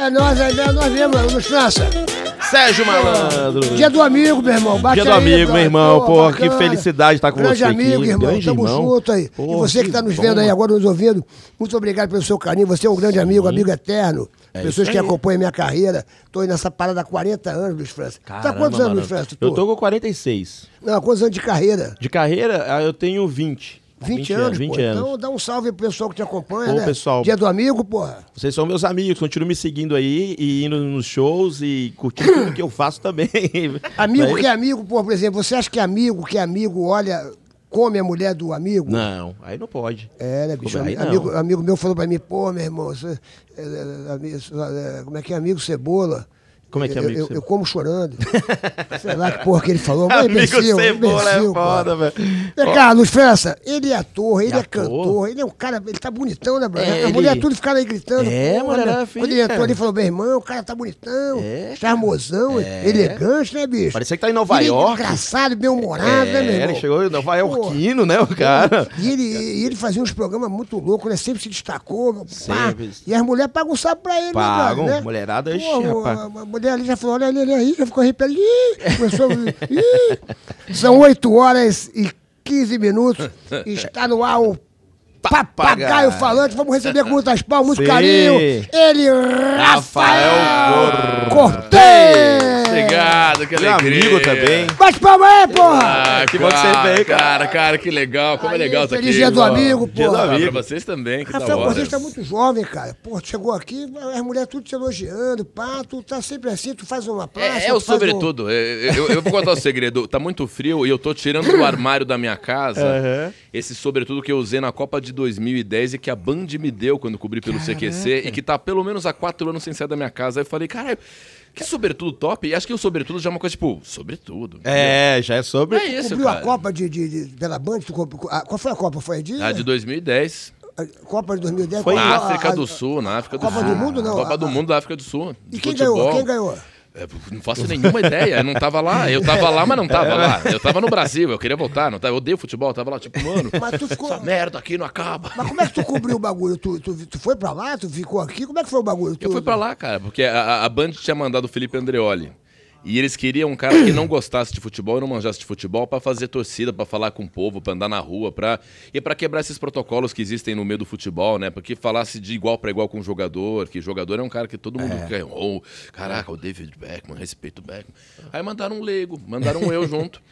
É, nós, é, nós mesmo, nos França. Sérgio Malandro. Dia do amigo, meu irmão. Bate Dia do aí, amigo, meu irmão. Pô, que felicidade estar tá com Grande você amigo, aqui. amigo, irmão. Grande Tamo irmão. junto aí. Pô, e você que, está nos bom. vendo aí agora, nos ouvindo, muito obrigado pelo seu carinho. Você é um grande Sim. amigo, amigo eterno. É Pessoas que acompanham acompanham minha carreira. Estou aí nessa parada há 40 anos, Luiz França. Tá Caramba, tá quantos anos, Luiz França? Tu? Eu tô com 46. Não, quantos anos de carreira? De carreira, ah, eu tenho 20. 20, 20 anos, 20 pô. Anos. Então dá um salve pro pessoal que te acompanha, Ô, né? pessoal. Dia do amigo, porra. Vocês são meus amigos, continuem me seguindo aí e indo nos shows e curtindo o que eu faço também. Amigo Mas... que é amigo, por exemplo, você acha que amigo que é amigo olha come a mulher do amigo? Não, aí não pode. É, né, bicho? Aí, amigo, amigo meu falou pra mim, pô, meu irmão, você, é, é, é, como é que é amigo cebola? Como é que é, amigo? Eu, eu, eu como chorando. Sei lá que porra que ele falou. Mas amigo imbecil, Cebola é imbecil, é foda, velho. Vem cá, Luiz França, ele é ator, ele é, é cantor, ele é um cara, ele tá bonitão, né, brother? É, a mulher ele... tudo ficava aí gritando. É, mulher, filho, né? Quando ele entrou ali, falou, meu irmão, o cara tá bonitão, é, charmosão, é. elegante, né, bicho? Parecia que tá em Nova ele é York. É engraçado, bem-humorado, é, né, meu irmão? ele chegou em Nova Yorkino, né, o cara? E ele, ele fazia uns programas muito loucos, né, sempre se destacou. Sempre. Pá, e as mulheres pagam o sapo pra ele, né, Pagam, né, mulherada, Pô, mulher ali já falou, olha ele aí, já ficou arrepiado. começou, São 8 horas e 15 minutos. Está no ar o Papagaio Falante. Vamos receber com muitas palmas, muito carinho. Ele, Rafael, Rafael Cortez. Obrigado, que Meu amigo também. Bate palma aí, porra! Ah, ah que bom que você veio, cara. Cara, cara, que legal. Como é legal isso aqui. Feliz dia do amigo, porra. Dia do amigo. Pra vocês também, que Rafael, da hora. você está muito jovem, cara. Pô, tu chegou aqui, as mulheres tudo te elogiando, pá, tu tá sempre assim, tu faz uma é, plástica. É, é, é o sobretudo. Um... Eu, eu, vou contar o um segredo. Tá muito frio e eu tô tirando do armário da minha casa uhum. esse sobretudo que eu usei na Copa de 2010 e que a Band me deu quando cobri pelo Caraca. CQC e que tá pelo menos há quatro anos sem sair da minha casa. Aí eu falei, caralho... Que sobretudo top, e acho que o sobretudo já é uma coisa tipo, sobretudo. É, já é sobre. É isso, Cobriu cara. a Copa de, de, de pela Band, tu cobriu- a- ah, qual foi a Copa? Foi a de... A de 2010. Copa de 2010? Foi na África a- do Sul, na África do Copa Sul. do Mundo, não, Copa a- do Mundo da África do Sul. E quem ganhou? Quem ganhou? É, não faço nenhuma ideia. Eu não tava lá. Eu tava lá, mas não tava lá. Eu tava no Brasil, eu queria voltar. Não tava, eu odeio futebol, eu tava lá, tipo, mano, mas tu ficou... essa merda aqui não acaba. Mas como é que tu cobriu o bagulho? Tu, tu, tu foi pra lá? Tu ficou aqui? Como é que foi o bagulho? Tu... Eu fui pra lá, cara, porque a, a Band tinha mandado o Felipe Andreoli. E eles queriam um cara que não gostasse de futebol e não manjasse de futebol para fazer torcida, para falar com o povo, para andar na rua, para e para quebrar esses protocolos que existem no meio do futebol, né? Porque falasse de igual para igual com o jogador, que jogador é um cara que todo mundo é. quer. Oh, caraca, o David Beckman, respeito o Beckman. Aí mandaram um leigo, mandaram eu junto.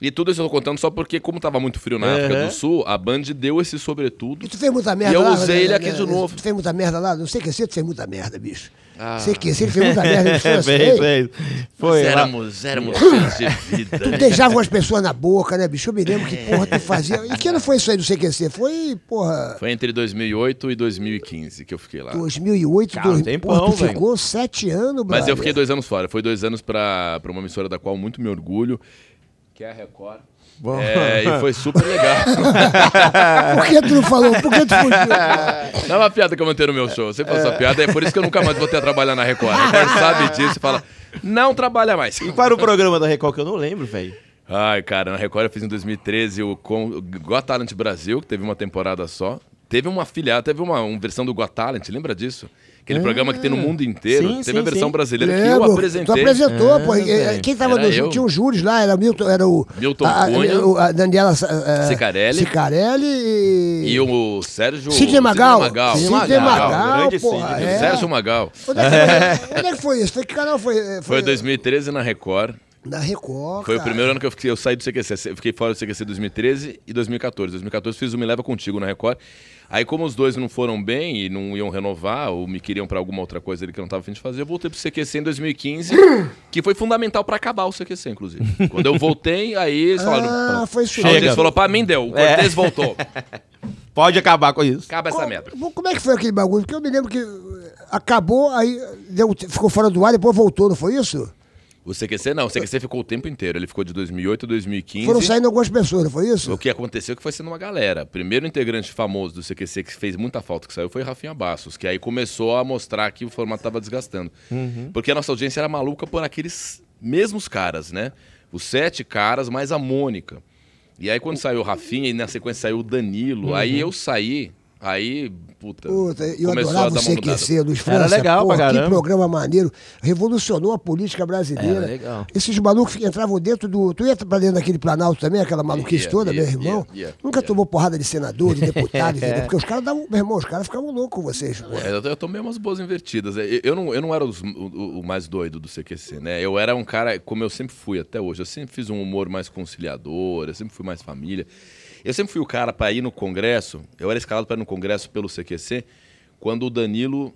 E tudo isso eu tô contando só porque, como tava muito frio na uhum. África do Sul, a Band deu esse sobretudo. E tu fez muita merda E eu lá, usei né, ele aqui né, de novo. Tu fez muita merda lá? Não sei que ser tu fez muita merda, bicho. Ah. Sei que ser ele fez muita merda. Assim? Fez, fez. Foi. Nós éramos, éramos de vida. Tu né? deixava as pessoas na boca, né, bicho? Eu me lembro que porra tu fazia. E que ano foi isso aí do CQC? Foi, porra. Foi entre 2008 e 2015 que eu fiquei lá. 2008, Cara, dois... tempão, porra, tu ficou sete anos, Mas eu fiquei dois anos fora. Foi dois anos pra, pra uma emissora da qual muito me orgulho que é a Record. Bom. É, e foi super legal. por que tu não falou? Por que tu fugiu? Não é uma piada que eu mantei no meu show. Você sempre faço é. piada, é por isso que eu nunca mais ter a trabalhar na Record. A Record sabe disso e fala, não trabalha mais. E para o programa da Record que eu não lembro, velho? Ai, cara, na Record eu fiz em 2013 o Got Talent Brasil, que teve uma temporada só. Teve uma afiliada, teve uma, uma versão do Got Talent, lembra disso? Aquele programa que tem no é. mundo inteiro. Sim, Teve sim, a versão sim. brasileira é, que eu apresentei. Tu apresentou, ah, pô. É. Quem tava era no eu. tinha o Júris lá, era Milton, era o Milton a, Cunha, a, a Daniela eh, Sicarelli. Sicarelli e... e o Sérgio Sidney Magal. Magal. Sidney Magal, Magal porra, Sérgio Magal. Onde é, que, foi isso? que canal foi? Foi, em 2013 na Record. Na Record. Foi cara. o primeiro ano que eu, fiquei, eu saí do CQC. Eu fiquei fora do CQC 2013 e 2014. 2014 fiz o Me Leva Contigo na Record. Aí, como os dois não foram bem e não iam renovar, ou me queriam para alguma outra coisa ali que eu não tava afim de fazer, eu voltei pro CQC em 2015, que foi fundamental para acabar o CQC, inclusive. Quando eu voltei, aí eles falaram. Ah, falaram, foi isso. Aí eles falaram, pá, mim deu. O é. Cortez é. voltou. Pode acabar com isso. Acaba essa merda. Como é que foi aquele bagulho? Porque eu me lembro que eh, acabou, aí deu, ficou fora do ar, depois voltou, não foi isso? O CQC não, o CQC ficou o tempo inteiro. Ele ficou de 2008 a 2015. Foram saindo algumas pessoas, não foi isso? O que aconteceu é que foi sendo uma galera. Primeiro integrante famoso do CQC que fez muita falta que saiu foi Rafinha Bassos, que aí começou a mostrar que o formato estava desgastando. Uhum. Porque a nossa audiência era maluca por aqueles mesmos caras, né? Os sete caras mais a Mônica. E aí quando saiu o Rafinha e na sequência saiu o Danilo, uhum. aí eu saí Aí, puta. Puta, eu adorava a dar CQC, Luiz França. Era legal porra, pra Que programa maneiro. Revolucionou a política brasileira. Era legal. Esses malucos que entravam dentro do. Tu entra pra dentro daquele Planalto também, aquela maluquice yeah, toda, yeah, meu irmão. Yeah, Nunca tomou porrada de senador, de deputado, entendeu? Porque os caras davam. Meu irmão, os caras ficavam loucos com vocês. É, eu, eu tomei umas boas invertidas. É, eu não, eu não era os, o, o, mais doido do CQC, né? Eu era um cara, como eu sempre fui até hoje, eu sempre fiz um humor mais conciliador, eu sempre fui mais família. Eu sempre fui o cara para ir no Congresso, eu era escalado para ir no Congresso pelo CQC, quando o Danilo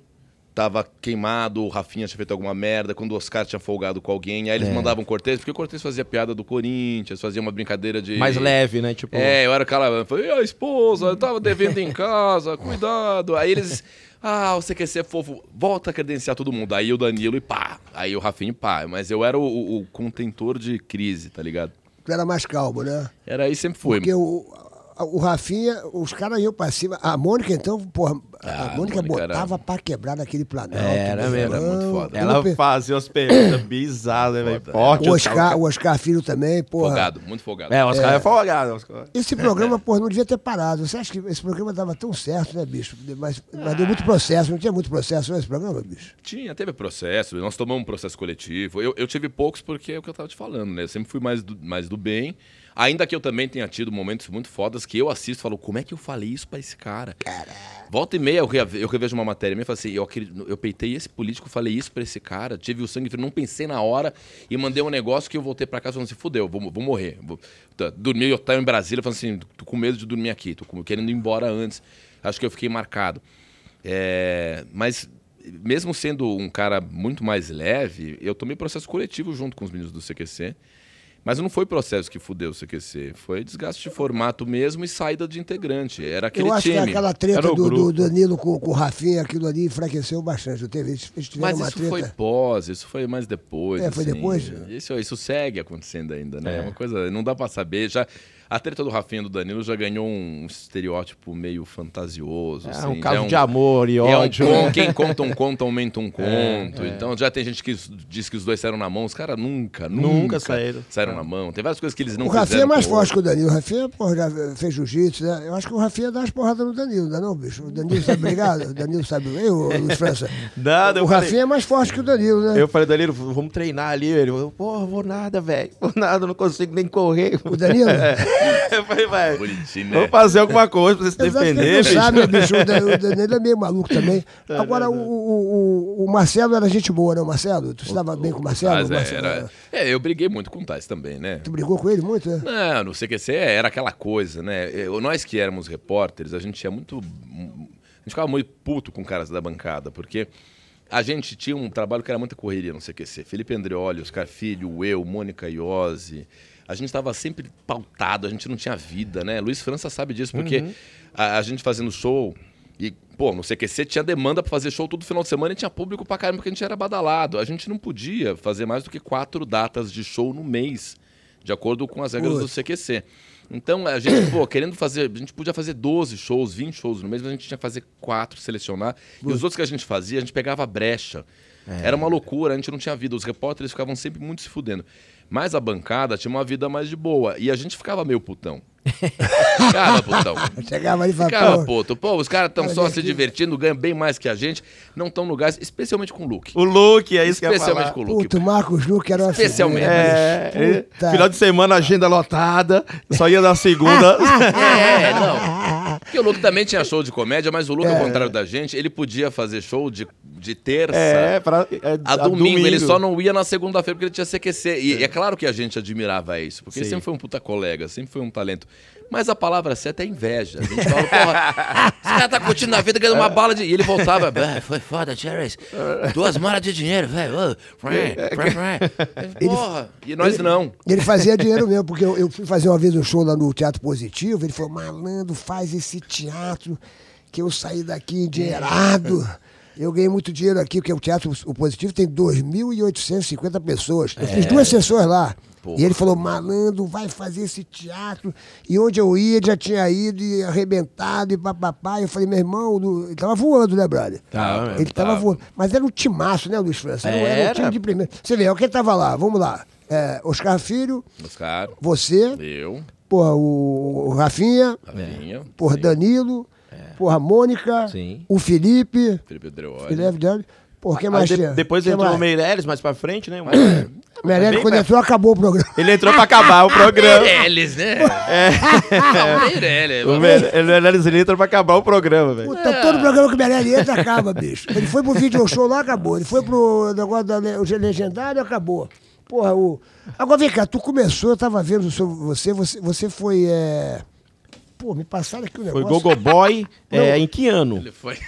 tava queimado, o Rafinha tinha feito alguma merda, quando o Oscar tinha folgado com alguém, aí eles é. mandavam Cortez, porque o Cortez fazia piada do Corinthians, fazia uma brincadeira de. Mais leve, né? Tipo. É, eu era o cara, falei, a esposa, eu tava devendo em casa, cuidado. Aí eles. Ah, o CQC é fofo, volta a credenciar todo mundo. Aí o Danilo e pá. Aí o Rafinha e pá. Mas eu era o, o contentor de crise, tá ligado? tu era mais calmo, né? Era aí sempre foi. Porque o, o Rafinha, os caras iam pra cima. A Mônica, então, porra, ah, a Mônica, botava era... pra quebrar naquele planalto. Era né, mesmo, era muito foda. Ela per... fazia as perguntas bizarras, né, velho? Né? Forte. O Oscar, o Oscar Filho também, porra. Folgado, muito folgado. É, o Oscar é, é folgado. Oscar. Esse é, programa, né? porra, não devia ter parado. Você acha que esse programa dava tão certo, né, bicho? Mas, mas ah. deu muito ah. processo, não tinha muito processo nesse programa, bicho? Tinha, teve processo. Nós tomamos um processo coletivo. Eu, eu tive poucos porque é o que eu tava te falando, né? Eu sempre fui mais do, mais do bem. Ainda que eu também tenha tido momentos muito fodas que eu assisto e falo, como é que eu falei isso pra esse cara? Cara. Volta e meia eu, revejo, eu revejo uma matéria minha e falo assim, eu, eu peitei esse político, falei isso pra esse cara, tive o sangue frio, não pensei na hora e mandei um negócio que eu voltei pra casa falando assim, fudeu, vou, vou morrer. Vou, tá, dormi eu tava em Brasília falando assim, tô com medo de dormir aqui, tô querendo ir embora antes. Acho que eu fiquei marcado. É, mas mesmo sendo um cara muito mais leve, eu tomei processo coletivo junto com os meninos do CQC. Mas não foi processo que fudeu o CQC, foi desgaste de formato mesmo e saída de integrante. Era aquele time. Eu acho time. que aquela treta do, do, Danilo com, com o Rafinha, aquilo ali enfraqueceu bastante. Teve, eles Mas isso treta... foi pós, isso foi mais depois. É, assim. foi depois? Isso, isso segue acontecendo ainda, né? É, é uma coisa, não dá para saber. Já, a treta do Rafinha e do Danilo já ganhou um estereótipo meio fantasioso. É assim. um caso é um, de amor e ódio. É um, né? Quem conta um conto, aumenta um é, conto. É, então já tem gente que diz que os dois saíram na mão. Os caras nunca, nunca, nunca saíram. saíram é. na mão. Tem várias coisas que eles não O Rafinha é mais forte que o Danilo. O Rafinha porra, já fez jiu-jitsu. Né? Eu acho que o Rafinha dá as porradas no Danilo, não é não, bicho? O Danilo sabe brigar, o Danilo sabe. Eu, Luiz França. Nada, o Rafinha falei... é mais forte que o Danilo, né? Eu falei, Danilo, vamos treinar ali. Ele falou, porra, vou nada, velho. Vou nada, não consigo nem correr. O Danilo? É falei, vai. Bonitinho, né? Vamos fazer alguma coisa pra você se defender, bicho. sabe, né, bicho. O Danilo é meio maluco também. Tá, Agora, né, né? o, o, o Marcelo era gente boa, né, Marcelo? Tu estava bem com o Marcelo? Mas é, Marcelo era... É, eu briguei muito com o Tais também, né? Tu brigou com ele muito, né? Não, no CQC era aquela coisa, né? Eu, nós que éramos repórteres, a gente é muito. A gente ficava muito puto com caras da bancada, porque a gente tinha um trabalho que era muita correria no CQC. Felipe Andreoli, Oscar Filho, eu, Mônica Iose a gente estava sempre pautado, a gente não tinha vida, né? Luiz França sabe disso, porque uhum. a, a, gente fazendo show. E, pô, no CQC tinha demanda para fazer show todo final de semana e tinha público pra caramba, porque a gente era badalado. A gente não podia fazer mais do que quatro datas de show no mês, de acordo com as regras do CQC. Então, a gente, pô, querendo fazer, a gente podia fazer 12 shows, 20 shows no mês, mas a gente tinha que fazer quatro, selecionar. E os outros que a gente fazia, a gente pegava brecha. É. Era uma loucura, a gente não tinha vida. Os repórteres ficavam sempre muito se fudendo. Mas a bancada tinha uma vida mais de boa. E a gente ficava meio putão. Ficava, putão. Chegava ali e falava, Ficava puto. Pô, os caras estão só se divertindo, ganham bem mais que a gente, não estão no gás, especialmente com o Luke. O Luke, é isso que eu falar. Especialmente com o Luke. Puto, Marcos Luke era uma Especialmente. É, é. final de semana, agenda lotada, só ia na segunda. é, não. Porque o Luke também tinha show de comédia, mas o Luke, é. ao contrário da gente, ele podia fazer show de, de terça é, pra, é, a, domingo. domingo. Ele só não ia na segunda-feira porque ele tinha CQC. E é. é claro que a gente admirava isso, porque Sim. ele sempre foi um puta colega, sempre foi um talento. Mas a palavra certa é inveja. A gente fala, porra, esse cara tá curtindo a vida, ganhando uma bala de. E ele voltava, foi foda, Jerry. Duas malas de dinheiro, velho. Porra. E nós ele, não. Ele fazia dinheiro mesmo, porque eu, eu, fui fazer uma vez um show lá no Teatro Positivo. Ele falou, malandro, faz esse teatro que eu saí daqui endinheirado. Eu ganhei muito dinheiro aqui, porque o Teatro o Positivo tem 2.850 pessoas. Eu é. fiz duas é. sessões lá. Porra. E ele falou, malandro, vai fazer esse teatro. E onde eu ia, ele já tinha ido e arrebentado e papapá. Eu falei, meu irmão, ele tava voando, né, brother? Tá, ele tava, tava voando. Mas era um timaço, né, Luiz França? Era. era um time de primeiro. Você vê, quem tava lá? Vamos lá. É, Oscar Filho. Oscar. Você. Eu. Porra, o, Rafinha. Rafinha. Porra, Danilo. Porra, a Mônica, Sim. o Felipe. Felipe Andreoli. porque mais de, Depois entrou mais? o Meirelles mais pra frente, né? Mas... É. Meirelles, quando pra... entrou, acabou o programa. Ele entrou pra acabar o programa. Meirelles, né? É. o Meirelles. O Meirelles, ele entra pra acabar o programa, velho. Puta, é. todo ah. programa que o Meirelles entra, acaba, bicho. Ele foi pro vídeo show lá, acabou. Ele foi pro negócio da legendário, acabou. Porra, o... Agora vem cá, tu começou, eu tava vendo sobre você, você, você foi... É... Pô, me passaram aqui o negócio. Foi Gogoboy é, em que ano? Ele foi.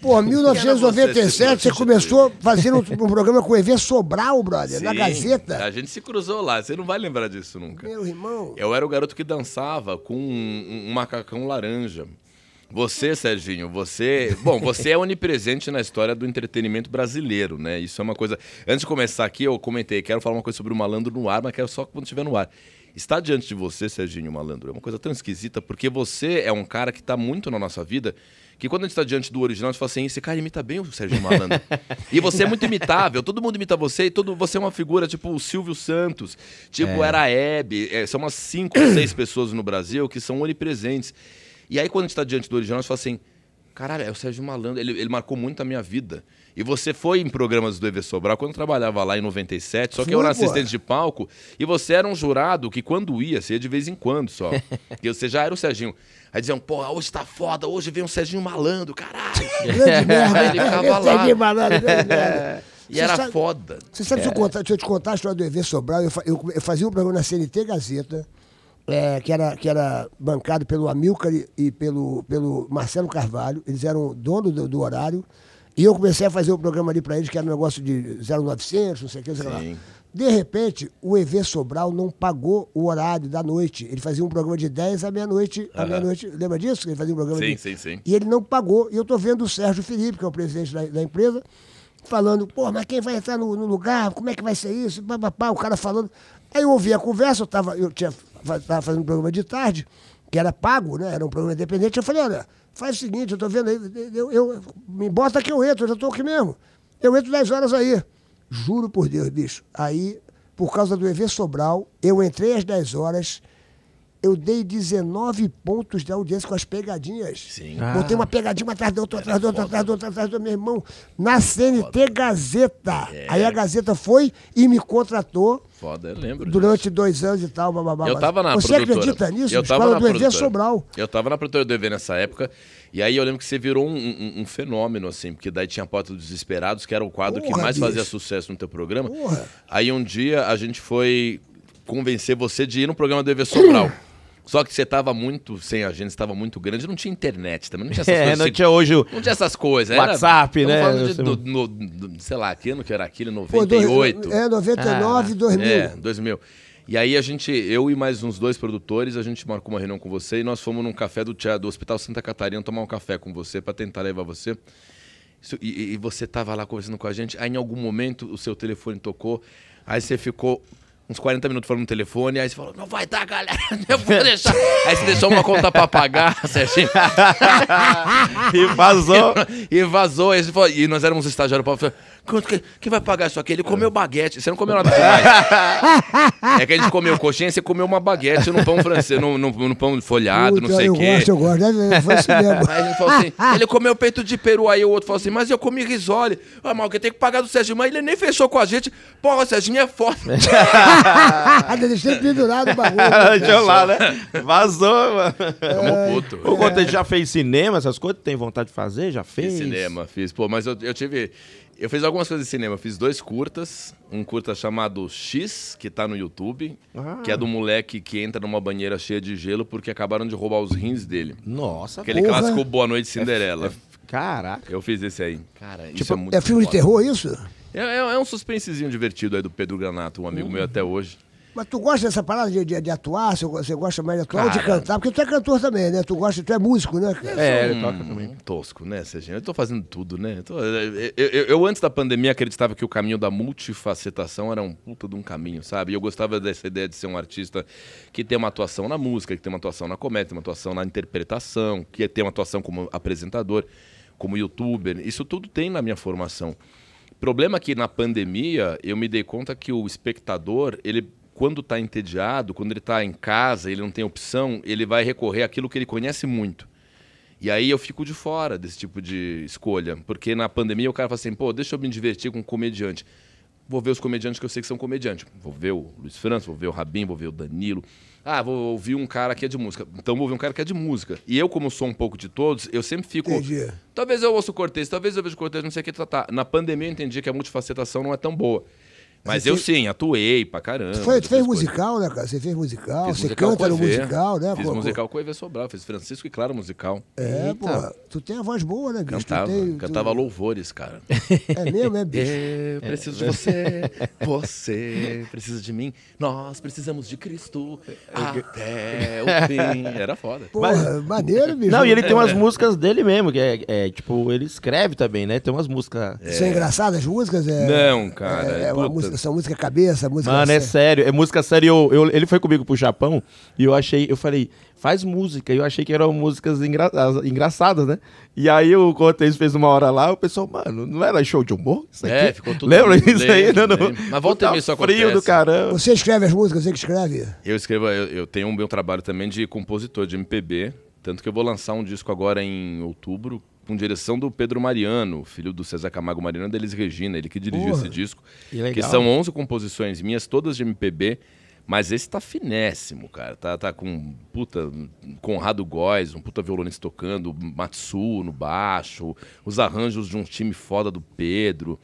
Pô, 1997 você, você começou fazendo um programa com o Evê Sobral, brother, Sim, na Gazeta. A gente se cruzou lá, você não vai lembrar disso nunca. Meu irmão. Eu era o garoto que dançava com um, um macacão laranja. Você, Serginho, você. Bom, você é onipresente na história do entretenimento brasileiro, né? Isso é uma coisa. Antes de começar aqui, eu comentei, quero falar uma coisa sobre o malandro no ar, mas quero só quando estiver no ar. Está diante de você, Serginho Malandro, é uma coisa tão esquisita, porque você é um cara que está muito na nossa vida, que quando a gente está diante do original, a gente fala assim, esse cara imita bem o Serginho Malandro. e você é muito imitável, todo mundo imita você, e todo, você é uma figura tipo o Silvio Santos, tipo é. Era Hebe, é, são umas cinco, seis pessoas no Brasil que são onipresentes. E aí quando a gente está diante do original, a gente fala assim, caralho, é o Sérgio Malandro, ele, ele marcou muito a minha vida. E você foi em programas do EV Sobral quando trabalhava lá em 97, só que Fui, eu era assistente de palco e você era um jurado que quando ia, você ia de vez em quando só. e você já era o Serginho. Aí diziam, porra, hoje tá foda, hoje vem um Serginho malandro, caralho. Grande merda, ele malandro, grande E era sabe, foda. Você sabe, se, eu é. contar, se eu te contar a história do EV Sobral, eu, eu, eu fazia um programa na CNT Gazeta, é, que, era, que era bancado pelo Amilcar e, e pelo, pelo Marcelo Carvalho. Eles eram dono do, do horário. E eu comecei a fazer o um programa ali para eles, que era um negócio de 0,900, não sei o que, sei lá. De repente, o EV Sobral não pagou o horário da noite. Ele fazia um programa de 10 à meia-noite. À uhum. meia-noite. Lembra disso? Ele fazia um programa sim, de... Sim, sim, E ele não pagou. E eu tô vendo o Sérgio Felipe, que é o presidente da, da empresa, falando, pô, mas quem vai entrar no, no lugar? Como é que vai ser isso? Papapá, o cara falando. Aí eu ouvi a conversa, eu tava eu tinha, tava fazendo um programa de tarde, que era pago, né? Era um programa independente. Eu falei, olha, faz o seguinte, eu estou vendo aí, eu, eu, me bota que eu entro, eu já estou aqui mesmo. Eu entro 10 horas aí. Juro por Deus, bicho. Aí, por causa do EV Sobral, eu entrei às 10 horas eu dei 19 pontos de audiência com as pegadinhas. Sim. Ah. Botei uma pegadinha uma atrás da outra, atrás da outra, atrás da outra, atrás do meu irmão. Na CNT foda. Gazeta. É. Aí a Gazeta foi e me contratou. Foda, eu lembro. Durante disso. dois anos e tal, bababá. Eu tava na Você produtora. acredita nisso? Eu tava na do produtora. Sobral. Eu tava na produtora do EV nessa época. E aí eu lembro que você virou um, um, um fenômeno, assim, porque daí tinha a Porta dos Desesperados, que era o quadro Porra, que mais bicho. fazia sucesso no teu programa. Porra. Aí um dia a gente foi convencer você de ir no programa do EV Sobral. Só que você estava muito sem agenda, estava muito grande, não tinha internet também, não tinha essas é, coisas. Não assim. tinha hoje o... Não tinha essas coisas. WhatsApp, era, né? Falando de, do, no, do, sei lá, que ano que era aquilo? 98. Pô, dois, é, 99, ah, 2000. É, 2000. E aí a gente, eu e mais uns dois produtores, a gente marcou uma reunião com você e nós fomos num café do, do Hospital Santa Catarina tomar um café com você para tentar levar você. E, e você estava lá conversando com a gente, aí em algum momento o seu telefone tocou, aí você ficou uns 40 minutos falando no telefone, aí você falou, não vai dar, galera, eu vou deixar. aí você deixou uma conta pra pagar, Serginho. e vazou. E, e vazou, aí falou, e nós éramos estagiários quem vai pagar isso aqui? Ele comeu é. baguete. Você não comeu nada demais. é que a gente comeu coxinha, você comeu uma baguete no pão francês, no, no, no pão folhado, Puta, não sei o quê. Gosto, eu gosto, eu gosto. Aí ele falou assim, ele comeu peito de peru, aí o outro falou assim, mas eu comi risole. Ah, mal, que tem que pagar do Serginho. Mas ele nem fechou com a gente. Porra, Serginho é foda. Deixei pendurado o bagulho. Né? Deixou lá, né? Vazou, mano. um puto. O gente é. já fez cinema, essas coisas? Tem vontade de fazer? Já fez? Fiz cinema, fiz. Pô, mas eu, eu tive... Eu fiz algumas coisas de cinema. Eu fiz dois curtas. Um curta chamado X, que tá no YouTube, ah. que é ah. do moleque que entra numa banheira cheia de gelo porque acabaram de roubar os rins dele. Nossa, Aquele porra. clássico Boa Noite é Cinderela. É, é, caraca. Eu fiz esse aí. Cara, tipo, isso é muito É filme de terror isso? É, é, é, um suspensezinho divertido aí do Pedro Granato, um amigo uhum. meu até hoje. Mas tu gosta dessa parada de, de, de atuar? Você gosta mais de atuar Cara. ou de cantar? Porque tu é cantor também, né? Tu gosta, tu é músico, né? Cara? É, ele toca também. Tosco, né, Serginho? Eu tô fazendo tudo, né? Eu, tô, eu, é, é, eu, eu, antes da pandemia acreditava que o caminho da multifacetação era um puta de um caminho, sabe? E eu gostava dessa ideia de ser um artista que tem uma atuação na música, que tem uma atuação na comédia, tem uma atuação na interpretação, que é tem uma atuação como apresentador, como youtuber. Isso tudo tem na minha formação. O problema é que na pandemia eu me dei conta que o espectador, ele quando está entediado, quando ele está em casa, ele não tem opção, ele vai recorrer àquilo que ele conhece muito. E aí eu fico de fora desse tipo de escolha, porque na pandemia o cara fala assim, pô, deixa eu me divertir com um comediante. Vou ver os comediantes que eu sei que são comediantes. Vou ver o Luiz França, vou ver o Rabin, vou ver o Danilo. Ah, vou ouvir um cara que é de música. Então vou ouvir um cara que é de música. E eu, como sou um pouco de todos, eu sempre fico. Entendi. Talvez eu ouça o Cortez, talvez eu veja o Cortez, não sei o que. tratar. Tá, tá. Na pandemia eu entendi que a multifacetação não é tão boa. Mas eu sim, atuei pra caramba. Foi, tu fez musical, né, cara? Você fez musical, fiz você musical canta no musical, né? Fiz pô, musical pô. com o Ivê Sobral, fiz Francisco e Claro musical. É, Eita. pô, tu tem a voz boa, né, bicho? Cantava, tem, cantava tu... louvores, cara. É mesmo, é, bicho? Eu preciso é. de você, você precisa de mim, nós precisamos de Cristo até o fim. Era foda. Pô, Mas... maneiro, bicho. Não, e ele tem é. umas músicas dele mesmo, que é, é tipo, ele escreve também, né? Tem umas músicas... É. São engraçadas as músicas? É... Não, cara, é, é, é puta, essa música cabeça, música. Mano, é sério, é música séria. Eu, eu, ele foi comigo pro Japão e eu achei, eu falei, faz música. E eu achei que eram músicas engra, engraçadas, né? E aí o Cortez fez uma hora lá, o pessoal, mano, não era show de humor? Isso é, aqui? É, ficou tudo. Lembra isso lembro, aí? Não, não. Mas volta tá frio do caramba. Você escreve as músicas, você que escreve? Eu escrevo, eu, eu tenho um meu trabalho também de compositor de MPB. Tanto que eu vou lançar um disco agora em outubro, com direção do Pedro Mariano, filho do César Camargo Mariano deles Regina, ele que dirigiu Porra, esse disco. Que, que, são 11 composições minhas, todas de MPB, mas esse tá finéssimo, cara. Tá, tá com puta Conrado Góes, um puta violonista tocando, Matsu no baixo, os arranjos de um time foda do Pedro.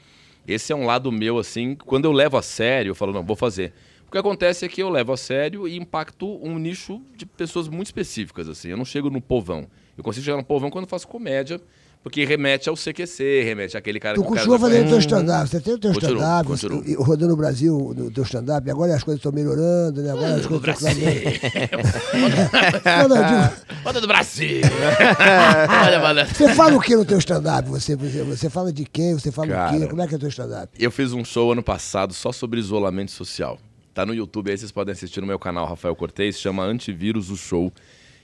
Esse é um lado meu, assim, quando eu levo a sério, eu falo, não, vou fazer. O que acontece é que eu levo a sério e impacto um nicho de pessoas muito específicas, assim. Eu não chego no povão. Eu consigo chegar no povão quando faço comédia, porque remete ao CQC, remete àquele cara tu que Tu continua fazendo o teu stand-up, você tem o teu stand-up, rodando o Brasil no teu stand-up, agora as coisas estão melhorando, né? Agora as coisas estão clareando. Roda do Brasil! Você fala o que no teu stand-up? Você, você fala de quem? Você fala cara, o quê? Como é que é o teu stand-up? Eu fiz um show ano passado só sobre isolamento social. Tá no YouTube aí, vocês podem assistir no meu canal, Rafael Cortez, chama Antivírus o Show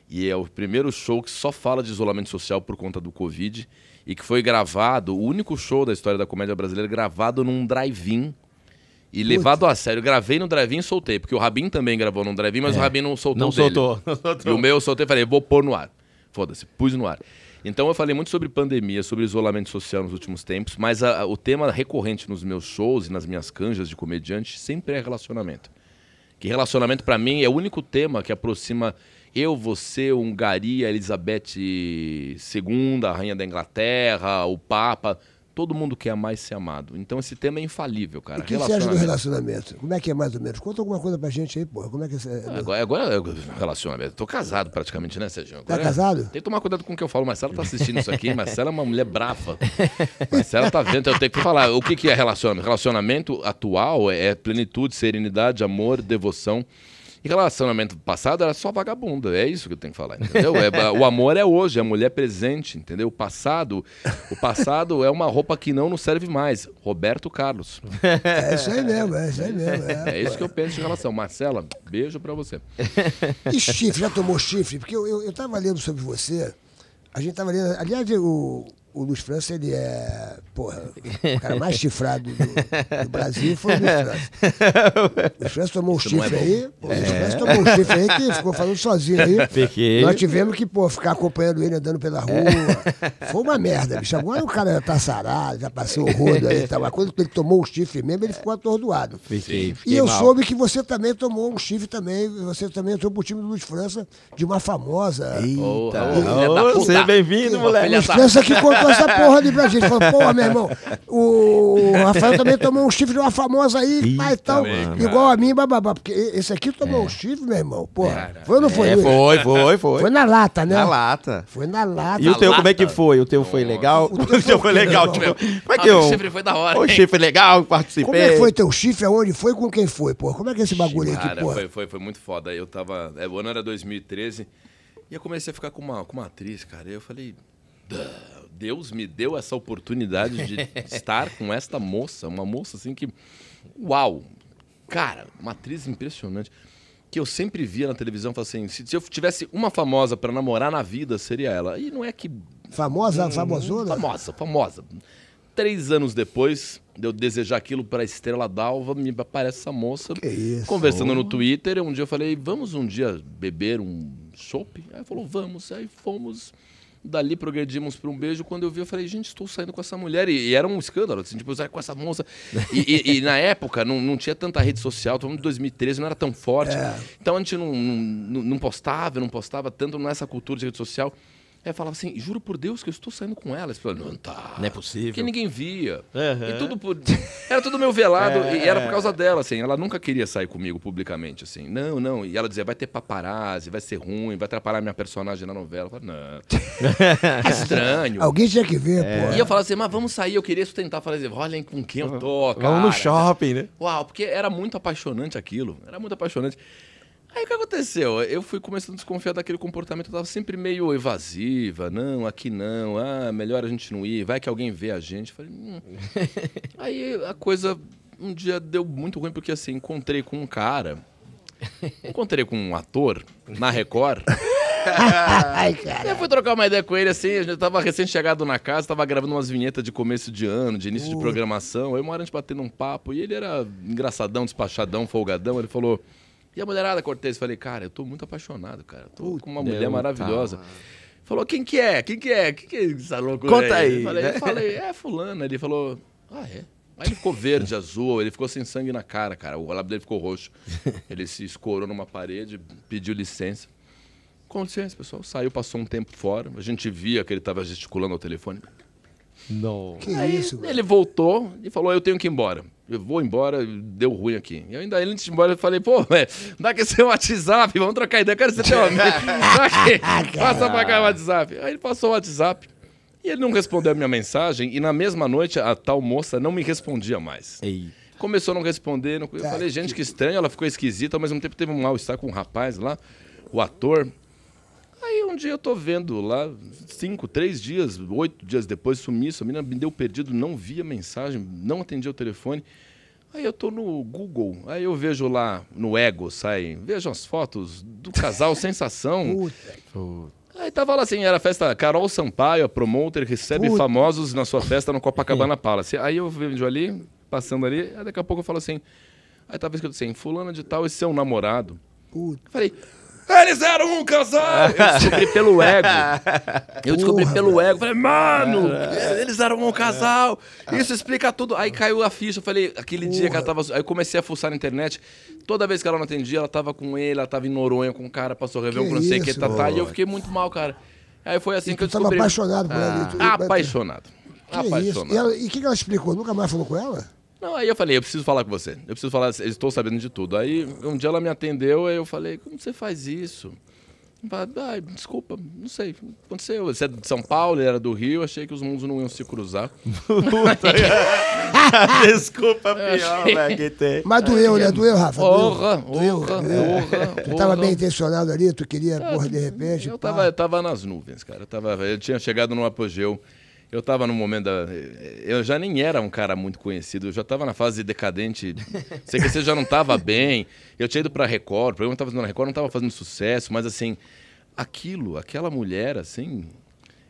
e é o primeiro show que só fala de isolamento social por conta do Covid e que foi gravado, o único show da história da comédia brasileira gravado num drive-in e Putz. levado a sério. Gravei no drive-in e soltei, porque o Rabin também gravou num drive-in, mas é. o Rabin não soltou não dele. Soltou, não soltou. E o meu eu soltei e falei, vou pôr no ar. Foda-se, pus no ar. Então eu falei muito sobre pandemia, sobre isolamento social nos últimos tempos, mas a, o tema recorrente nos meus shows e nas minhas canjas de comediante sempre é relacionamento. Que relacionamento para mim é o único tema que aproxima eu, você, Hungaria, Elizabeth II, a Rainha da Inglaterra, o Papa. Todo mundo quer mais ser amado. Então esse tema é infalível, cara. O que você acha do relacionamento? Como é que é mais ou menos? Conta alguma coisa pra gente aí, porra. Como é que é... Ah, agora, agora é relacionamento. Tô casado praticamente, né, Sérgio? Tá agora, tá casado? Tem que tomar cuidado com o que eu falo. Marcela tá assistindo isso aqui. Marcela é uma mulher brava. Marcela tá vendo. Então eu tenho que falar. O que é relacionamento? Relacionamento atual é plenitude, serenidade, amor, devoção relacionamento passado era só vagabunda. É isso que eu tenho que falar, entendeu? É, o amor é hoje, a mulher é presente, entendeu? O passado, o passado é uma roupa que não nos serve mais. Roberto Carlos. É isso aí mesmo, é isso aí mesmo. É, é isso que eu penso em relação. Marcela, beijo para você. E chifre, já tomou chifre? Porque eu, eu, eu tava lendo sobre você. A gente tava lendo. Aliás, o o Luiz França, ele é, porra, o cara mais chifrado do, do Brasil foi o Luiz França. O Luiz França tomou um é chifre é aí, pô, o Luiz é. França tomou um chifre aí que ficou falando sozinho aí. Fiquei. Nós tivemos que, pô, ficar acompanhando ele andando pela rua. É. Foi uma merda, bicho. Agora o cara tá sarado, já passou o rodo aí e tal. Mas quando ele tomou um chifre mesmo, ele ficou atordoado. Fiquei, fiquei E eu mal. soube que você também tomou um chifre também, você também entrou pro time do Luiz França, de uma famosa... Eita! Eita. Oh, oh, seja bem-vindo, moleque! Luiz França que contou com essa porra de pra gente. Falou, porra, meu irmão, o Rafael também tomou um chifre de uma famosa aí, pai igual a mim, bababá. Porque esse aqui tomou é. um chifre, meu irmão, porra. Foi ou não é, foi? foi, foi, foi. Foi na lata, né? Na lata. Foi na lata. E o teu, como é que foi? O teu foi legal? O teu foi legal, tipo, como é ah, que eu... O chifre foi da hora, O chifre legal, participei. Como é que foi teu chifre? Aonde foi? Com quem foi, porra? Como é que é esse bagulho aí, porra? Foi, foi, foi muito foda. Eu tava... É, o ano era 2013... E eu comecei a ficar com uma, com uma atriz, cara. E eu falei. Duh. Deus me deu essa oportunidade de estar com esta moça, uma moça assim que. Uau! Cara, uma atriz impressionante. Que eu sempre via na televisão, falava assim: se, se eu tivesse uma famosa para namorar na vida, seria ela. E não é que. Famosa, hum, famosona? Famosa, famosa. Três anos depois de eu desejar aquilo para Estrela Dalva, me aparece essa moça conversando no oh. Twitter. Um dia eu falei: vamos um dia beber um chopp? Aí falou: vamos. Aí fomos. Dali progredimos para um beijo. Quando eu vi, eu falei, gente, estou saindo com essa mulher. E, e era um escândalo, assim, tipo, usar com essa moça. E, e, e, na época não, não tinha tanta rede social, todo mundo 2013 não era tão forte. É. Então a gente não, não, não postava, não postava tanto nessa cultura de rede social. Ela falava assim, juro por Deus que eu estou saindo com ela. Eles falou não tá. Não é possível. Porque ninguém via. Uhum. E tudo por... Era tudo meu velado. É, e era por é. causa dela, assim. Ela nunca queria sair comigo publicamente, assim. Não, não. E ela dizia, vai ter paparazzi, vai ser ruim, vai atrapalhar minha personagem na novela. Eu falava, não. que é estranho. Alguém tinha que ver, é. pô. E eu falava assim, mas vamos sair. Eu queria sustentar. Falei assim, olhem com quem eu tô, cara. Vamos no shopping, né? Uau, porque era muito apaixonante aquilo. Era muito apaixonante. Aí o que aconteceu? Eu fui começando a desconfiar daquele comportamento, eu tava sempre meio evasiva, não, aqui não, ah, melhor a gente não ir, vai que alguém vê a gente. Falei, hum. Aí a coisa um dia deu muito ruim, porque assim, encontrei com um cara, encontrei com um ator na Record. Ai, eu fui trocar uma ideia com ele assim, a gente tava recém-chegado na casa, tava gravando umas vinhetas de começo de ano, de início uh. de programação. Aí uma hora a gente batendo um papo e ele era engraçadão, despachadão, folgadão. Ele falou: e a mulherada, Cortez, falei, cara, eu tô muito apaixonado, cara. Eu tô Puta com uma mulher é maravilhosa. falou, quem que é? Quem que é? Quem que é essa loucura Conta aí. aí. Eu, falei, né? eu falei, é fulano". Ele falou, ah, é? Aí ele ficou verde, azul, ele ficou sem sangue na cara, cara. O lábio dele ficou roxo. Ele se escorou numa parede, pediu licença. Com licença, pessoal. Saiu, passou um tempo fora. A gente via que ele estava gesticulando ao telefone. Não. Que Aí, é isso? Ele voltou e falou: Eu tenho que ir embora eu vou embora, deu ruim aqui. E ainda ele antes de ir embora, eu falei, pô, dá que seu WhatsApp, vamos trocar ideia, eu quero ser teu amigo. passa pra cá o WhatsApp. Aí ele passou o WhatsApp. E ele não respondeu a minha mensagem, e na mesma noite a tal moça não me respondia mais. Ei. Começou a não responder, eu tá falei, gente, que estranho, ela ficou esquisita, ao mesmo tempo teve um mal-estar com um rapaz lá, o ator. Aí um dia eu tô vendo lá, cinco, três dias, oito dias depois, sumi, a menina né, me deu perdido, não via mensagem, não atendia o telefone. Aí eu tô no Google, aí eu vejo lá no Ego, sai, vejo as fotos do casal Sensação. Puta. Aí tava lá assim, era a festa Carol Sampaio, a promoter, recebe Puta. famosos na sua festa no Copacabana Palace. Aí eu vejo ali, passando ali, aí daqui a pouco eu falo assim, aí tava escrito assim, fulana de tal, esse é um namorado. Puta. Falei, eles eram um casal! Eu descobri pelo ego. Eu descobri Porra, pelo mano. ego. Falei, mano, é. eles eram um casal. Isso explica tudo. Aí caiu a ficha. Eu falei, aquele Porra. dia que ela tava. Aí eu comecei a fuçar na internet. Toda vez que ela não atendia, ela tava com ele, ela tava em Noronha com o um cara, passou Réveillon, não sei o que, tá, tá. E eu fiquei muito mal, cara. Aí foi assim e então que eu descobri. Tava apaixonado por ela. Né? Ah. Apaixonado. Que apaixonado. Isso? E o que, que ela explicou? Nunca mais falou com ela? Não, aí eu falei, eu preciso falar com você. Eu preciso falar, eu estou sabendo de tudo. Aí um dia ela me atendeu, aí eu falei, como você faz isso? Falei, ah, desculpa, não sei. Aconteceu. Você é de São Paulo, ele era do Rio, achei que os mundos não iam se cruzar. É. desculpa pior, achei... que tem. Mas doeu, né? Doeu, é Rafa. Porra, porra, porra. Tu tava bem intencionado ali, tu queria, é, porra, de repente. Eu tava, eu tava nas nuvens, cara. Eu, tava, eu tinha chegado num apogeu. Eu estava no momento da. Eu já nem era um cara muito conhecido, eu já estava na fase decadente. Sei que você já não estava bem. Eu tinha ido para Record, o programa estava fazendo na Record, não estava fazendo sucesso, mas assim, aquilo, aquela mulher, assim,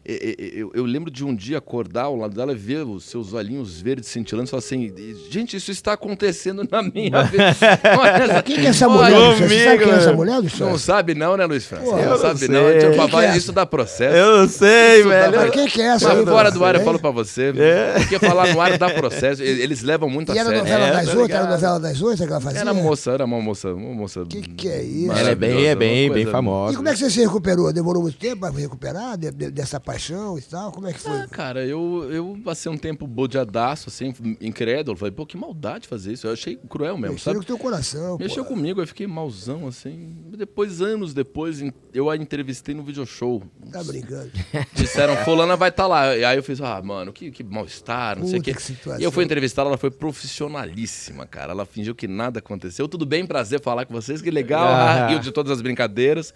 eu, eu, lembro de um dia acordar ao lado dela, ver os seus olhinhos verdes cintilando, falar assim: gente, isso está acontecendo na minha vida. Quem que é essa mulher? sabe quem é essa mulher, Luiz Não sabe, não, né, Luiz França? Pô, não, não sabe, sei. não. Quem quem papai, é isso dá processo. Eu sei, isso velho. Dá... Quem que é essa? Mas fora do ar, eu falo pra você. É. Porque falar no ar dá processo. Eles levam muito e a sério. Era novela é, das tá oito? Era novela das oito que ela fazia? Era moça, era uma moça. Uma moça que que é isso? Ela é bem, é bem, bem famosa. E como é que você se recuperou? Demorou muito tempo para recuperar dessa paixão? paixão e tal? Como é que foi? Ah, cara, eu, eu passei um tempo bodeadaço, assim, incrédulo. Falei, pô, que maldade fazer isso. Eu achei cruel mesmo, Mexeu sabe? Mexeu com teu coração, Mexeu pô. comigo, eu fiquei mauzão, assim. Depois, anos depois, eu a entrevistei no video show. Tá brincando. Disseram, fulana vai estar tá lá. E aí eu fiz, ah, mano, que, que mal-estar, não Puta sei o quê. Que e eu fui entrevistá-la, ela foi profissionalíssima, cara. Ela fingiu que nada aconteceu. Tudo bem, prazer falar com vocês, que legal. Ah. Ah, de todas as brincadeiras.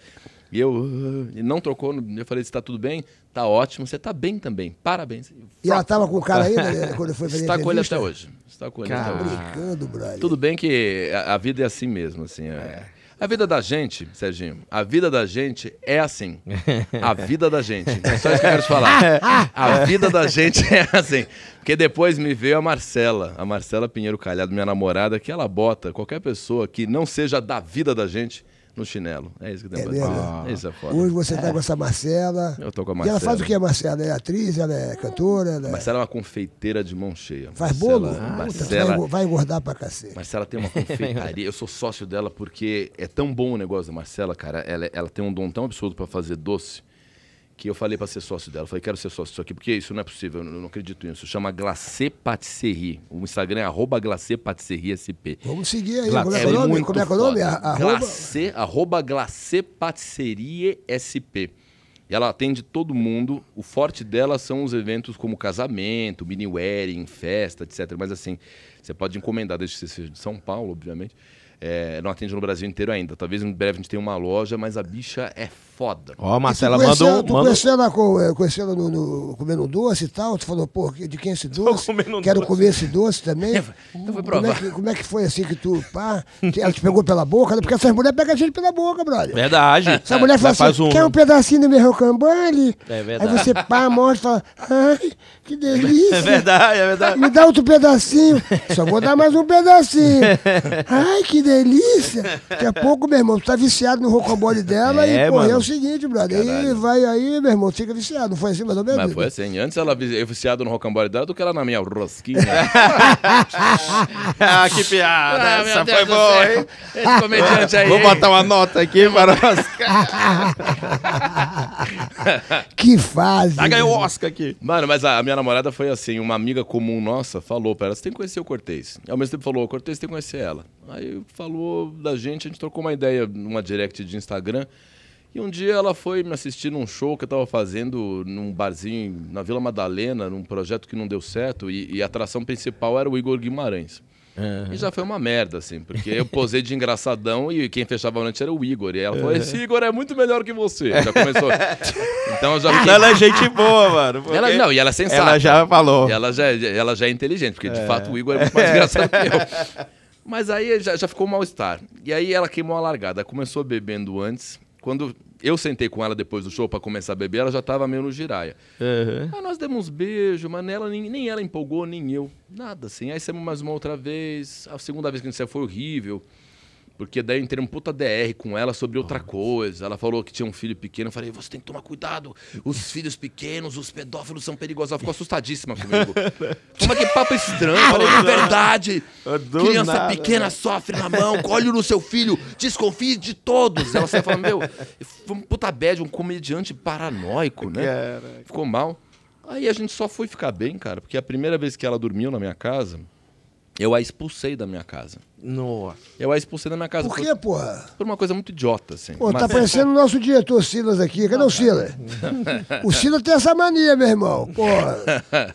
E eu, ah", e não trocou, eu falei, está tudo bem? Tá ótimo, você tá bem também. Parabéns. E ela tava com o cara ainda quando foi fazer Está com ele até hoje. Está com ele até tá hoje. brincando, Tudo bem que a, a, vida é assim mesmo, assim. É. é. A vida da gente, Serginho, a vida da gente é assim. A vida da gente. É só isso que eu quero te falar. Ah, ah, ah. A vida da gente é assim. Porque depois me veio a Marcela, a Marcela Pinheiro Calhado, minha namorada, que ela bota qualquer pessoa que não seja da vida da gente no chinelo. É isso que tem é pra dizer. isso é foda. Hoje você tá com essa Marcela. Eu tô com a Marcela. E ela faz o que, a Marcela? Ela é atriz, ela é cantora? Ela é... Marcela é uma confeiteira de mão cheia. Faz bolo? Ah, Marcela... Vai, vai engordar pra cacete. Marcela tem uma confeitaria. Eu sou sócio dela porque é tão bom o negócio da Marcela, cara. Ela, ela tem um dom tão absurdo pra fazer doce que eu falei para ser sócio dela. Eu falei, quero ser sócio disso aqui, porque isso não é possível, eu não, acredito nisso. Chama Glacé Patisserie. O Instagram é arroba SP. Vamos seguir aí. Glacê, como é, é o nome? Como é que é o nome? Arroba... Glacê, arroba Glacê Patisserie SP. Ela atende todo mundo. O forte dela são os eventos como casamento, mini wedding, festa, etc. Mas assim, você pode encomendar, desde que você seja de São Paulo, obviamente. É, não atende no Brasil inteiro ainda. Talvez em breve a gente tenha uma loja, mas a bicha é foda. Ó, oh, Marcela mandou um. Tu conhecendo, manda... É, conhecendo no, no, comendo doce e tal, tu falou, pô, de quem é esse doce? Quero doce. comer esse doce também. então foi provar. Como é, que, como é que foi assim que tu, pá, ela te pegou pela boca? Porque essas mulheres pegam a gente pela boca, brother. Verdade. Essa mulher fala assim, faz um... quer um pedacinho do meu rocambole? É verdade. Aí você, pá, mostra e fala, ai, que é delícia. É verdade, é verdade. Me dá outro pedacinho. Só vou dar mais um pedacinho. ai, que delícia. Daqui a pouco, meu irmão, tu tá viciado no rocambole dela é, e, pô, mano. eu seguinte, brother. Caralho. Aí vai aí, meu irmão, fica viciado. Não foi assim mais ou menos? Mas foi assim. Antes ela viciada no rocambole dela do que ela na minha rosquinha. ah, que piada. Ah, Essa foi boa, hein? Esse comediante aí. Vou botar uma nota aqui para nós. que fase. Tá ganhou o Oscar aqui. Mano, mas a minha namorada foi assim. Uma amiga comum nossa falou pra ela: você tem que conhecer o Cortez. Ao mesmo tempo falou: o Cortez tem que conhecer ela. Aí falou da gente, a gente trocou uma ideia numa direct de Instagram. E um dia ela foi me assistir num show que eu estava fazendo num barzinho na Vila Madalena, num projeto que não deu certo, e, e a atração principal era o Igor Guimarães. Uhum. E já foi uma merda, assim, porque eu posei de engraçadão e quem fechava a noite era o Igor. E ela falou: Esse Igor é muito melhor que você. Já começou. Então eu já fiquei... Ela é gente boa, mano. Ela, não, e ela é sensata. Ela já falou. E ela já, é, ela já é inteligente, porque é. de fato o Igor é muito mais é. engraçado que eu. Mas aí já, já ficou um mal-estar. E aí ela queimou a largada. Começou bebendo antes quando eu sentei com ela depois do show para começar a beber, ela já estava meio no giraia. Uhum. Aí nós demos uns beijos, mas nela, nem, nem, ela empolgou, nem eu. Nada assim. Aí saímos mais uma outra vez. A segunda vez que a gente saiu foi horrível. Porque daí eu entrei um puta DR com ela sobre outra coisa. Ela falou que tinha um filho pequeno. Eu falei, você tem que tomar cuidado. Os filhos pequenos, os pedófilos são perigosos. Ela ficou assustadíssima comigo. Como que papo estranho? Eu falei, ah, verdade. Ah, criança nada, pequena né? sofre na mão. Olhe no seu filho. Desconfie de todos. Ela saiu falando, meu, foi um puta bad, um comediante paranoico, né? Ficou mal. Aí a gente só foi ficar bem, cara. Porque a primeira vez que ela dormiu na minha casa, eu a expulsei da minha casa. No. Eu a expulsei da minha casa. Por quê, por... porra? Por uma coisa muito idiota, assim. Pô, tá Mas... tá parecendo o nosso diretor Silas aqui. Cadê ah, o Silas? o Silas tem essa mania, meu irmão. Porra.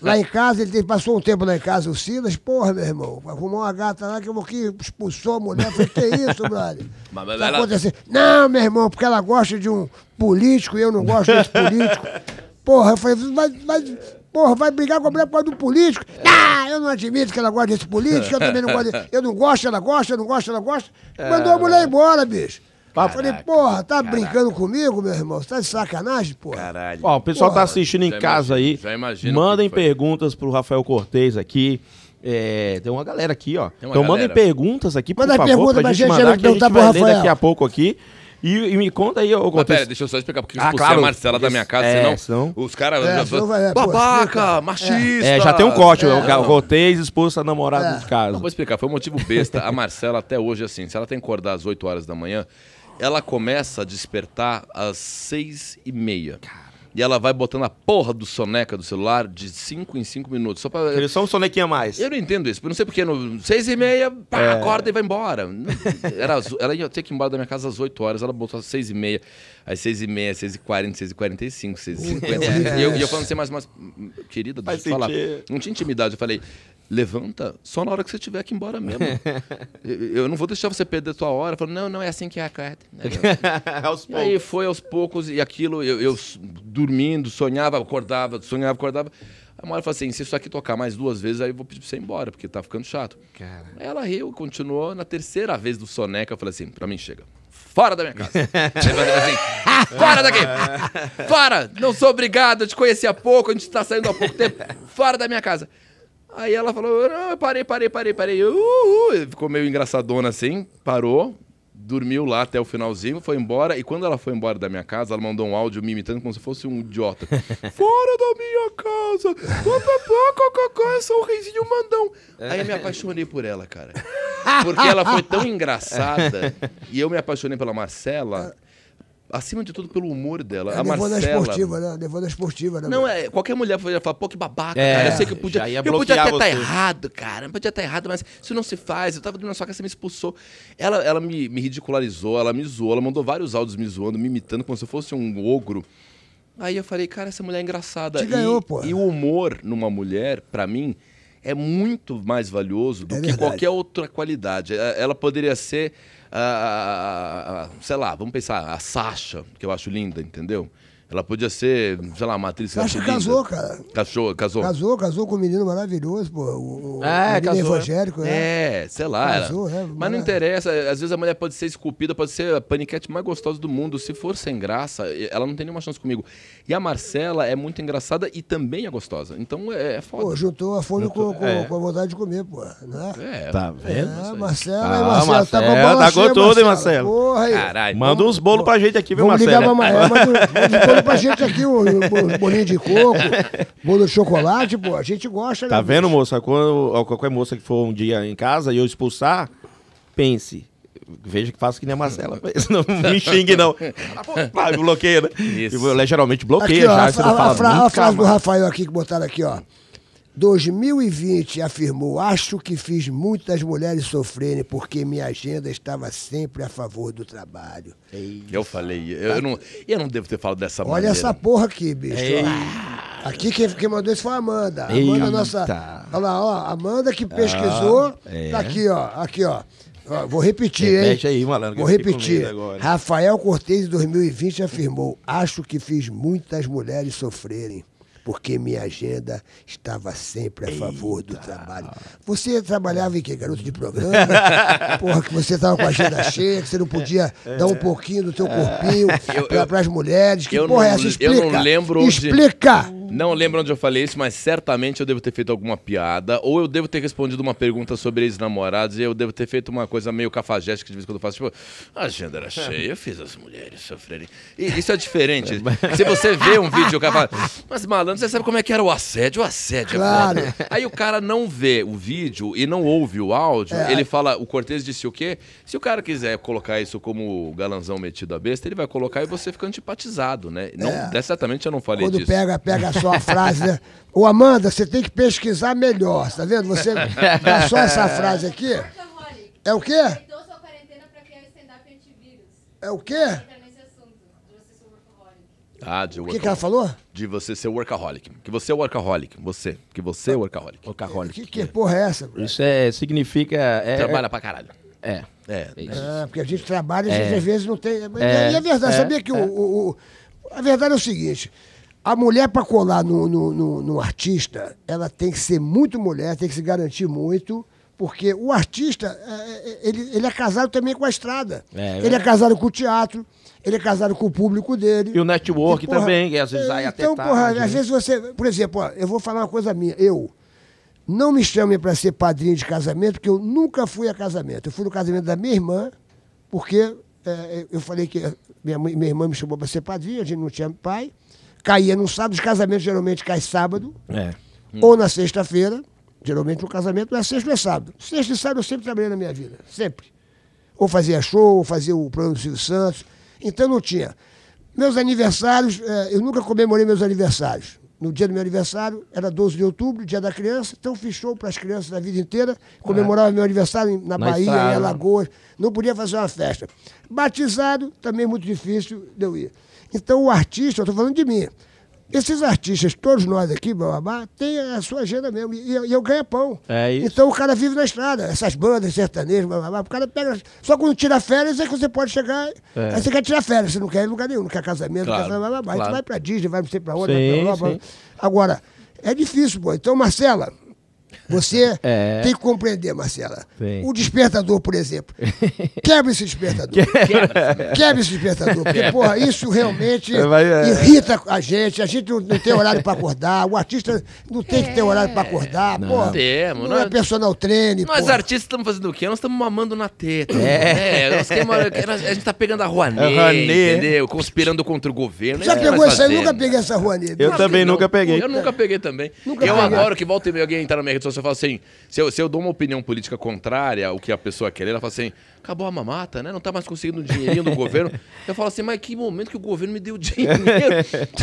Lá em casa, ele passou um tempo lá em casa, o Silas, porra, meu irmão. Arrumou uma gata lá que, que expulsou a mulher. Falei, que é isso, brother? Mas, mas, tá acontecendo. Não, meu irmão, porque ela gosta de um político e eu não gosto desse político. Porra, eu falei, mas. vai, porra, vai brigar com a mulher por causa do político. É. Ah, eu não admito que ela gosta desse político, eu também não gosto desse. Eu não gosto, ela gosta, eu não gosto, ela gosta. É. Mandou a mulher embora, bicho. Caraca, falei, porra, tá caraca. brincando comigo, meu irmão? Você tá de sacanagem, porra? Caralho. Ó, o pessoal tá porra. tá assistindo em já casa imagino, aí. Já imagino. Mandem perguntas pro Rafael Cortez aqui. É, tem uma galera aqui, ó. Então galera. mandem perguntas aqui, por Manda favor, pergunta pra, gente, mandar, que a gente vai ler daqui a pouco aqui. E, e me conta aí ô contexto. Pera, deixa eu só explicar, porque ah, você claro, a Marcela da minha casa, é, senão, os caras... É, já... É, Babaca, é. machista! É, já tem um corte, eu, é. eu voltei expulso a namorada é. de casa. Não, vou explicar, foi um motivo besta. a Marcela até hoje, assim, se ela tem que acordar às 8 horas da manhã, ela começa a despertar às 6 e meia. Caramba. E ela vai botando a porra do soneca do celular de 5 em 5 minutos. Só pra... Ele só um sonequinha a mais. Eu não entendo isso. Não sei porque, 6 e meia, pá, é... acorda e vai embora. Era, ela ia ter que ir embora da minha casa às 8 horas, ela botou às 6 e meia. Às 6 e meia, 6 e 40, 6 e 45, 6 e 50. É. E eu, eu falando assim, mas, mas querida, deixa eu falar. Não tinha intimidade. Eu falei, levanta só na hora que você tiver que ir embora mesmo. eu não vou deixar você perder a sua hora. Falando, não, não é assim que é a carta. É aos poucos. aí foi aos poucos e aquilo, eu, eu dormindo, sonhava, acordava, sonhava, acordava. A Mara falou assim: se isso aqui tocar mais duas vezes, aí eu vou pedir pra você ir embora, porque tá ficando chato. Cara. ela riu, continuou. Na terceira vez do soneca, eu falei assim: pra mim chega. Fora da minha casa. assim, fora daqui! Fora! Não sou obrigado, eu te conheci há pouco, a gente tá saindo há pouco tempo. Fora da minha casa. Aí ela falou, ah, parei, parei, parei, parei. Uh, uh, ficou meio engraçadona assim, parou, dormiu lá até o finalzinho, foi embora. E quando ela foi embora da minha casa, ela mandou um áudio me imitando como se fosse um idiota. Fora da minha casa! Papapá, cococó, é só um reizinho mandão. Aí eu me apaixonei por ela, cara. Porque ela foi tão engraçada. E eu me apaixonei pela Marcela acima de tudo pelo humor dela. É, a levou Marcela... da esportiva, né? Levou da esportiva, né? Não, é, qualquer mulher poderia falar, pô, que babaca, é, cara. Eu sei que eu podia. Eu podia até estar tá errado, cara. Eu podia estar tá errado, mas isso não se faz. Eu tava dormindo na sua casa, você me expulsou. Ela, ela me, me ridicularizou, ela me zoou, ela mandou vários áudios me zoando, me imitando como se eu fosse um ogro. Aí eu falei, cara, essa mulher é engraçada. Te e, ganhou, pô. E o humor numa mulher, para mim, é muito mais valioso do é que qualquer outra qualidade. É, ela poderia ser a, a, a, sei lá, vamos pensar, a Sasha, que eu acho linda, entendeu? Ela podia ser, sei lá, uma atriz. Acho que casou, cara. Cachou, casou. Casou, casou com um menino maravilhoso, pô. O, é, casou. evangélico, né? É, sei lá. Casou, ela... é, né? Mas não é. interessa. Às vezes a mulher pode ser esculpida, pode ser a paniquete mais gostosa do mundo. Se for sem graça, ela não tem nenhuma chance comigo. E a Marcela é muito engraçada e também é gostosa. Então é, é foda. Pô, juntou a fome juntou... Com, com, é. com, a vontade de comer, pô. Né? É, tá vendo? É, Marcela, ah, Marcela, Marcela, tá com a bola Tá gostoso, hein, Marcela? Porra, Caralho. Manda uns bolos pra gente aqui, viu, Marcela? Ligar pra, é, manda, mandando pra gente aqui o bolinho de coco, bolo de chocolate, pô. A gente gosta, né, Tá né, vendo, bicho? moça? Quando qualquer moça que for um dia em casa e eu expulsar, pense. Veja que faço que nem a Marcela. Não me xingue, não. Pá, bloqueia, né? Isso. Eu, geralmente bloqueia aqui, já. Ó, a, a, a, fra a frase do Rafael aqui que botaram aqui, ó. 2020 afirmou: Acho que fiz muitas mulheres sofrerem porque minha agenda estava sempre a favor do trabalho. eu falei, eu, eu, não, eu não devo ter falado dessa Olha maneira. Olha essa porra aqui, bicho. aqui quem, quem mandou isso foi a Amanda. Amanda, Amanda. É nossa. Olha lá, ó, Amanda que pesquisou. Ah, é. Tá aqui, ó. Aqui, ó. vou repetir, Repete hein? Aí, malandro, vou repetir. Rafael Cortez, em 2020, afirmou: Acho que fiz muitas mulheres sofrerem porque minha agenda estava sempre a favor Eita. do trabalho. Você trabalhava em que, garoto de programa? Porra, que você estava com a agenda cheia, que você não podia dar um é. pouquinho do seu corpinho para as mulheres. Que eu porra é não, é essa? Explica. Eu não lembro onde... Explica! Não lembro onde eu falei isso, mas certamente eu devo ter feito alguma piada, ou eu devo ter respondido uma pergunta sobre ex-namorados, e eu devo ter feito uma coisa meio cafajeste que de vez em quando eu faço, tipo, a agenda era cheia, eu fiz as mulheres sofrerem. E isso é diferente. É. Se você vê um vídeo, o cara fala, mas malandro, você sabe como é que era o assédio? O assédio claro. é foda. Aí o cara não vê o vídeo e não ouve o áudio, é, ele fala, o Cortez disse o quê? Se o cara quiser colocar isso como galanzão metido à besta, ele vai colocar e você fica antipatizado, né? Não, é. Certamente eu não falei quando disso. Quando pega, pega só a frase, né? Ô Amanda, você tem que pesquisar melhor, tá vendo? Você dá só essa frase aqui. É o quê? Então, é, é o quê? Ah, de O que, que ela falou? De você ser workaholic. Que você é workaholic. Você. Que você é workaholic. Workaholic. Que, que porra é essa? Isso é, significa... É, é- Trabalha é, pra caralho. É. É, é, é porque a gente trabalha e é. às vezes não tem... É, e é verdade, sabia que o, o, o... A verdade é o seguinte... A mulher, para colar no, no, no, no, artista, ela tem que ser muito mulher, tem que se garantir muito, porque o artista, é, é, é, ele, ele é casado também com a estrada. É, ele é casado com o teatro, ele é casado com o público dele. E o network e, porra, também, que às vezes vai até Então, tarde, porra, né? às vezes você... Por exemplo, ó, eu vou falar uma coisa minha. Eu não me chamem para ser padrinho de casamento, porque eu nunca fui a casamento. Eu fui no casamento da minha irmã, porque é, eu falei que minha, minha irmã me chamou para ser padrinho, a gente não tinha pai caía num sábado, os casamentos geralmente caem sábado, é. ou na sexta-feira. Geralmente o casamento casamento é sexta ou é sábado. Sexta e sábado eu sempre trabalhei na minha vida, sempre. Ou fazia show, ou fazia o plano do Silvio Santos. Então não tinha. Meus aniversários, eh, eu nunca comemorei meus aniversários. No dia do meu aniversário, era 12 de outubro, dia da criança, então fiz show para as crianças da vida inteira, comemorava é. meu aniversário na, na Bahia, em né? Alagoas, não podia fazer uma festa. Batizado, também muito difícil de eu ir. Então, o artista, eu estou falando de mim, esses artistas, todos nós aqui, Bababá, tem a sua agenda mesmo. E, eu, eu ganho pão. É isso. Então o cara vive na estrada. Essas bandas sertanejas, Bababá, o cara pega. Só quando tira férias é que você pode chegar. É. Aí você quer tirar férias, você não quer ir em lugar nenhum, não quer casamento, claro, não quer bababá. Claro. A gente vai pra Disney, vai não sei pra onde, sim, vai pra Europa. Agora, é difícil, pô. Então, Marcela, você é. tem que compreender, Marcela. Sim. O despertador, por exemplo. Quebra esse despertador. Quebra, Quebra esse despertador. Porque, porra, isso realmente é, é. irrita a gente. A gente não, tem horário para acordar. O artista não tem é. que ter é. horário para acordar. Não, porra, temos, não é personal training Nós porra. artistas estamos fazendo o quê? Nós estamos mamando na teta. É. é nós temos, a gente está pegando a Rouanet, Rouanet, né? entendeu? Conspirando contra o governo. Já né? pegou essa? Eu nunca peguei essa Rouanet. Eu também nunca peguei. Eu nunca peguei também. Nunca eu peguei. adoro que volta e meia alguém entrar na minha rede pessoa, você fala assim, se eu, se eu dou uma opinião política contrária ao que a pessoa quer, ela fala assim, acabou a mamata, né? Não tá mais conseguindo o dinheirinho do governo. Eu falo assim, mas que momento que o governo me deu dinheiro?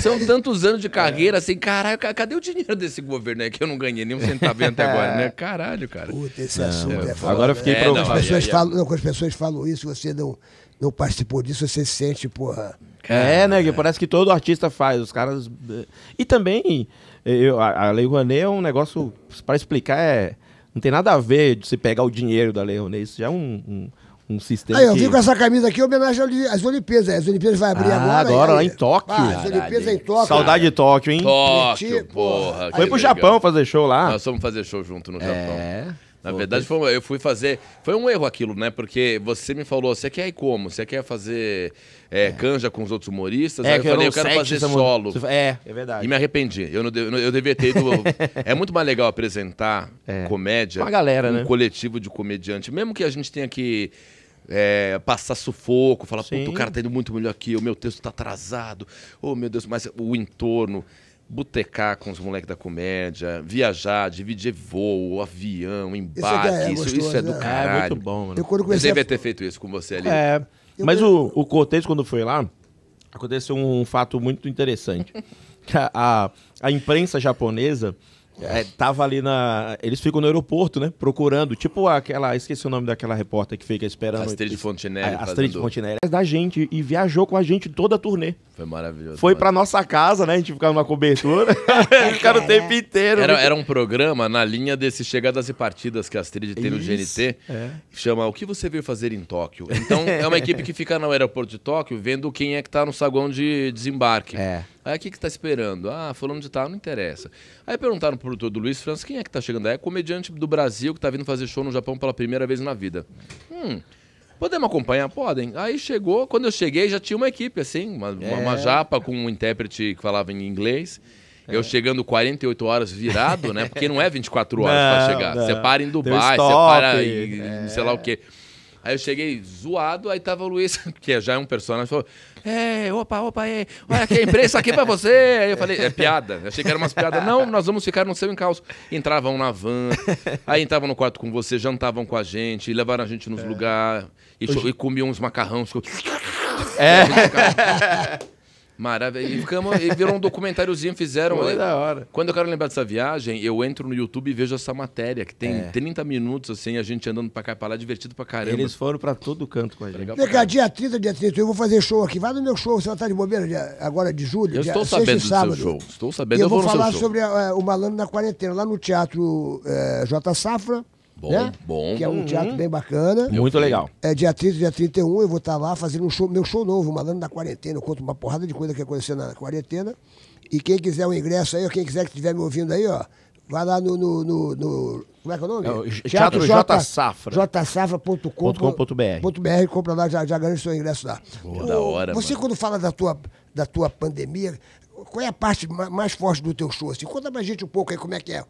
São tantos anos de carreira, assim, caralho, cadê o dinheiro desse governo aí que eu não ganhei nenhum um centavo até agora, né? Caralho, cara. Puta, esse não, assunto é, é foda, Agora eu fiquei é, né? preocupado. Não, as pessoas, é, é, falam, não, quando as pessoas falam isso, você não, não participou disso, você se sente, porra... É, né? Parece que todo artista faz. Os caras. Eh, e também eu, a, a Lei Rouanet é um negócio, para explicar, é, não tem nada a ver de se pegar o dinheiro da Lei Rouanet. Isso já é um, um um sistema. aí eu vim que... com essa camisa aqui em homenagem às Olimpíadas. É, as Olimpíadas vai abrir ah, agora. Agora, aí. lá em Tóquio. Ah, as Olimpíadas em Tóquio. Saudade de Tóquio, hein? Tóquio, porra. Foi pro legal. Japão fazer show lá. Nós vamos fazer show junto no é... Japão. É. Na verdade, foi, eu fui fazer. Foi um erro aquilo, né? Porque você me falou, você quer ir como? Você quer fazer é, é. canja com os outros humoristas? É, aí eu falei, eu, quero fazer solo. É, é verdade. E me arrependi. Eu, não, eu, devia ter ido. é muito mais legal apresentar é. comédia. Uma galera, um né? coletivo de comediante. Mesmo que a gente tenha que. É, passar sufoco, falar, puto, o cara tá indo muito melhor aqui, o meu texto tá atrasado, oh meu Deus, mas o entorno, botecar com os moleques da comédia, viajar, dividir voo, avião, embarque. Isso, é, é, é isso, gostoso, isso é né? do ah, é caralho. É muito bom, mano. Eu, quando comecei eu devia ter feito isso com você ali. É. Eu mas o, o Cortez, quando foi lá, aconteceu um fato muito interessante. a, a, a imprensa japonesa é, tava ali na. Eles ficam no aeroporto, né? Procurando. Tipo aquela. Esqueci o nome daquela repórter que fica esperando. Astrid Fontenelle. A, Astrid Fontenelle. Da gente. E viajou com a gente toda a turnê. Foi maravilhoso. Foi pra nossa casa, né? A gente ficava numa cobertura. Ficaram o é. tempo inteiro. Era, era, um programa na linha desse Chegadas e Partidas que a Astrid tem Isso. no GNT. É. Chama O que você veio fazer em Tóquio? Então é uma equipe que fica no aeroporto de Tóquio vendo quem é que tá no saguão de desembarque. É. Aí o que, que está esperando? Ah, falando de tal, não interessa. Aí perguntaram pro produtor do Luiz França quem é que está chegando aí. É comediante do Brasil que está vindo fazer show no Japão pela primeira vez na vida. Hum. Podemos acompanhar? Podem. Aí chegou, quando eu cheguei já tinha uma equipe, assim, uma, é. uma japa com um intérprete que falava em inglês. Eu é. chegando 48 horas virado, né? Porque não é 24 horas para chegar. Não. Você para em Dubai, você para em é. sei lá o quê. Aí eu cheguei zoado, aí tava o Luiz, que já é um personagem, falou: É, opa, opa, é, olha aqui a imprensa aqui pra você. Aí eu falei: É piada. Eu achei que era umas piadas. Não, nós vamos ficar no seu encalço. Entravam na van, aí entravam no quarto com você, jantavam com a gente, levaram a gente nos é. lugares, e, e comiam uns macarrões. É. Maravilha. E, ficamos, e virou um documentáriozinho, fizeram. Foi da hora. Quando eu quero lembrar dessa viagem, eu entro no YouTube e vejo essa matéria, que tem é. 30 minutos, assim, a gente andando pra cá e pra lá, divertido pra caramba. Eles foram pra todo canto com a gente. Fica dia 30, dia 30, eu vou fazer show aqui. Vai no meu show, você vai estar de bobeira dia, agora de julho. Eu estou sabendo do sábado. seu show. Estou sabendo, e eu, eu vou, falar sobre é, o Malandro na Quarentena, lá no Teatro é, J. Safra. Bom, né? bom. Que é um uhum. teatro bem bacana. Muito legal. É dia 30, dia 31, eu vou estar tá lá fazendo um show, meu show novo, Malandro da Quarentena. Eu conto uma porrada de coisa que aconteceu na quarentena. E quem quiser um ingresso aí, quem quiser que estiver me ouvindo aí, ó, vai lá no, no, no, no como é que é o nome? É, Teatro, Teatro J, J Safra. jsafra.com.br compra lá, já, já garante seu ingresso lá. Pô, o, da hora, Você mano. quando fala da tua, da tua pandemia, qual é a parte mais forte do teu show? Assim? Conta pra gente um pouco aí como é que é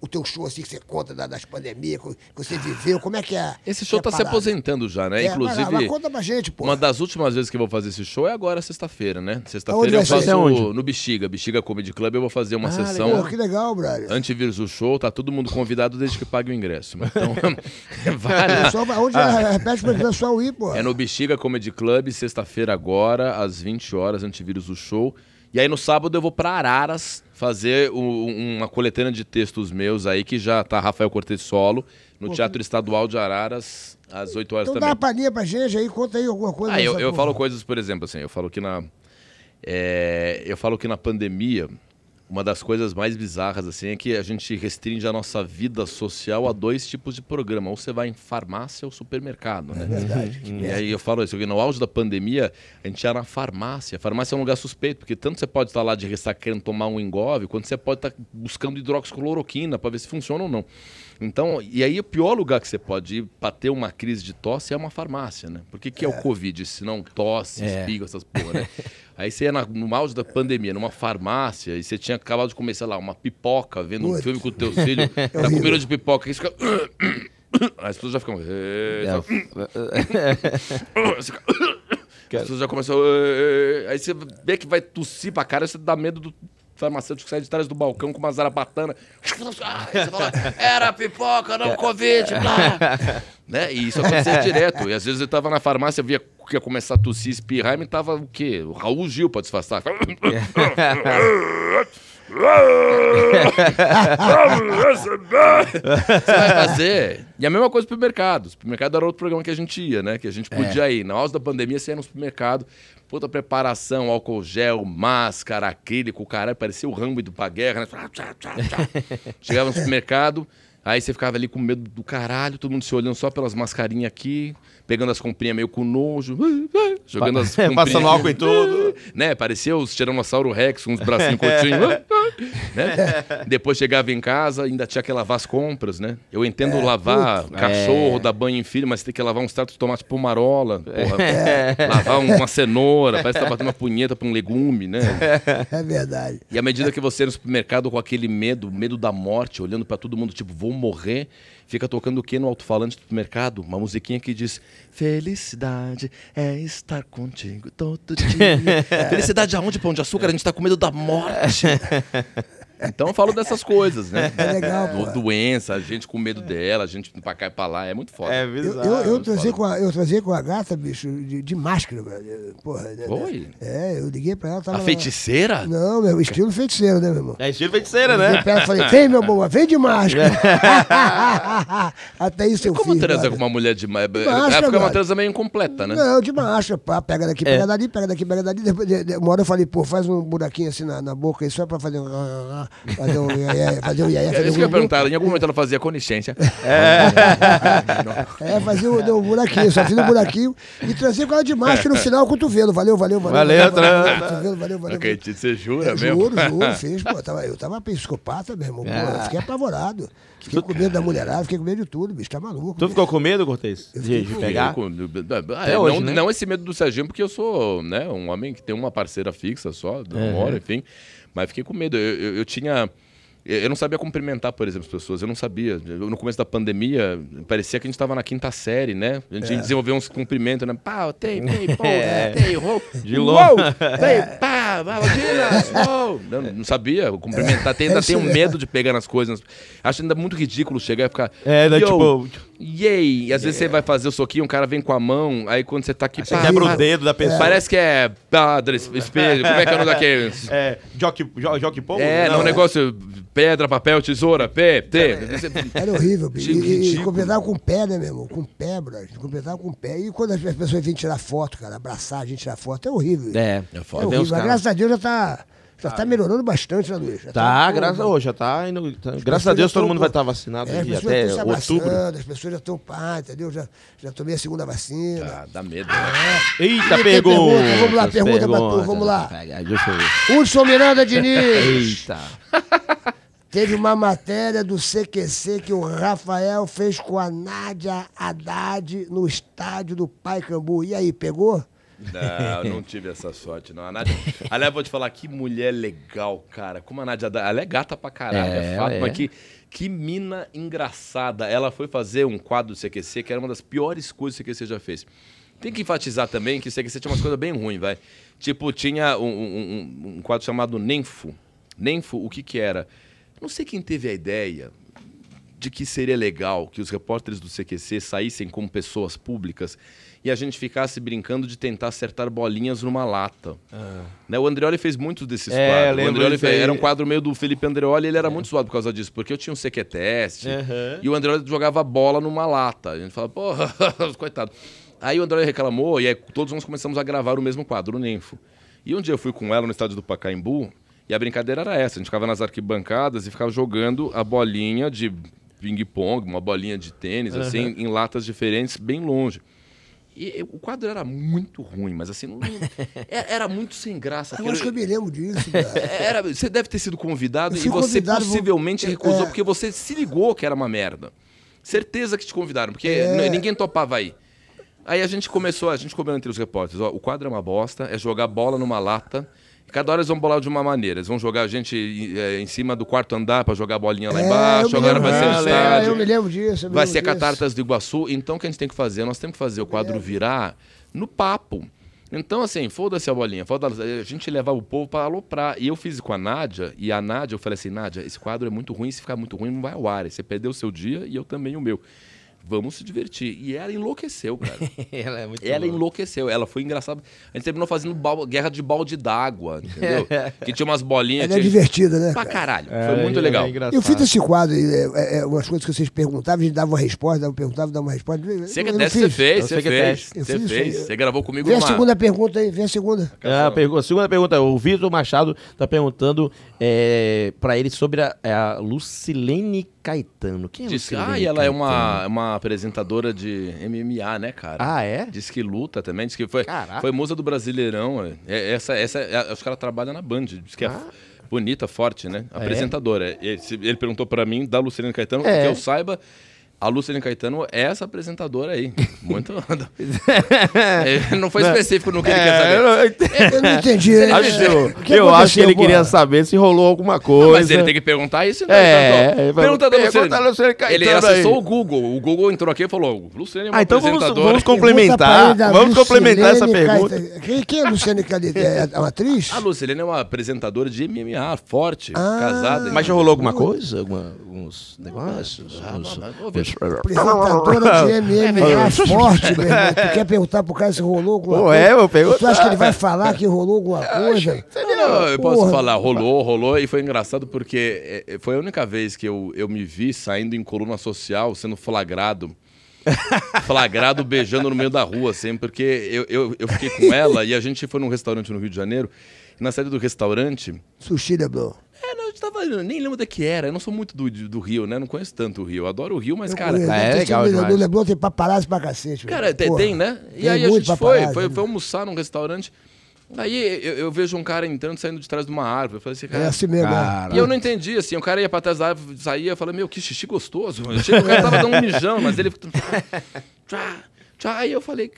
o teu show assim, que você conta da, das pandemias, que você viveu, como é que é. Esse é show é tá se aposentando já, né? É, Inclusive. Mas, mas conta pra gente, pô. Uma das últimas vezes que eu vou fazer esse show é agora sexta-feira, né? Sexta-feira eu é faço onde? no Bexiga, Bexiga Comedy Club, eu vou fazer uma ah, sessão. Legal. que legal, brother. Antivírus o show, tá todo mundo convidado desde que pague o ingresso. Então, vale. É, só, onde é? Ah. Repete pra pessoal ir, pô. É no Bexiga Comedy Club, sexta-feira agora, às 20 horas, antivírus o show. E aí no sábado eu vou para Araras fazer uma coletânea de textos meus aí, que já tá Rafael Cortez solo, no Pô, Teatro Estadual de Araras, às 8 horas então também. Então dá uma palhinha pra gente aí, conta aí alguma coisa. Ah, eu, eu falo coisas, por exemplo, assim, eu falo que na... É, eu falo que na pandemia uma das coisas mais bizarras assim é que a gente restringe a nossa vida social a dois tipos de programa. Ou você vai em farmácia ou supermercado, né? É verdade. E aí eu falo isso, no auge da pandemia, a gente ia na farmácia. A farmácia é um lugar suspeito, porque tanto você pode estar lá de ressaca querendo tomar um engove, quanto você pode estar buscando hidroxicloroquina para ver se funciona ou não. Então, e aí o pior lugar que você pode ir para ter uma crise de tosse é uma farmácia, né? Porque que é, é o é. Covid, se não tosse, é. espiga, essas porra, né? Aí você ia na, no auge da pandemia, numa farmácia, e você tinha acabado de começar lá uma pipoca, vendo Putz. um filme com o teu filho, tá é tá com medo de pipoca, aí fica... As pessoas já ficam... Eh, as pessoas já começam... Eh, eh, aí você vê que vai tossir pra cara, você dá medo do farmacêutico sair de trás do balcão com uma zarabatana. Aí você fala, era pipoca, não é. Covid. Blá. Né? E isso acontecia direto. E às vezes eu estava na farmácia, via que ia começar a tossir, espirrar, e me tava o quê? O Raul Gil para disfarçar. Você vai fazer. E a mesma coisa pro mercado. O supermercado era outro programa que a gente ia, né? Que a gente podia é. ir. Na hora da pandemia, você ia no supermercado. Puta preparação, álcool gel, máscara, acrílico, caralho. Parecia o Rambo do Paguerra, né? Chegava no supermercado Aí você ficava ali com medo do caralho, todo mundo se olhando só pelas mascarinhas aqui, pegando as comprinhas meio com nojo, jogando as comprinhas. Passando álcool em tudo. Né? Parecia os Tiranossauro Rex, uns bracinhos curtinhos. né? Depois chegava em casa, ainda tinha que lavar as compras, né? Eu entendo é, lavar putz, cachorro, é. dar banho em filho, mas tem que lavar um tatos de tomate pomarola, porra. É. Lavar uma cenoura, parece que tá batendo uma punheta pra um legume, né? É verdade. E à medida que você ia no supermercado com aquele medo, medo da morte, olhando para todo mundo, tipo, vou morrer fica tocando o que no alto-falante do mercado? Uma musiquinha que diz: Felicidade é estar contigo todo dia. Felicidade aonde, pão de açúcar? A gente tá com medo da morte. Então eu falo dessas coisas, né? É legal, Doença, a gente com medo dela, a gente pra cá e pra lá, é muito foda. É bizarro. Eu, eu, eu, trazia, com a, eu trazia com a gata, bicho, de, de máscara, porra. Oi? Né? É, eu liguei pra ela, tava... A feiticeira? Lá. Não, meu, estilo feiticeiro, né, meu irmão? É estilo feiticeira, eu né? Eu ela, falei, vem, meu boa, vem de máscara. Até isso e eu como fiz. Como transa com uma mulher de é, máscara? Ela é uma transa meio incompleta, né? Não, de máscara, pá, pega daqui, pega é. dali, pega daqui, pega dali. Depois, de, de, uma hora eu falei, pô, faz um buraquinho assim na, na boca isso é pra fazer um... Fazer o iaia, fazer um iaia. É isso que eu perguntaram. Em algum momento ela fazia com licença. É, é fazia o, um buraquinho, só fiz o buraquinho. E trazia com ela de máscara no final, o cotovelo. Valeu, valeu, valeu. Valeu, valeu, valeu, cotovelo, valeu, valeu. Okay, você jura é, mesmo? Juro, juro. Fiz, pô, eu tava, eu tava psicopata, meu irmão. Pô, eu ah. fiquei apavorado. Fiquei com medo da mulherada, fiquei com medo de tudo, bicho. Tá maluco. Tu bicho. Né? ficou com medo, Cortez? De, de pegar? Com... Ah, é, não, né? não esse medo do Serginho, porque eu sou né, um homem que tem uma parceira fixa só, não é. enfim. Mas fiquei com medo. Eu, eu, eu tinha. Eu não sabia cumprimentar, por exemplo, as pessoas. Eu não sabia. no começo da pandemia, parecia que a gente estava na quinta série, né? A gente é. desenvolveu uns cumprimentos, né? Pau, tei, pô, tei, rou, de longe. Tei, é. pá, ah, é. não, não sabia, cumprimentar, tem, ainda é. tenho medo de pegar nas coisas. Acho ainda muito ridículo chegar e ficar... É, né, tipo... Yay! E às vezes você é. vai fazer o soquinho, o cara vem com a mão, aí quando você tá aqui... Você quebra o dedo da pessoa. Parece que é padre, espelho, como é que é o nome daquele? É, jockey, jockey É, não, um né? negócio pedra, papel, tesoura, pé, tê. Era horrível, bicho. Tipo, e, e tipo. completava com o pé, né, meu irmão? Com o pé, brother. Completava com o pé. E quando as pessoas vêm tirar foto, cara, abraçar a gente tirar foto, é horrível. É, é foda. É horrível graças a Deus já tá. Já está ah, é. melhorando bastante, né, Luiz? Já tá, tá graças, oh, já tá indo, tá, graças a Deus todo mundo vai estar tá vacinado é, até outubro. As pessoas já estão pá, entendeu? Já, já tomei a segunda vacina. Ah, dá medo. É. Eita, pegou Vamos lá, pergunta, pra tu, vamos lá. Deixa eu ver. Hudson Miranda Diniz. Eita. Teve uma matéria do CQC que o Rafael fez com a Nádia Haddad no estádio do Paicambu. E aí, pegou? Não, não tive essa sorte, não. A Nádia... Aliás, vou te falar, que mulher legal, cara. Como a Nádia... Ela é gata pra caralho, é, é fato, é. mas que, que mina engraçada. Ela foi fazer um quadro do CQC, que era uma das piores coisas que o CQC já fez. Tem que enfatizar também que o CQC tinha umas coisas bem ruins, vai. Tipo, tinha um, um, um, quadro chamado Nenfo. Nenfo, o que que era? Não sei quem teve a ideia de que seria legal que os repórteres do CQC saíssem como pessoas públicas e a gente ficasse brincando de tentar acertar bolinhas numa lata. Ah. Né? O Andreoli fez muitos desses é, quadros. O Andreoli fez... era um quadro meio do Felipe Andreoli, ele era é. muito zoado por causa disso, porque eu tinha um sequeteste uhum. e o Andreoli jogava bola numa lata. A gente falava, porra, coitado. Aí o Andreoli reclamou e aí todos nós começamos a gravar o mesmo quadro, o Ninfo. E um dia eu fui com ela no estádio do Pacaembu e a brincadeira era essa, a gente ficava nas arquibancadas e ficava jogando a bolinha de ping-pong, uma bolinha de tênis, uhum. assim, em latas diferentes, bem longe. E, e, o quadro era muito ruim, mas assim, não, é, era, muito sem graça. Eu acho que eu me lembro disso, cara. É, era, você deve ter sido convidado e você convidado, possivelmente vou... É, recusou, é... porque você se ligou que era uma merda. Certeza que te convidaram, porque é... ninguém topava aí. Aí a gente começou, a gente comeu entre os repórteres, ó, o quadro é uma bosta, é jogar bola numa lata Cada hora eles vão bolar de uma maneira. Eles vão jogar a gente é, em cima do quarto andar para jogar a bolinha lá é, embaixo. Agora vai ser o tá, estádio. eu me lembro disso. Me vai lembro ser a Catartas do Iguaçu. Então o que a gente tem que fazer? Nós temos que fazer o é. quadro virar no papo. Então, assim, foda-se a bolinha. Foda -se. a gente levava o povo para aloprar. E eu fiz com a Nádia, e a Nádia, eu falei assim: Nádia, esse quadro é muito ruim. Se ficar muito ruim, não vai ao ar. Você perdeu o seu dia e eu também o meu vamos se divertir. E ela enlouqueceu, cara. ela é muito Ela louca. enlouqueceu, ela foi engraçada. A gente terminou fazendo guerra de balde d'água, entendeu? É. que tinha umas bolinhas. Ela é tinha... é divertida, né? Pra caralho. É, foi muito é legal. É eu fiz esse quadro, é, umas coisas que vocês perguntavam, a gente dava uma resposta, dava, perguntava, dava uma resposta. Você que até você fez, você fez. Você fez, você gravou comigo Vem a segunda pergunta aí, vem a segunda. a, segunda pergunta, o Vitor Machado tá perguntando é, pra ele sobre a, a Lucilene Caetano. Quem é Diz, Lucilene Ah, e ela Caetano? é uma, uma apresentadora de MMA, né, cara? Ah, é? Diz que luta também. Diz que foi, Caraca. foi musa do Brasileirão. É, é essa, essa, é, acho que ela trabalha na Band. Diz que é ah. é bonita, forte, né? Apresentadora. É? Ele, ele, perguntou para mim, da Lucilene Caetano, é. que eu saiba, a Luciane Caetano é essa apresentadora aí. Muito. É, é, não foi né? específico no que ele é, quer saber. Eu não, entendi. Acho, eu, eu acho que ele boa? queria saber se rolou alguma coisa. mas ele tem que perguntar isso. Né? É, então, então. pergunta da Luciane Caetano. Ele acessou aí. o Google. O Google entrou aqui e falou: Luciane é uma ah, então vamos, vamos, complementar. Vamos complementar essa pergunta. Caetano. Quem, é a Luciane Caetano? É uma atriz? A Luciane é uma apresentadora de MMA, forte, ah, casada. Mas já rolou alguma coisa? alguns negócios? Ah, alguns, Apresentadora de MM é forte, meu irmão. Tu quer perguntar pro cara se rolou alguma coisa? É, eu pergunto. Tu acha que ele vai falar que rolou alguma ah, coisa? eu posso falar, rolou, rolou. E foi engraçado porque é, é, foi a única vez que eu, eu me vi saindo em coluna social, sendo flagrado. flagrado beijando no meio da rua, assim, porque eu, eu, eu fiquei com ela e a gente foi num restaurante no Rio de Janeiro. E na saída do restaurante. Sushi, Leblon. É, não, a gente tava. Nem lembro da é que era. Eu não sou muito do, do Rio, né? Não conheço tanto o Rio. adoro o Rio, mas, eu cara. Conheço, é, é legal. O Leblon tem paparazzi pra cacete. Cara, tem, tem, né? E tem aí a gente foi, foi, foi, né? almoçar num restaurante. Aí eu, eu, vejo um cara entrando, saindo de trás de uma árvore. Eu falei assim, é cara. É assim mesmo. Né? Cara. E eu não entendi, assim. O cara ia pra trás da árvore, saía, eu falei, meu, que xixi gostoso. Eu achei que o cara tava dando um mijão, mas ele. Aí eu falei,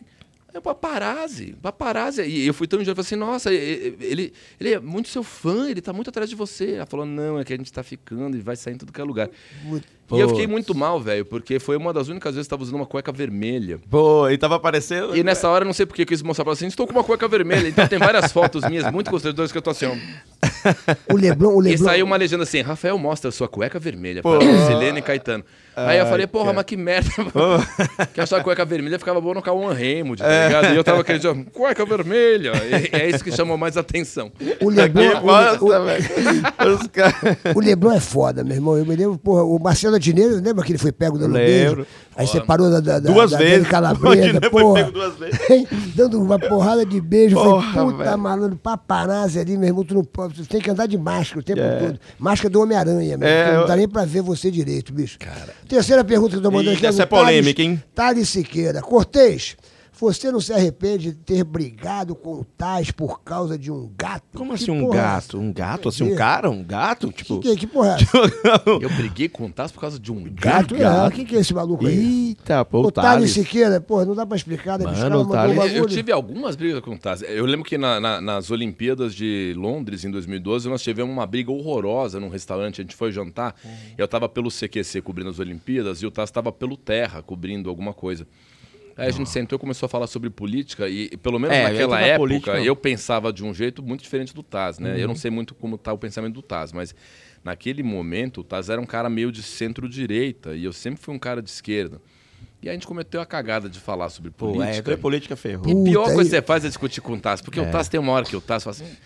é paparazzi, paparazzi. E eu fui tão injusto, eu falei assim, nossa, ele, ele é muito seu fã, ele tá muito atrás de você. Ela falou, não, é que a gente tá ficando e vai sair em tudo que é lugar. e eu fiquei muito mal, velho, porque foi uma das únicas vezes que eu tava usando uma cueca vermelha. Pô, e tava aparecendo. E nessa hora, não sei porque eu quis mostrar assim, pra você, estou com uma cueca vermelha. Então tem várias fotos minhas muito constrangedoras que eu tô assim, ó. O Leblon, o Leblon. E saiu uma legenda assim: Rafael mostra sua cueca vermelha Pô. para e Caetano. Aí eu falei, porra, mas que merda. que essa cueca vermelha ficava boa no Cauan Raymond, tá é. ligado? É. E eu tava querendo, cueca vermelha. E, é isso que chamou mais atenção. O Leblon, é massa, o, o, o, Leblon é foda, meu irmão. Eu me lembro, porra, o Marcelo Dineiro, lembra que ele foi pego no Lembro. Beijo? Aí você parou da, da, duas da, vezes. da calabresa, porra. Duas vezes. Dando uma porrada de beijo. Porra, puta, velho. malandro, paparazzi ali, meu irmão, tu não pode. Você tem que andar de máscara o tempo é. todo. Máscara do Homem-Aranha, meu é, Não dá nem pra ver você direito, bicho. Cara. Terceira pergunta que eu tô mandando aqui. É essa é polêmica, hein? Thales Siqueira. Cortez, você não se arrepende de ter brigado com o Tais por causa de um gato? Como que assim um é gato? um gato? Assim, é. um cara? Um gato? Tipo... Que, que, que porra é Eu briguei com o Tais por causa de um gato? gato? É, quem que é esse maluco aí? Eita, pô, o Tais. O Siqueira, pô, não dá pra explicar, Tales... eu tive algumas brigas com o Tais. Eu lembro que na, na, nas Olimpíadas de Londres, em 2012, nós tivemos uma briga horrorosa num restaurante. A gente foi jantar, uhum. eu tava pelo CQC cobrindo as Olimpíadas e o Tais tava pelo Terra cobrindo alguma coisa. Aí a gente sentou e começou a falar sobre política e, pelo menos é, naquela época, política... eu pensava de um jeito muito diferente do Taz, né? Uhum. Eu não uhum. sei muito como tá o pensamento do Taz, mas naquele momento o Taz era um cara meio de centro-direita e eu sempre fui um cara de esquerda. E a gente cometeu a cagada de falar sobre política. Pô, é, política ferrou. E pior Puta, coisa que é você faz é discutir com o Taz, porque é. o Taz tem uma hora que o Taz fala assim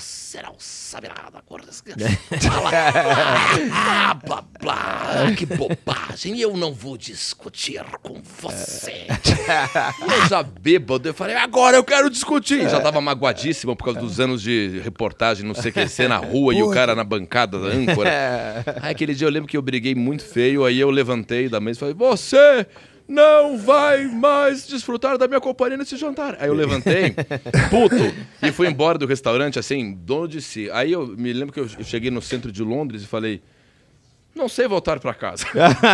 você não sabe nada. Agora blá, blá, blá, que bobagem. Eu não vou discutir com você. eu já bêbado, eu falei, agora eu quero discutir. Já tava magoadíssimo por causa dos anos de reportagem no CQC na rua e o cara na bancada da âncora. Aí aquele dia eu lembro que eu briguei muito feio, aí eu levantei da mesa e falei, você não vai mais desfrutar da minha companhia nesse jantar. Aí eu levantei, puto, e fui embora do restaurante, assim, dono de si. Aí eu me lembro que eu cheguei no centro de Londres e falei, não sei voltar para casa.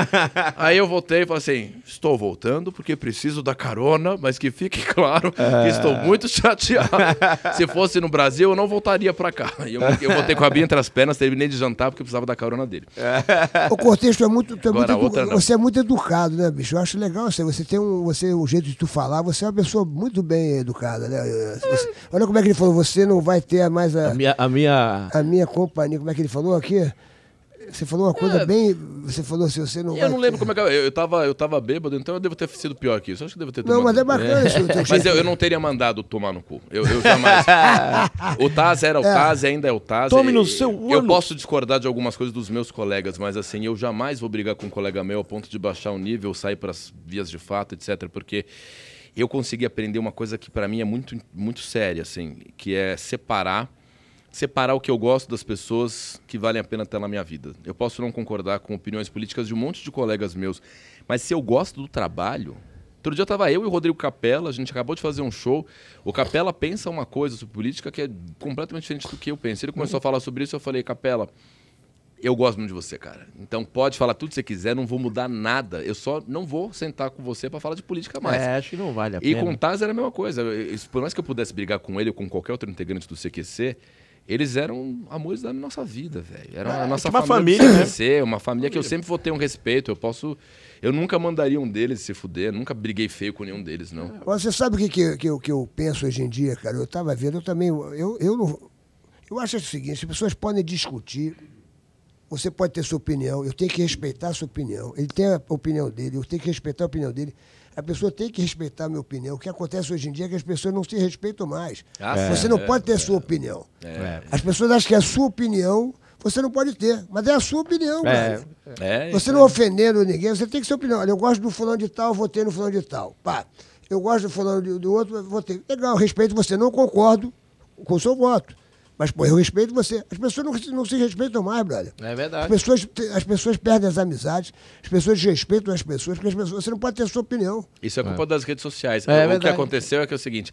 aí eu voltei e falei assim: estou voltando porque preciso da carona, mas que fique claro é... que estou muito chateado. Se fosse no Brasil, eu não voltaria para cá. Eu, eu voltei com a Bia entre as pernas, terminei de jantar porque precisava da carona dele. o Cortez, é muito, é muito outra, você é muito educado, né, bicho? Eu acho legal assim, você tem um, você, o um jeito de tu falar, você é uma pessoa muito bem educada, né? Você, olha como é que ele falou: você não vai ter mais a, a minha, a minha, a minha companhia. Como é que ele falou aqui? Você falou uma coisa é. bem. Você falou assim, você não. Eu não lembro ter... como é que. Eu, eu, tava, eu tava bêbado, então eu devo ter sido pior que isso. acho que devo ter tomado. Não, mas é bacana é. isso. Mas eu, eu, não teria mandado tomar no cu. Eu, eu jamais. o Taz era o é. Taz, ainda é o Taz. Tome no seu olho. Eu posso discordar de algumas coisas dos meus colegas, mas assim, eu jamais vou brigar com um colega meu a ponto de baixar o nível, sair para as vias de fato, etc. Porque eu consegui aprender uma coisa que para mim é muito, muito séria, assim, que é separar separar o que eu gosto das pessoas que valem a pena ter na minha vida. Eu posso não concordar com opiniões políticas de um monte de colegas meus, mas se eu gosto do trabalho. Outro dia estava eu e o Rodrigo Capella, a gente acabou de fazer um show. O Capella pensa uma coisa sobre política que é completamente diferente do que eu penso. Ele começou a falar sobre isso, eu falei, Capella, eu gosto muito de você, cara. Então pode falar tudo que você quiser, não vou mudar nada. Eu só não vou sentar com você para falar de política mais. É, acho que não vale a e pena. E com o Taz era a mesma coisa. por mais que eu pudesse brigar com ele ou com qualquer outro integrante do CQC, eles eram amores da nossa vida, velho. Era é, a nossa família. Uma família, família né? ser, uma família, família que né? é eu sempre vou ter um respeito. Eu posso. Eu nunca mandaria um deles se fuder, nunca briguei feio com nenhum deles, não. É. Você sabe o que, que, que, eu, que eu penso hoje em dia, cara? Eu tava vendo, eu também. Eu, eu, não, eu acho o seguinte: as pessoas podem discutir, você pode ter sua opinião, eu tenho que respeitar a sua opinião. Ele tem a opinião dele, eu tenho que respeitar a opinião dele. A pessoa tem que respeitar a minha opinião. O que acontece hoje em dia é que as pessoas não se respeitam mais. Ah, você é, não pode ter é, sua opinião. É. As pessoas acham que a sua opinião você não pode ter, mas é a sua opinião. É, é você não então. ofendendo ninguém, você tem que ter opinião. Olha, eu gosto do fulano de tal, votei no fulano de tal. Pá, eu gosto do fulano de, do outro, votei. Legal, respeito você, não concordo com o seu voto. Mas, pô, eu respeito você. As pessoas não, não se respeitam mais, brother. É verdade. As pessoas, as pessoas perdem as amizades, as pessoas respeitam as pessoas, porque as pessoas, você não pode ter a sua opinião. Isso é culpa é. das redes sociais. É, é o é que aconteceu é que é o seguinte: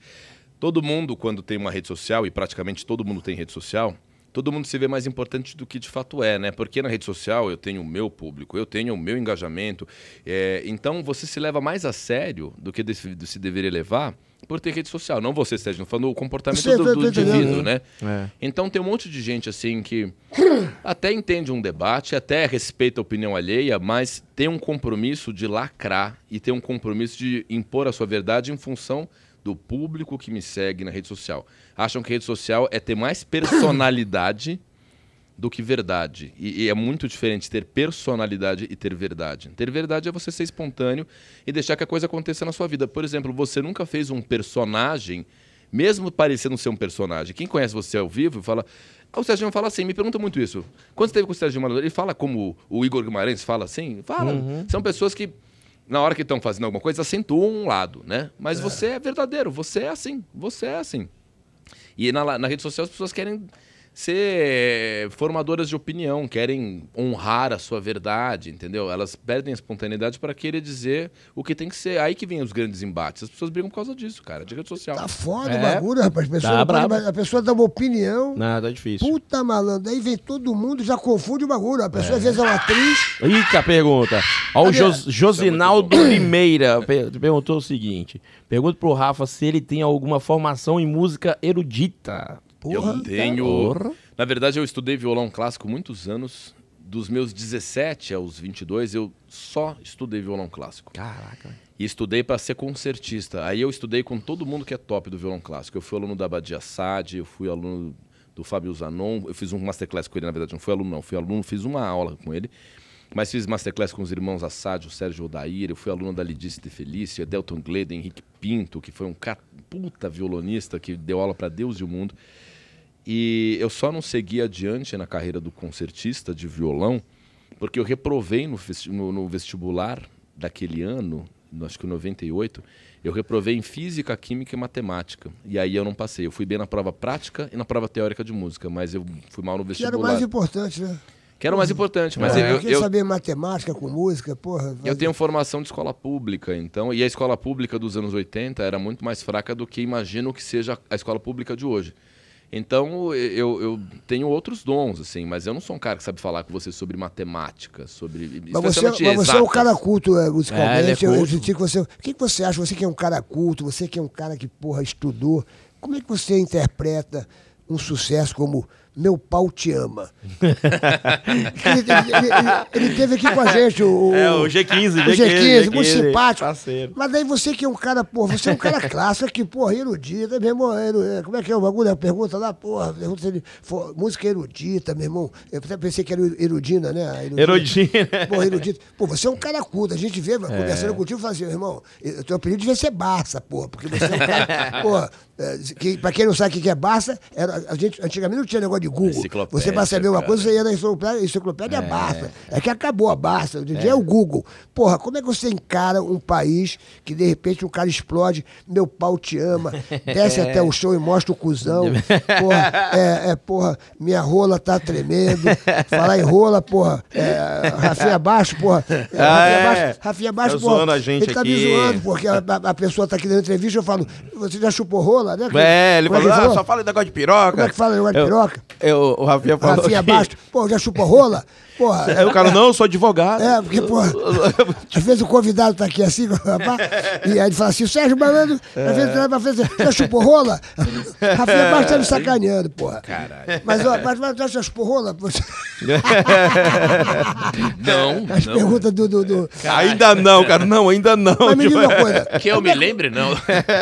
todo mundo, quando tem uma rede social, e praticamente todo mundo tem rede social, todo mundo se vê mais importante do que de fato é, né? Porque na rede social eu tenho o meu público, eu tenho o meu engajamento. É, então você se leva mais a sério do que se deveria levar por ter rede social. Não você, Sérgio, falando o comportamento Sim, do, do indivíduo, né? É. Então tem um monte de gente assim que até entende um debate, até respeita a opinião alheia, mas tem um compromisso de lacrar e tem um compromisso de impor a sua verdade em função do público que me segue na rede social. Acham que rede social é ter mais personalidade do que verdade. E, e, é muito diferente ter personalidade e ter verdade. Ter verdade é você ser espontâneo e deixar que a coisa aconteça na sua vida. Por exemplo, você nunca fez um personagem, mesmo parecendo ser um personagem. Quem conhece você ao vivo fala. Ah, o Sérgio fala assim, me pergunta muito isso. Quando você teve com o Sérgio Maradona, ele fala como o Igor Guimarães fala assim? Fala. Uhum. São pessoas que na hora que estão fazendo alguma coisa, acentuam um lado, né? Mas é. você é verdadeiro, você é assim, você é assim. E na, na rede social as pessoas querem ser eh, formadoras de opinião, querem honrar a sua verdade, entendeu? Elas perdem a espontaneidade para querer dizer o que tem que ser. Aí que vem os grandes embates. As pessoas brigam por causa disso, cara, de rede social. Tá foda é. o bagulho, rapaz. Pessoa, tá a pessoa dá uma opinião. Nada, tá difícil. Puta malandro. Aí vem todo mundo já confunde o bagulho. A pessoa é. às vezes é uma atriz. Eita, pergunta. Olha o Jos Josinaldo é Limeira perguntou o seguinte: pergunta pro Rafa se ele tem alguma formação em música erudita. Porra, eu tenho. Porra. Na verdade, eu estudei violão clássico muitos anos. Dos meus 17 aos 22, eu só estudei violão clássico. Caraca. E estudei para ser concertista. Aí eu estudei com todo mundo que é top do violão clássico. Eu fui aluno da Badia Sad, eu fui aluno do Fábio Zanon. Eu fiz um masterclass com ele, na verdade, não fui aluno, não. Fui aluno, fiz uma aula com ele. Mas fiz masterclass com os irmãos Assad, o Sérgio Odair, eu fui aluno da Lidice de Felício, Delton Gleden, Henrique Pinto, que foi um puta violonista que deu aula para Deus e o mundo. E eu só não segui adiante na carreira do concertista de violão, porque eu reprovei no, no, no vestibular daquele ano, acho que 98, eu reprovei em física, química e matemática. E aí eu não passei. Eu fui bem na prova prática e na prova teórica de música, mas eu fui mal no vestibular. Que era o mais importante, né? Que era o mais importante, mas é. eu, eu, eu saber matemática com música, porra. Eu tenho formação de escola pública, então, e a escola pública dos anos 80 era muito mais fraca do que imagino que seja a escola pública de hoje. Então, eu, eu, tenho outros dons, assim, mas eu não sou um cara que sabe falar com você sobre matemática, sobre. Mas você, é- mas você é um cara culto é, musicalmente. É, é culto. Eu, senti que você. O que você acha? Você que é um cara culto, você que é um cara que, porra, estudou, como é que você interpreta um sucesso como meu pau te ama. ele, ele, ele, ele, teve aqui com a gente o. É, o G15, o G15, G15, G15 muito G15, simpático. Parceiro. Mas daí você que é um cara, porra, você é um cara clássico que, porra, erudita, meu irmão. Erudita, é, é, como é que é o bagulho? É a pergunta lá, porra, pergunta se ele. For, música erudita, meu irmão. Eu até pensei que era erudina, né? Erudina. erudina. Porra, erudita. Pô, você é um cara culto. A gente vê, é. conversando contigo, fala assim, irmão, o teu apelido devia ser Barça, porra, porque você é um cara. porra, que, pra quem não sabe o que é Barça, era, a gente, antigamente não tinha negócio de de Google. Você vai saber uma coisa, você ia na enciclopédia, enciclopédia é. Barça. É que acabou a Barça, o DJ é. é o Google. Porra, como é que você encara um país que de repente um cara explode, meu pau te ama, desce é. até o show e mostra o cuzão. Porra, é, é, porra, minha rola tá tremendo. Falar em rola, porra, é, Rafinha abaixo, é porra. É, ah, Rafinha, é Baixo, Rafinha Baixo, tá porra. A gente ele tá aqui. me zoando, porque a, a, pessoa tá aqui na entrevista, eu falo, você já chupou rola, né? É, ele falou, ah, só fala em negócio de piroca. Como é que fala negócio eu... de piroca? É o Rafinha falou. Rafinha que... pô, já chupa rola? Porra. É, o cara, não, eu sou advogado. É, porque, pô, às vezes o convidado tá aqui assim, rapaz, e aí ele fala assim, Sérgio Malandro, às vezes ele vai fazer, já chupou rola? É. Rafinha Bastos tá me sacaneando, porra. Caralho. Mas, ó, mas, mas, já chupou rola? não. As não. perguntas do. do, do... Ainda não, cara, não, ainda não. Mas uma coisa. Que eu me é, lembre, não.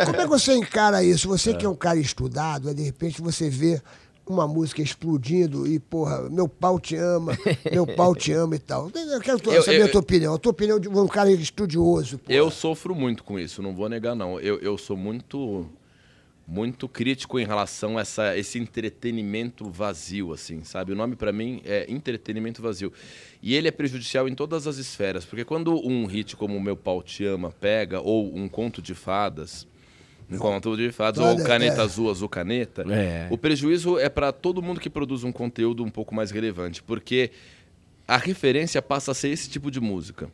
Como é que você encara isso? Você que é um cara estudado, aí de repente você vê uma música explodindo e, porra, meu pau te ama, meu pau te ama e tal. Eu quero eu, saber eu, a tua opinião. A tua opinião de um cara estudioso. Porra. Eu sofro muito com isso, não vou negar, não. Eu, eu sou muito muito crítico em relação a essa, esse entretenimento vazio, assim, sabe? O nome para mim é entretenimento vazio. E ele é prejudicial em todas as esferas, porque quando um hit como Meu Pau Te Ama pega, ou um conto de fadas, Conteúdo de fato, ou caneta é. azul, azul caneta. É. O prejuízo é para todo mundo que produz um conteúdo um pouco mais relevante, porque a referência passa a ser esse tipo de música.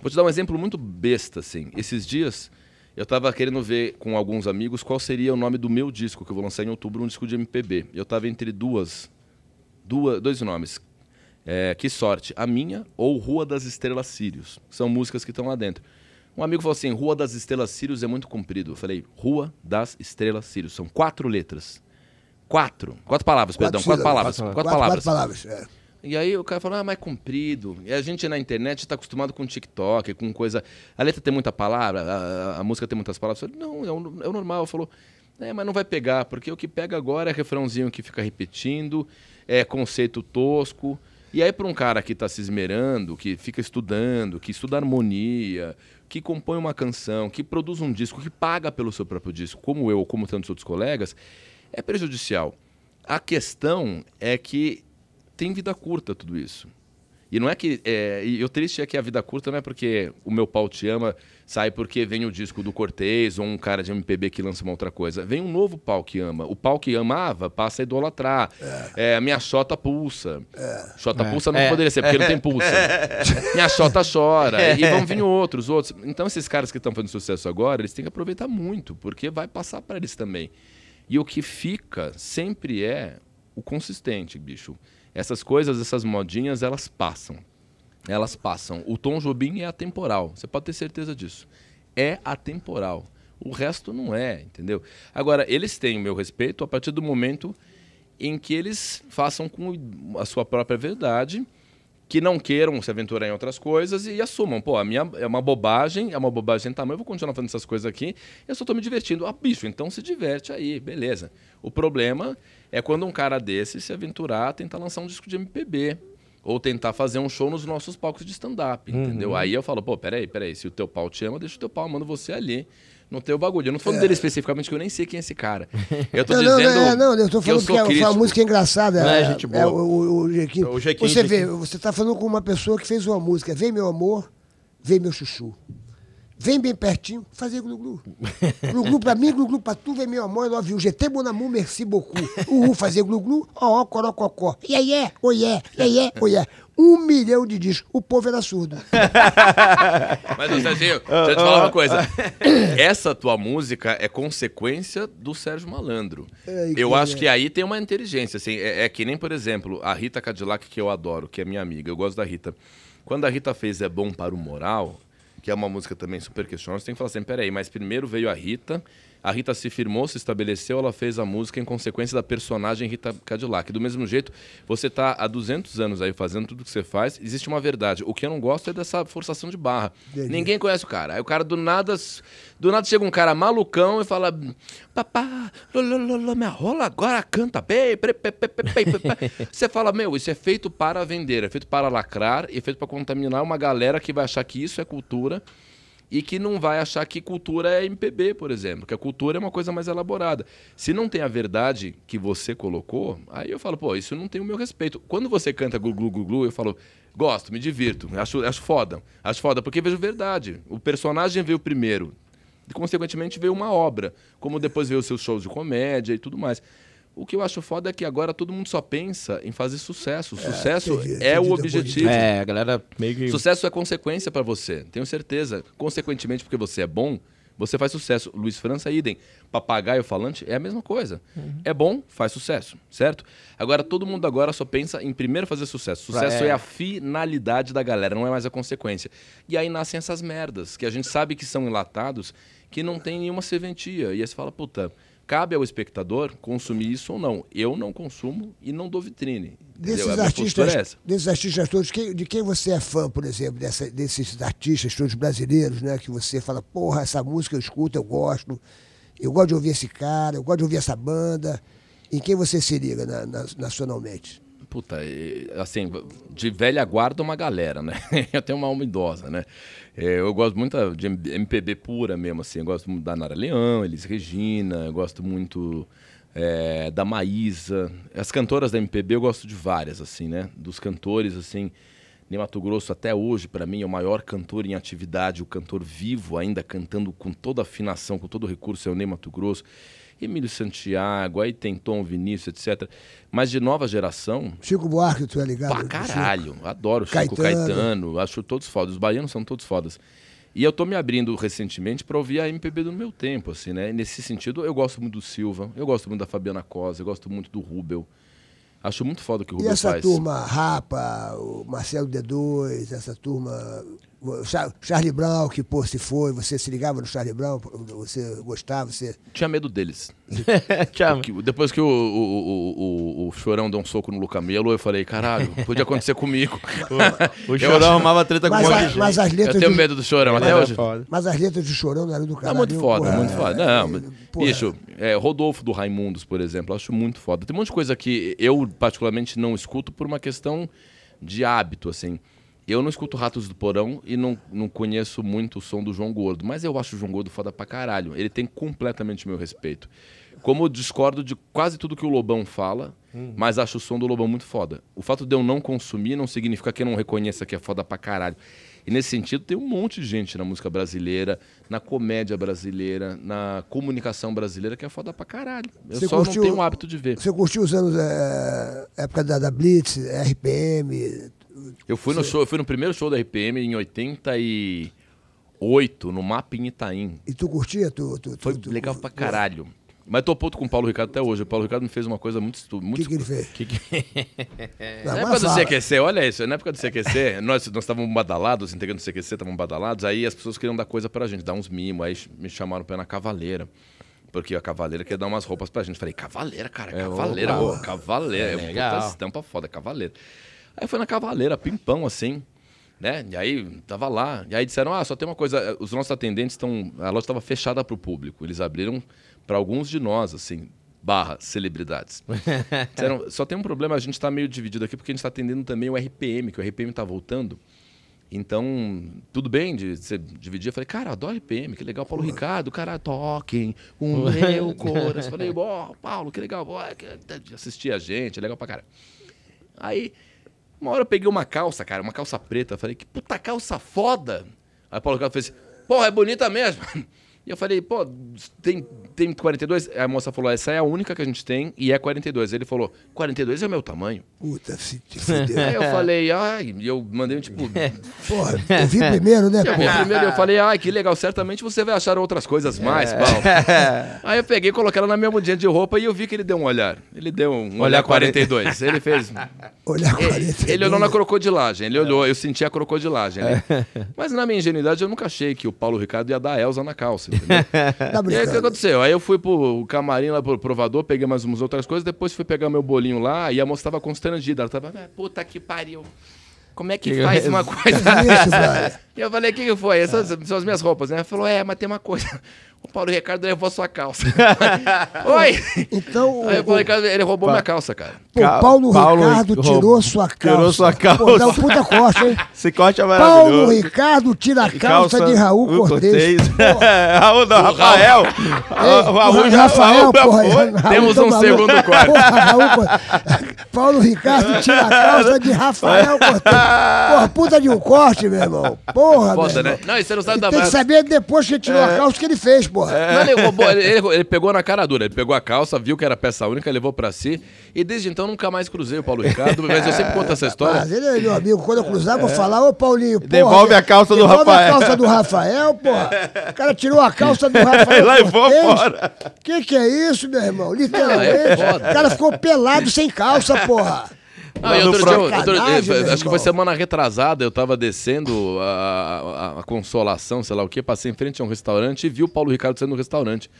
Vou te dar um exemplo muito besta, assim. Esses dias, eu estava querendo ver com alguns amigos qual seria o nome do meu disco, que eu vou lançar em outubro, um disco de MPB. Eu estava entre duas, duas, dois nomes. É, que sorte, a minha ou Rua das Estrelas Sírios. São músicas que estão lá dentro. Um amigo falou assim: Rua das Estrelas Sirius é muito comprido. Eu falei: Rua das Estrelas Sirius. São quatro letras. Quatro. Quatro palavras, quatro perdão. Quatro palavras. Quatro, quatro palavras. Quatro palavras, é. E aí o cara falou, ah, mas é comprido. E a gente na internet está acostumado com TikTok, com coisa. A letra tem muita palavra, a, a música tem muitas palavras. Eu falei, não, é o, é o normal. Falou, é, mas não vai pegar, porque o que pega agora é refrãozinho que fica repetindo, é conceito tosco. E aí, para um cara que está se esmerando, que fica estudando, que estuda harmonia, que compõe uma canção, que produz um disco, que paga pelo seu próprio disco, como eu ou como tantos outros colegas, é prejudicial. A questão é que tem vida curta tudo isso. E não é que. É, e o triste é que a vida curta não é porque o meu pau te ama, sai porque vem o disco do Cortez ou um cara de MPB que lança uma outra coisa. Vem um novo pau que ama. O pau que amava passa a idolatrar. É. é minha xota pulsa. É. Xota é. pulsa não é. poderia ser, porque não tem pulsa. minha xota chora. É. E vão vir outros, outros. Então, esses caras que estão fazendo sucesso agora, eles têm que aproveitar muito, porque vai passar para eles também. E o que fica sempre é o consistente, bicho. Essas coisas, essas modinhas, elas passam. Elas passam. O Tom Jobim é atemporal, você pode ter certeza disso. É atemporal. O resto não é, entendeu? Agora, eles têm o meu respeito a partir do momento em que eles façam com a sua própria verdade, que não queiram se aventurar em outras coisas e assumam. Pô, a minha é uma bobagem, é uma bobagem sem tamanho, eu vou continuar fazendo essas coisas aqui, eu só estou me divertindo. Ah, bicho, então se diverte aí, beleza. O problema é quando um cara desse se aventurar a tentar lançar um disco de MPB. Ou tentar fazer um show nos nossos palcos de stand-up, uhum. entendeu? Aí eu falo, pô, peraí, peraí, se o teu pau te ama, deixa o teu pau manda você ali não tem o bagulho. Eu não tô falando é. dele especificamente, que eu nem sei quem é esse cara. Eu tô não, dizendo. Não, é, não, eu tô falando que, que é, a música é engraçada. Não é, é gente é boa. É, o, o, o Jequim. É você Jequim. vê, você tá falando com uma pessoa que fez uma música. Vem meu amor, vem meu chuchu. Vem bem pertinho, fazer glu-glu. Glu-glu pra mim, glu-glu pra tu, vem meu amor, ouvi o GT Bonamu, merci beaucoup. Uhul, fazer glu-glu, ó, ó, corococó. E aí é, oi é, e aí é, oi é. Um milhão de discos. O povo era surdo. Mas, Sérgio, ah, deixa eu te falar uma ah. coisa. Essa tua música é consequência do Sérgio Malandro. É, eu acho é. que aí tem uma inteligência, assim. É, é que nem, por exemplo, a Rita Cadillac, que eu adoro, que é minha amiga. Eu gosto da Rita. Quando a Rita fez É Bom para o Moral, que é uma música também super questionante. você tem que falar assim, peraí, mas primeiro veio a Rita, a Rita se firmou, se estabeleceu, ela fez a música em consequência da personagem Rita Cadillac. Do mesmo jeito, você está há 200 anos aí fazendo tudo que você faz, existe uma verdade. O que eu não gosto é dessa forçação de barra. Ninguém conhece o cara. Aí o cara do nada, do nada chega um cara malucão e fala: "Papá, lolololo, minha rola agora canta bem". Você fala: "Meu, isso é feito para vender, é feito para lacrar, é feito para contaminar uma galera que vai achar que isso é cultura" e que não vai achar que cultura é MPB, por exemplo, que a cultura é uma coisa mais elaborada. Se não tem a verdade que você colocou, aí eu falo, pô, isso não tem o meu respeito. Quando você canta glu glu glu, eu falo, gosto, me divirto, acho, acho foda. Acho foda porque vejo verdade. O personagem veio primeiro. E, consequentemente, veio uma obra, como depois veio os seus shows de comédia e tudo mais. O que eu acho foda é que agora todo mundo só pensa em fazer sucesso. É, sucesso é, é, é o objetivo. É, a galera meio que... Sucesso é consequência para você, tenho certeza. Consequentemente, porque você é bom, você faz sucesso. Luiz França, idem. Papagaio falante é a mesma coisa. Uhum. É bom, faz sucesso, certo? Agora, todo mundo agora só pensa em primeiro fazer sucesso. Sucesso é. é. a finalidade da galera, não é mais a consequência. E aí nascem essas merdas, que a gente sabe que são enlatados, que não tem nenhuma serventia. E aí você fala, puta cabe ao espectador consumir isso ou não. Eu não consumo e não dou vitrine. Desses artistas, é desses artistas todos, quem, de quem você é fã, por exemplo, dessa, desses artistas todos brasileiros, né? Que você fala, porra, essa música eu escuto, eu gosto, eu gosto de ouvir esse cara, eu gosto de ouvir essa banda. Em quem você se liga na, na, nacionalmente? Puta, assim, de velha guarda uma galera, né? Eu tenho uma alma idosa, né? É, eu gosto muito ah, de MPB pura mesmo, assim. Eu gosto muito da Nara Leão, Elis Regina, eu gosto muito é, da Maísa. As cantoras da MPB eu gosto de várias, assim, né? Dos cantores, assim, nem Mato Grosso até hoje, para mim, é o maior cantor em atividade, o cantor vivo ainda, cantando com toda afinação, com todo recurso, é o Ney Mato Grosso. Emílio Santiago, aí tem Tom Vinícius, etc. Mas de nova geração. Chico Buarque, tu é ligado? Pra caralho. Chico. Adoro Chico Caetano. Caetano. Acho todos fodas. Os baianos são todos fodas. E eu tô me abrindo recentemente para ouvir a MPB do meu tempo, assim, né? Nesse sentido, eu gosto muito do Silva, eu gosto muito da Fabiana Cosa, eu gosto muito do Rubel. Acho muito foda o que o Rubel faz. E essa faz. turma Rapa, o Marcelo D2, essa turma Charlie Brown, que pô, se foi, você se ligava no Charlie Brown, você gostava, você. Tinha medo deles. Tinha. depois que o, o, o, o, Chorão deu um soco no Lucamelo, eu falei, caralho, podia acontecer comigo. o, Chorão amava treta com mas, um Mas as letras eu tenho medo do Chorão até é hoje. Mas as letras do Chorão não eram do cara. É muito foda, porra, muito foda. Não, é, bicho, é, Rodolfo do Raimundos, por exemplo, acho muito foda. Tem um monte de coisa que eu, particularmente, não escuto por uma questão de hábito, assim. Eu não escuto Ratos do Porão e não, não conheço muito o som do João Gordo, mas eu acho o João Gordo foda pra caralho. Ele tem completamente o meu respeito. Como eu discordo de quase tudo que o Lobão fala, hum. mas acho o som do Lobão muito foda. O fato de eu não consumir não significa que eu não reconheça que é foda pra caralho. E nesse sentido, tem um monte de gente na música brasileira, na comédia brasileira, na comunicação brasileira que é foda pra caralho. Eu só curtiu, não tenho o hábito de ver. Você curtiu os anos, é, época da, da Blitz, RPM, eu fui, no show, eu fui no primeiro show da RPM em 88, no Mapa em Itaim. E tu curtia? Tu, tu, Foi tu, legal pra caralho. Mas tô puto com o Paulo Ricardo até hoje. O Paulo Ricardo me fez uma coisa muito estúpida. O que, que, ele fez? Que que... na época do CQC, olha isso, na época do CQC, nós estávamos badalados, os integrantes do CQC estavam badalados, aí as pessoas queriam dar coisa pra gente, dar uns mimos, aí me chamaram pra ir na Cavaleira. Porque a Cavaleira queria dar umas roupas pra gente. Falei, Cavaleira, cara, é, Cavaleira, é, ô, Cavaleira. É, é, puta estampa foda, Cavaleira. Aí foi na Cavaleira, pimpão assim, né? E aí tava lá. E aí disseram: ah, só tem uma coisa, os nossos atendentes estão. A loja estava fechada para o público. Eles abriram para alguns de nós, assim, barra celebridades. disseram, só tem um problema, a gente está meio dividido aqui porque a gente está atendendo também o RPM, que o RPM está voltando. Então, tudo bem de você dividir. Eu falei, cara, adoro RPM, que legal. Paulo Ricardo, cara, é toquem o meu coração. falei, ó, oh, Paulo, que legal. assistir a gente, é legal pra cara. Aí, uma hora eu peguei uma calça, cara, uma calça preta. Falei, que puta calça foda. Aí o Paulo Ricardo fez, assim, porra, é bonita mesmo. E eu falei, pô, tem, tem 42? A moça falou, essa é a única que a gente tem e é 42. Ele falou, 42 é o meu tamanho. Puta, se te fudeu. Aí eu falei, ai, e eu mandei um tipo. Porra, eu vi primeiro, né? Eu vi primeiro eu falei, ai, que legal, certamente você vai achar outras coisas é. mais, Paulo. Aí eu peguei, coloquei ela na minha mudinha de roupa e eu vi que ele deu um olhar. Ele deu um olhar, olhar 42. Ele fez. Olhar 42. Ele, ele olhou na crocodilagem, ele olhou, eu senti a crocodilagem. Né? Mas na minha ingenuidade, eu nunca achei que o Paulo Ricardo ia dar a Elza na calça entendeu? tá e aí o que aconteceu? Aí eu fui pro camarim lá pro provador, peguei mais umas outras coisas, depois fui pegar meu bolinho lá e a moça tava constrangida. Ela tava, ah, puta que pariu. Como é que, que faz eu... uma é coisa? e eu falei, o que, que foi? Essas é. são as minhas roupas, né? Ela falou, é, mas tem uma coisa. O Paulo Ricardo levou a sua calça. Oi! Então. Aí o Paulo Ricardo, ele roubou pa... minha calça, cara. Pô, Paulo, Paulo Ricardo tirou sua calça. Tirou sua calça. Pô, dá um puta corte, hein? Esse corte é maravilhoso. Paulo Ricardo tira a calça, calça de Raul Cortez. Raul não, Rafael. Raul, Rafael, porra, tá Temos um segundo corte. Paulo Ricardo tira a calça de Rafael Cortez. Porra, puta de um corte, meu irmão. Porra, Foda, meu irmão. né? Não, isso não sabe da Tem que saber depois que tirou a é. calça que ele fez, porra. É. Não, ele, roubou, ele, ele, ele, pegou na cara dura. Ele pegou a calça, viu que era peça única, levou pra si. E desde então nunca mais cruzei o Paulo Ricardo. Mas eu sempre conto essa história. Mas ele é meu amigo. Quando eu cruzar, vou é. falar: Ô Paulinho, porra, Devolve a calça do Rafael. Devolve a calça do Rafael, porra. O cara tirou a calça do Rafael. Lá e levou fora. Que que é isso, meu irmão? É Literalmente. o cara ficou pelado sem calça, porra. Ah, não, dia, outro, eh, acho que foi semana retrasada, eu tava descendo a, a, a, Consolação, sei lá o quê, passei em frente a um restaurante e vi o Paulo Ricardo saindo do restaurante.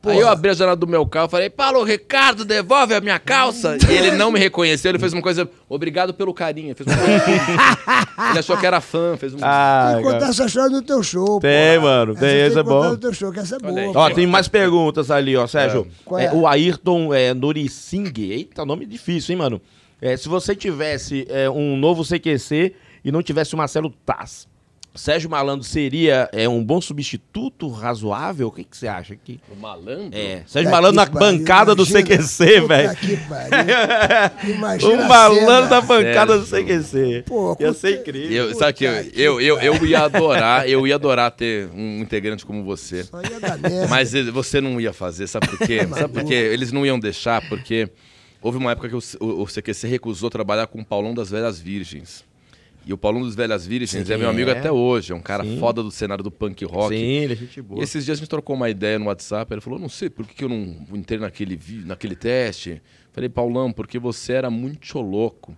Porra. Aí eu abri a janela do meu carro e falei, Paulo Ricardo, devolve a minha calça. e ele não me reconheceu, ele fez uma coisa, obrigado pelo carinho. Fez uma coisa... Assim. ele achou que era fã, fez uma assim. ah, Tem que contar essa história do teu show, Tem, mano, tem, essa, essa é bom. teu show, que essa é boa. Ó, tem mais perguntas ali, ó, Sérgio. É. É, o Ayrton é, Norissing, eita, nome difícil, hein, mano? É, se você tivesse é, um novo CQC e não tivesse o Marcelo Taz, Sérgio Malandro seria é, um bom substituto razoável? O que, que você acha aqui? O Malandro? É, Sérgio tá Malandro na pariu, bancada imagina, do CQC, velho. o Malandro na bancada Sérgio. do CQC. Pô, ia ser incrível. Eu, sabe que eu, eu, eu, eu, ia adorar, eu ia adorar ter um integrante como você. Só ia dar merda. Mas eh, você não ia fazer, sabe por quê? sabe por quê? Eles não iam deixar, porque... Houve uma época que o, o CQC recusou trabalhar com o Paulão das Velhas Virgens. E o Paulão dos Velhas Virgens Sim, é meu amigo é. até hoje, é um cara Sim. foda do cenário do punk rock. Sim, ele é gente boa. E esses dias a gente trocou uma ideia no WhatsApp, ele falou: não sei por que, eu não entrei naquele, naquele teste. Falei, Paulão, porque você era muito louco.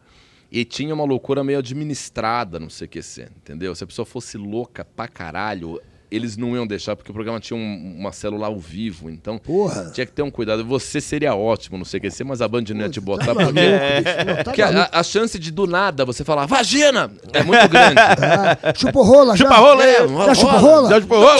E tinha uma loucura meio administrada no CQC, entendeu? Se a pessoa fosse louca pra caralho, eles não iam deixar, porque o programa tinha um, uma célula ao vivo. Então, Porra. tinha que ter um cuidado. Você seria ótimo no CQC, mas a Band não ia te botar. Tá porque é. Tá porque a, a, chance de do nada você falar vagina é muito grande. Ah, chupa rola, Chupa rola, é. Já chupa rola? Já chupa rola.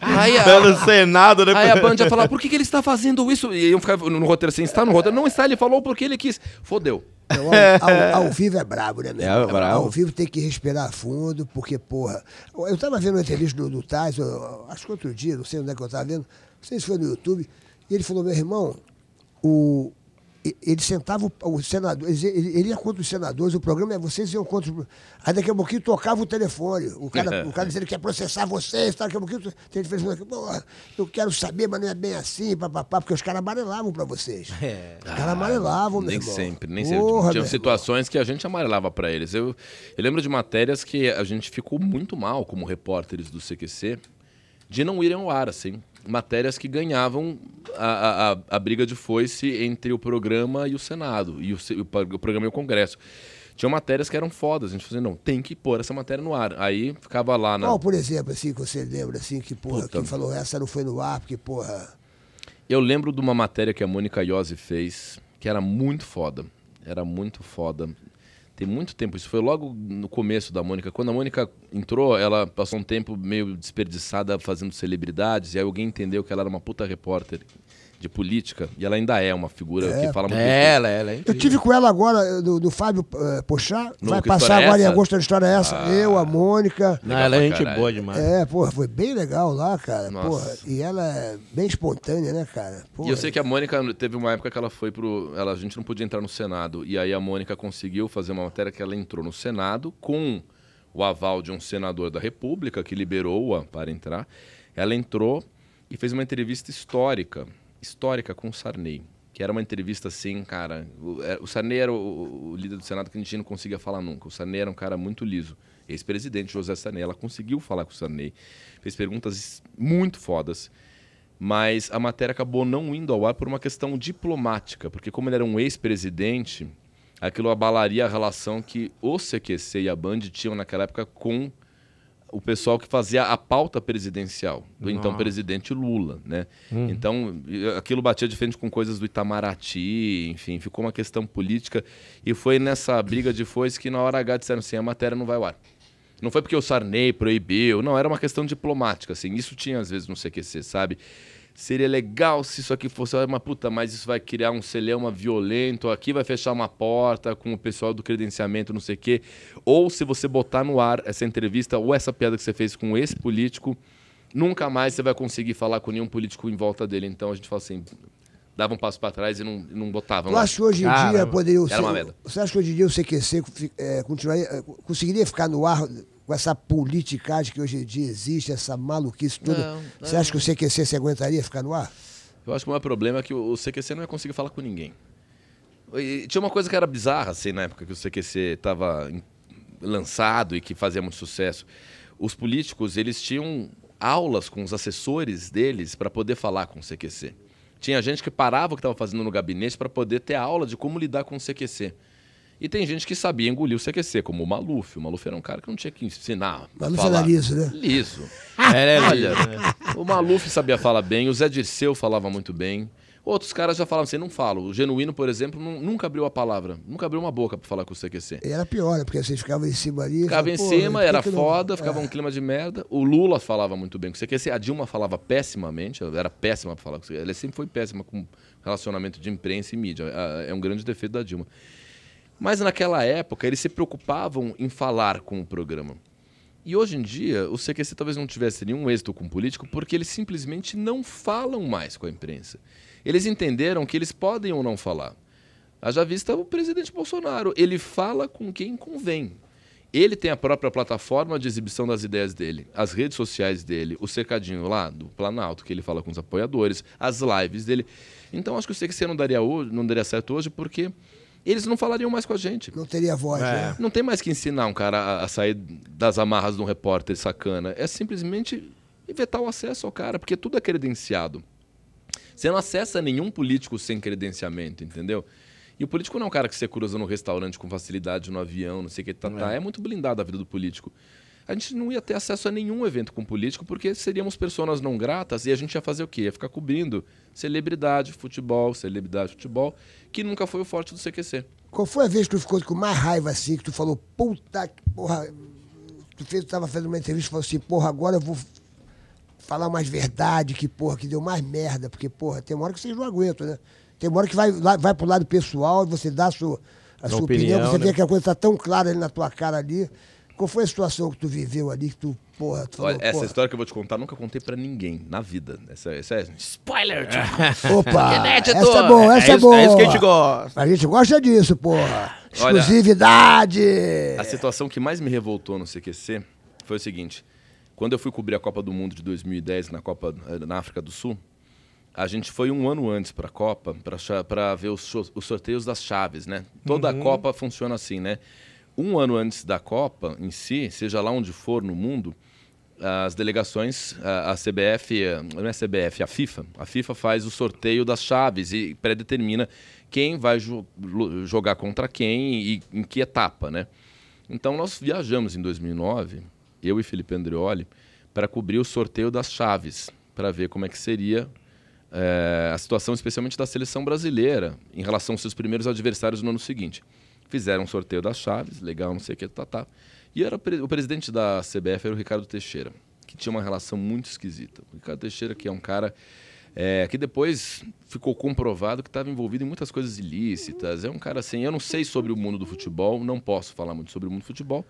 aí, a, Pelo Senado, né? Aí a Band ia falar, por que, que ele está fazendo isso? E iam ficar no roteiro assim, está no roteiro. Não está, ele falou porque ele quis. Fodeu. Então, ao, ao, ao, vivo é brabo, né, meu? É, é brabo. Ao vivo tem que respirar fundo, porque, porra. Eu tava vendo uma entrevista do, do Tais, acho que outro dia, não sei onde é que eu tava vendo, não sei se foi no YouTube, e ele falou: meu irmão, o, ele sentava o senador, ele ia contra os senadores, o programa é vocês iam contra os. Aí daqui a pouquinho tocava o telefone, o cara, o cara dizendo que ia processar vocês, tá? daqui a pouquinho tem fez eu quero saber, mas não é bem assim, papapá, porque os caras amarelavam para vocês. É. Os caras amarelavam, ah, meu Nem irmão. sempre, nem Porra, sempre. Tinham situações irmão. que a gente amarelava para eles. Eu, eu lembro de matérias que a gente ficou muito mal como repórteres do CQC de não irem ao ar, assim matérias que ganhavam a, a, a, briga de foice entre o programa e o Senado, e o, o, o programa e o Congresso. Tinha matérias que eram fodas, a gente fazia, não, tem que pôr essa matéria no ar. Aí ficava lá na. Qual, por exemplo, assim, que você lembra, assim, que, porra, Puta. quem falou essa não foi no ar, porque, porra. Eu lembro de uma matéria que a Mônica Iose fez, que era muito foda. Era muito foda. Tem muito tempo isso. Foi logo no começo da Mônica. Quando a Mônica entrou, ela passou um tempo meio desperdiçada fazendo celebridades. E aí alguém entendeu que ela era uma puta repórter de política, e ela ainda é uma figura é. que fala é, muito. É, ela, ela é incrível. Eu tive com ela agora, eh, do, do Fábio uh, Pochá, Não, vai passar agora é em agosto a história é essa. Ah. Eu, a Mônica. Não, ela é gente boa demais. É, porra, foi bem legal lá, cara. Nossa. Porra, e ela é bem espontânea, né, cara? Porra. E eu sei que a Mônica teve uma época que ela foi pro. Ela, a gente não podia entrar no Senado. E aí a Mônica conseguiu fazer uma matéria que ela entrou no Senado com o aval de um senador da República que liberou-a para entrar. Ela entrou e fez uma entrevista histórica histórica com o Sarney, que era uma entrevista assim, cara. O, é, o Sarney era o, o, líder do Senado que a gente não conseguia falar nunca. O Sarney era um cara muito liso. Ex-presidente José Sarney. Ela conseguiu falar com o Sarney, fez perguntas muito fodas. Mas a matéria acabou não indo ao ar por uma questão diplomática, porque, como ele era um ex-presidente, aquilo abalaria a relação que o CQC e a Band tinham naquela época com o pessoal que fazia a pauta presidencial do Nossa. então presidente Lula, né? Hum. Então, eh, aquilo batia de frente com coisas do Itamaraty, enfim, ficou uma questão política e foi nessa briga de foice que na hora H disseram assim, a matéria não vai ao ar. Não foi porque o Sarney proibiu, não, era uma questão diplomática, assim, isso tinha às vezes no CQC, sabe? seria legal se isso aqui fosse uma puta, mas isso vai criar um celeuma violento, aqui vai fechar uma porta com o pessoal do credenciamento, não sei o quê. Ou se você botar no ar essa entrevista ou essa piada que você fez com esse político, nunca mais você vai conseguir falar com nenhum político em volta dele. Então a gente fala assim, dava um passo para trás e não, não botava. Eu acho que hoje em Caramba. dia poderia... Era uma merda. Você acha que hoje em dia o CQC é, eh, eh, conseguiria ficar no ar com essa politicagem que hoje em dia existe, essa maluquice toda. Você acha que o CQC se aguentaria ficar no ar? Eu acho que o maior problema é que o CQC não ia conseguir falar com ninguém. E tinha uma coisa que era bizarra, assim, na época que o CQC estava lançado e que fazia muito sucesso. Os políticos, eles tinham aulas com os assessores deles para poder falar com o CQC. Tinha gente que parava o que estava fazendo no gabinete para poder ter aula de como lidar com o CQC. E tem gente que sabia engolir o CQC, como o Maluf. O Maluf era um cara que não tinha que ensinar. O Maluf falar. era liso, né? Liso. É, olha, né, o Maluf sabia falar bem, o Zé Dirceu falava muito bem. Outros caras já falavam assim, não falo. O Genuíno, por exemplo, não, nunca abriu a palavra, nunca abriu uma boca para falar com o CQC. era pior, né? porque vocês assim, ficavam em cima ali. Ficava em cima, era que foda, é. ficava é. um clima de merda. O Lula falava muito bem com o CQC, a Dilma falava pessimamente, ela era péssima para falar com o CQC. Ela sempre foi péssima com relacionamento de imprensa e mídia. É, é um grande defeito da Dilma. Mas naquela época eles se preocupavam em falar com o programa. E hoje em dia, o CQC talvez não tivesse nenhum êxito com o político porque eles simplesmente não falam mais com a imprensa. Eles entenderam que eles podem ou não falar. Haja vista o presidente Bolsonaro, ele fala com quem convém. Ele tem a própria plataforma de exibição das ideias dele, as redes sociais dele, o cercadinho lá do Planalto, que ele fala com os apoiadores, as lives dele. Então acho que o CQC não daria, hoje, não daria certo hoje porque eles não falariam mais com a gente. Não teria voz, é. né? Não tem mais que ensinar um cara a, sair das amarras de um repórter sacana. É simplesmente vetar o acesso ao cara, porque tudo é credenciado. Você não acessa nenhum político sem credenciamento, entendeu? E o político não é um cara que você cruza no restaurante com facilidade, no avião, não sei o que, tá, tá. É. é muito blindado a vida do político a gente não ia ter acesso a nenhum evento com político, porque seríamos pessoas não gratas e a gente ia fazer o quê? Ia ficar cobrindo celebridade, futebol, celebridade, futebol, que nunca foi o forte do CQC. Qual foi a vez que tu ficou com mais raiva assim, que tu falou, puta que porra. Tu fez, tu tava fazendo uma entrevista e falou assim, porra, agora eu vou falar mais verdade, que porra, que deu mais merda, porque, porra, tem uma hora que vocês não aguentam, né? Tem uma hora que vai, vai pro lado pessoal e você dá a sua, a sua opinião, opinião, você né? vê que a coisa tá tão clara ali na tua cara ali qual foi a situação que tu viveu ali que tu, porra, tu falou, Olha, essa porra. história que eu vou te contar, nunca contei pra ninguém na vida. Essa, essa é spoiler. Opa! Essa é boa, essa é, é, boa. É isso que a gente gosta. A gente gosta disso, porra. Exclusividade. Olha, a situação que mais me revoltou no CQC foi o seguinte. Quando eu fui cobrir a Copa do Mundo de 2010 na Copa eh, na África do Sul, a gente foi um ano antes para a Copa para ver os, os sorteios das chaves, né? Toda uhum. a Copa funciona assim, né? um ano antes da Copa em si, seja lá onde for no mundo, as delegações, a CBF, não é a CBF, a FIFA, a FIFA faz o sorteio das chaves e predetermina quem vai jo jogar contra quem e em que etapa, né? Então nós viajamos em 2009, eu e Felipe Andrioli, para cobrir o sorteio das chaves, para ver como é que seria é, a situação, especialmente da seleção brasileira, em relação aos seus primeiros adversários no ano seguinte. Fizeram um sorteio das chaves, legal, não sei o que, tá, tá. E era o presidente da CBF era o Ricardo Teixeira, que tinha uma relação muito esquisita. O Ricardo Teixeira, que é um cara é, que depois ficou comprovado que estava envolvido em muitas coisas ilícitas. É um cara assim, eu não sei sobre o mundo do futebol, não posso falar muito sobre o mundo do futebol,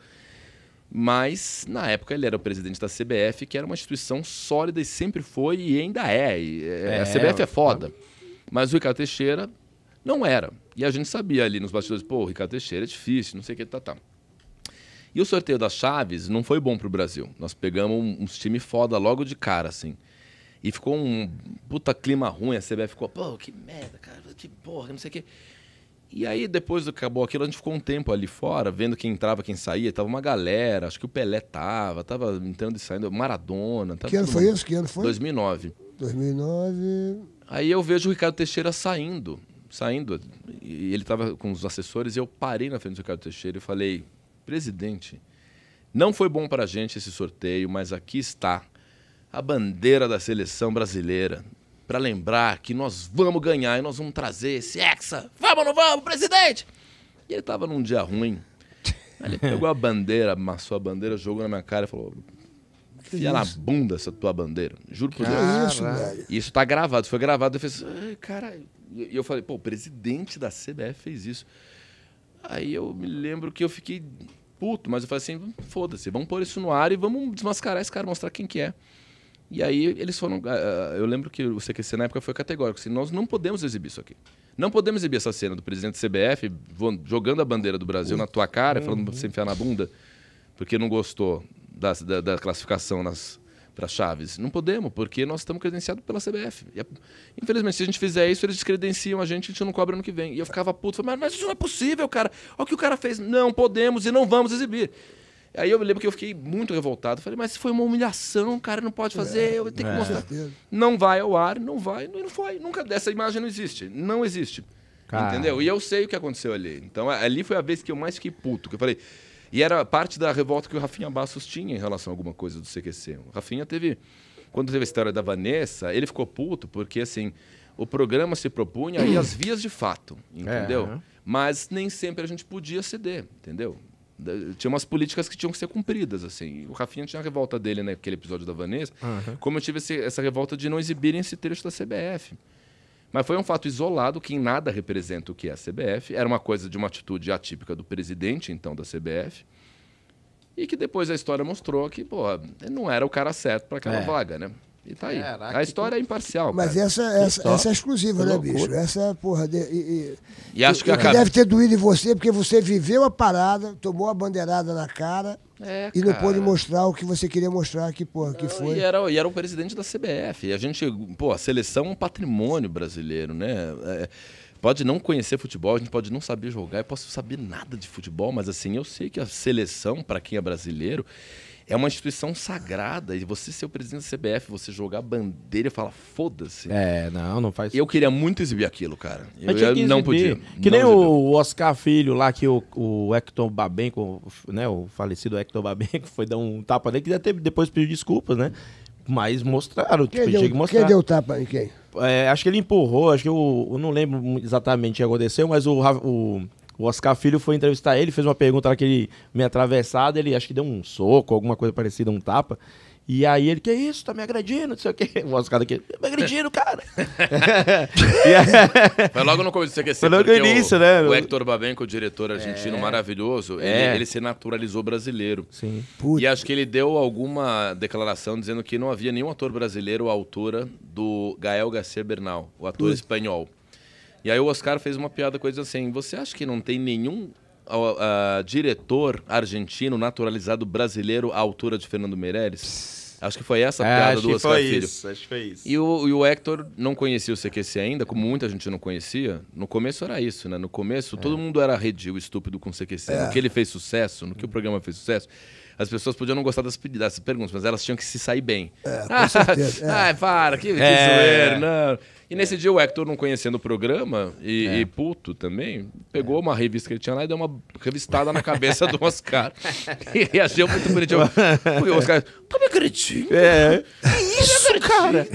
mas na época ele era o presidente da CBF, que era uma instituição sólida e sempre foi e ainda é. E, é, é a CBF é foda. Mas o Ricardo Teixeira não era. E a gente sabia ali nos bastidores, pô, o Ricardo Teixeira é difícil, não sei o que, tá, tá. E o sorteio das chaves não foi bom pro Brasil. Nós pegamos uns times foda logo de cara, assim. E ficou um puta clima ruim, a CBF ficou, pô, que merda, cara, que porra, não sei o que. E aí, depois que acabou aquilo, a gente ficou um tempo ali fora, vendo quem entrava, quem saía. Tava uma galera, acho que o Pelé tava, tava entrando e saindo, Maradona. que ano foi isso? Que ano foi? 2009. 2009. Aí eu vejo o Ricardo Teixeira saindo saindo, e ele estava com os assessores, e eu parei na frente do Ricardo Teixeira e falei: presidente, não foi bom para a gente esse sorteio, mas aqui está a bandeira da seleção brasileira. Para lembrar que nós vamos ganhar e nós vamos trazer esse Hexa. Vamos ou não vamos, presidente? E ele estava num dia ruim. Aí ele pegou a bandeira, amassou a bandeira, jogou na minha cara e falou: Fia na bunda essa tua bandeira. Juro por Deus. Isso, isso tá gravado. Foi gravado. Eu fiz, caralho. E eu falei, pô, o presidente da CBF fez isso. Aí eu me lembro que eu fiquei puto, mas eu falei assim, foda-se, vamos pôr isso no ar e vamos desmascarar esse cara, mostrar quem que é. E aí eles foram. Ah, ah, eu lembro que o CQC na época foi categórico, assim, nós não podemos exibir isso aqui. Não podemos exibir essa cena do presidente da CBF jogando a bandeira do Brasil na tua cara, falando pra você enfiar na bunda, porque não gostou da, da, da classificação nas, para Chaves. Não podemos, porque nós estamos credenciados pela CBF. E, é, infelizmente, se a gente fizer isso, eles descredenciam a gente, a gente não cobra ano que vem. E eu ficava puto, falei, mas, mas isso não é possível, cara. Olha o que o cara fez. Não podemos e não vamos exibir. Aí eu me lembro que eu fiquei muito revoltado. Falei, mas foi uma humilhação, cara, não pode fazer, é, eu tenho que é. mostrar. Não vai ao ar, não vai, não foi. Nunca, essa imagem não existe, não existe. Cara. Entendeu? E eu sei o que aconteceu ali. Então ali foi a vez que eu mais fiquei puto, que eu falei, e era parte da revolta que o Rafinha Bastos tinha em relação a alguma coisa do CQC. O Rafinha teve. Quando teve a história da Vanessa, ele ficou puto, porque assim, o programa se propunha e as vias de fato, é, entendeu? É. Mas nem sempre a gente podia ceder, entendeu? Tinha umas políticas que tinham que ser cumpridas, assim. O Rafinha tinha a revolta dele naquele né, episódio da Vanessa, uhum. como eu tive esse, essa revolta de não exibirem esse trecho da CBF. Mas foi um fato isolado que em nada representa o que é a CBF. Era uma coisa de uma atitude atípica do presidente, então, da CBF. E que depois a história mostrou que, pô, não era o cara certo para aquela é. vaga, né? E tá aí. Caraca, a história que... é imparcial. Mas cara. essa, essa, essa é exclusiva, né, bicho? Essa, porra. De, e, e, e acho que, que acaba... deve ter doído em você, porque você viveu a parada, tomou a bandeirada na cara, é, e não pôde mostrar o que você queria mostrar que, porra, que foi. E era, e era o presidente da CBF. E a gente, pô, a seleção é um patrimônio brasileiro, né? É, pode não conhecer futebol, a gente pode não saber jogar, eu posso saber nada de futebol, mas assim, eu sei que a seleção, para quem é brasileiro, é uma instituição sagrada. E você ser o presidente da CBF, você jogar bandeira e falar, foda-se. É, não, não faz Eu queria muito exibir aquilo, cara. Eu, eu não podia. Que não nem exibiu. o Oscar Filho lá, que o, o Hector Babenco, né? O falecido Hector Babenco foi dar um tapa nele, que depois pediu desculpas, né? Mas mostraram, quem tipo, deu, mostrar. Quem deu o tapa em quem? É, acho que ele empurrou, acho que eu, eu não lembro exatamente o que aconteceu, mas o, o o Oscar Filho foi entrevistar ele, fez uma pergunta naquele me atravessado, ele acho que deu um soco, alguma coisa parecida, um tapa. E aí ele, que isso, tá me agredindo, não sei o quê. O Oscar daqui, tá me agredindo, cara. aí... Foi logo no começo, você esqueceu. Foi logo no início, o, né? O Hector Babenco, o diretor argentino é. maravilhoso, é. Ele, ele, se naturalizou brasileiro. Sim. Puta. E acho que ele deu alguma declaração dizendo que não havia nenhum ator brasileiro à altura do Gael Garcia Bernal, o ator Puta. espanhol. E aí o Oscar fez uma piada coisa assim: você acha que não tem nenhum uh, uh, diretor argentino naturalizado brasileiro à altura de Fernando Meirelles? Acho que foi essa a é, piada é, do Oscar que foi Filho. Isso, acho que foi isso. E o, e o Hector não conhecia o CQC ainda, como muita gente não conhecia. No começo era isso, né? No começo é. todo mundo era redil, estúpido com o CQC. É. No que ele fez sucesso, no que o programa fez sucesso. As pessoas podiam não gostar das, das perguntas, mas elas tinham que se sair bem. É, com ah, certeza. É. para, que, que é. zoeira, não. E nesse dia o Hector, não conhecendo o programa e, é. e puto também, pegou uma revista que ele tinha lá e deu uma revistada na cabeça do Oscar. e achei muito bonitinho. o Oscar, tá me acreditando? É. Que isso, cara?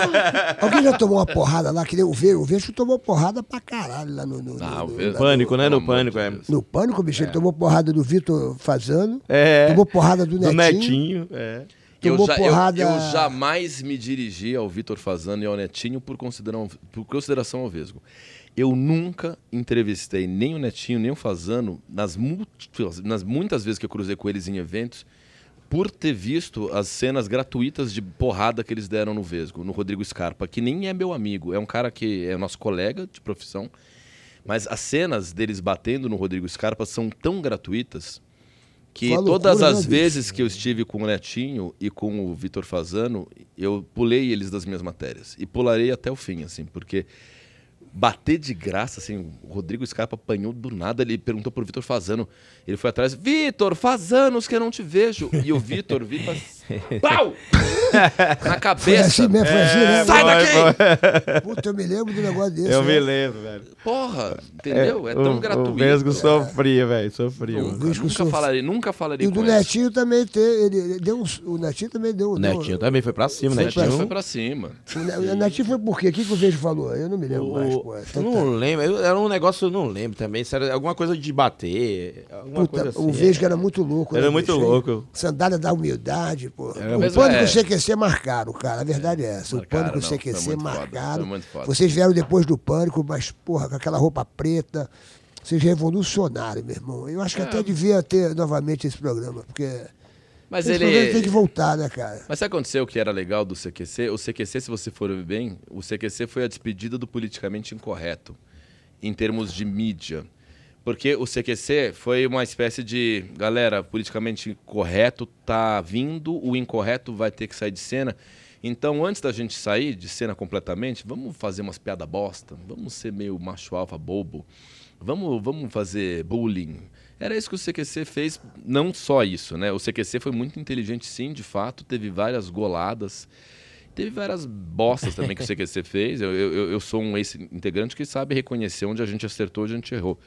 Alguém já tomou uma porrada lá? Que o Vejo, o Vejo tomou porrada pra caralho lá no. no, no, ah, no pânico, né? No pânico, é. No pânico, bicho, ele é. tomou porrada do Vitor Fazano. É. Tomou porrada do Netinho. Do Netinho, é eu, já, porrada... eu, eu, jamais me dirigi ao Vitor Fazano e ao Netinho por, por consideração ao Vesgo. Eu nunca entrevistei nem o Netinho, nem o Fazano, nas, nas muitas vezes que eu cruzei com eles em eventos, por ter visto as cenas gratuitas de porrada que eles deram no Vesgo, no Rodrigo Scarpa, que nem é meu amigo, é um cara que é nosso colega de profissão, mas as cenas deles batendo no Rodrigo Scarpa são tão gratuitas que loucura, todas as né, vezes bicho? que eu estive com o Netinho e com o Vitor Fazano, eu pulei eles das minhas matérias. E pularei até o fim, assim, porque bater de graça, assim, o Rodrigo Scarpa apanhou do nada, ele perguntou pro Vitor Fazano, ele foi atrás, Vitor, Fazanos que eu não te vejo. E o Vitor, Vitor, Pau! Na cabeça. Foi assim mesmo, foi assim, né? Sai daqui! Puta, eu me lembro do negócio desse. Eu né? me lembro, velho. Porra, entendeu? É, tão o, gratuito. O Vesgo é. sofria, velho, sofria. O nunca, sofri. falaria, nunca falaria E do Netinho também teve, ele deu uns, o Netinho também deu. O Netinho deu, também foi pra cima, né? O Netinho foi pra cima. O Netinho foi por quê? O que, que o Vesgo falou? Eu não me lembro o, mais, pô. Eu é não lembro, era um negócio, eu não lembro também, se era alguma coisa de bater, alguma Puta, coisa assim. O Vesgo é. era muito louco. Era né, muito louco. Sandália da humildade, é, o Pânico é... CQC é marcaram, cara. A verdade é essa. Marcaram, o Pânico não, CQC marcaram. Foda, Vocês vieram depois do Pânico, mas, porra, com aquela roupa preta. Vocês revolucionaram, meu irmão. Eu acho que é. até devia ter novamente esse programa, porque. Mas esse ele tem que voltar, né, cara? Mas sabe aconteceu o que era legal do CQC? O CQC, se você for ver bem, o CQC foi a despedida do politicamente incorreto em termos de mídia. Porque o CQC foi uma espécie de, galera, politicamente correto tá vindo, o incorreto vai ter que sair de cena. Então, antes da gente sair de cena completamente, vamos fazer umas piada bosta, vamos ser meio macho alfa bobo, vamos, vamos fazer bullying. Era isso que o CQC fez, não só isso, né? O CQC foi muito inteligente, sim, de fato, teve várias goladas. Teve várias bostas também que o CQC fez. Eu, eu, eu sou um ex-integrante que sabe reconhecer onde a gente acertou, onde a gente errou.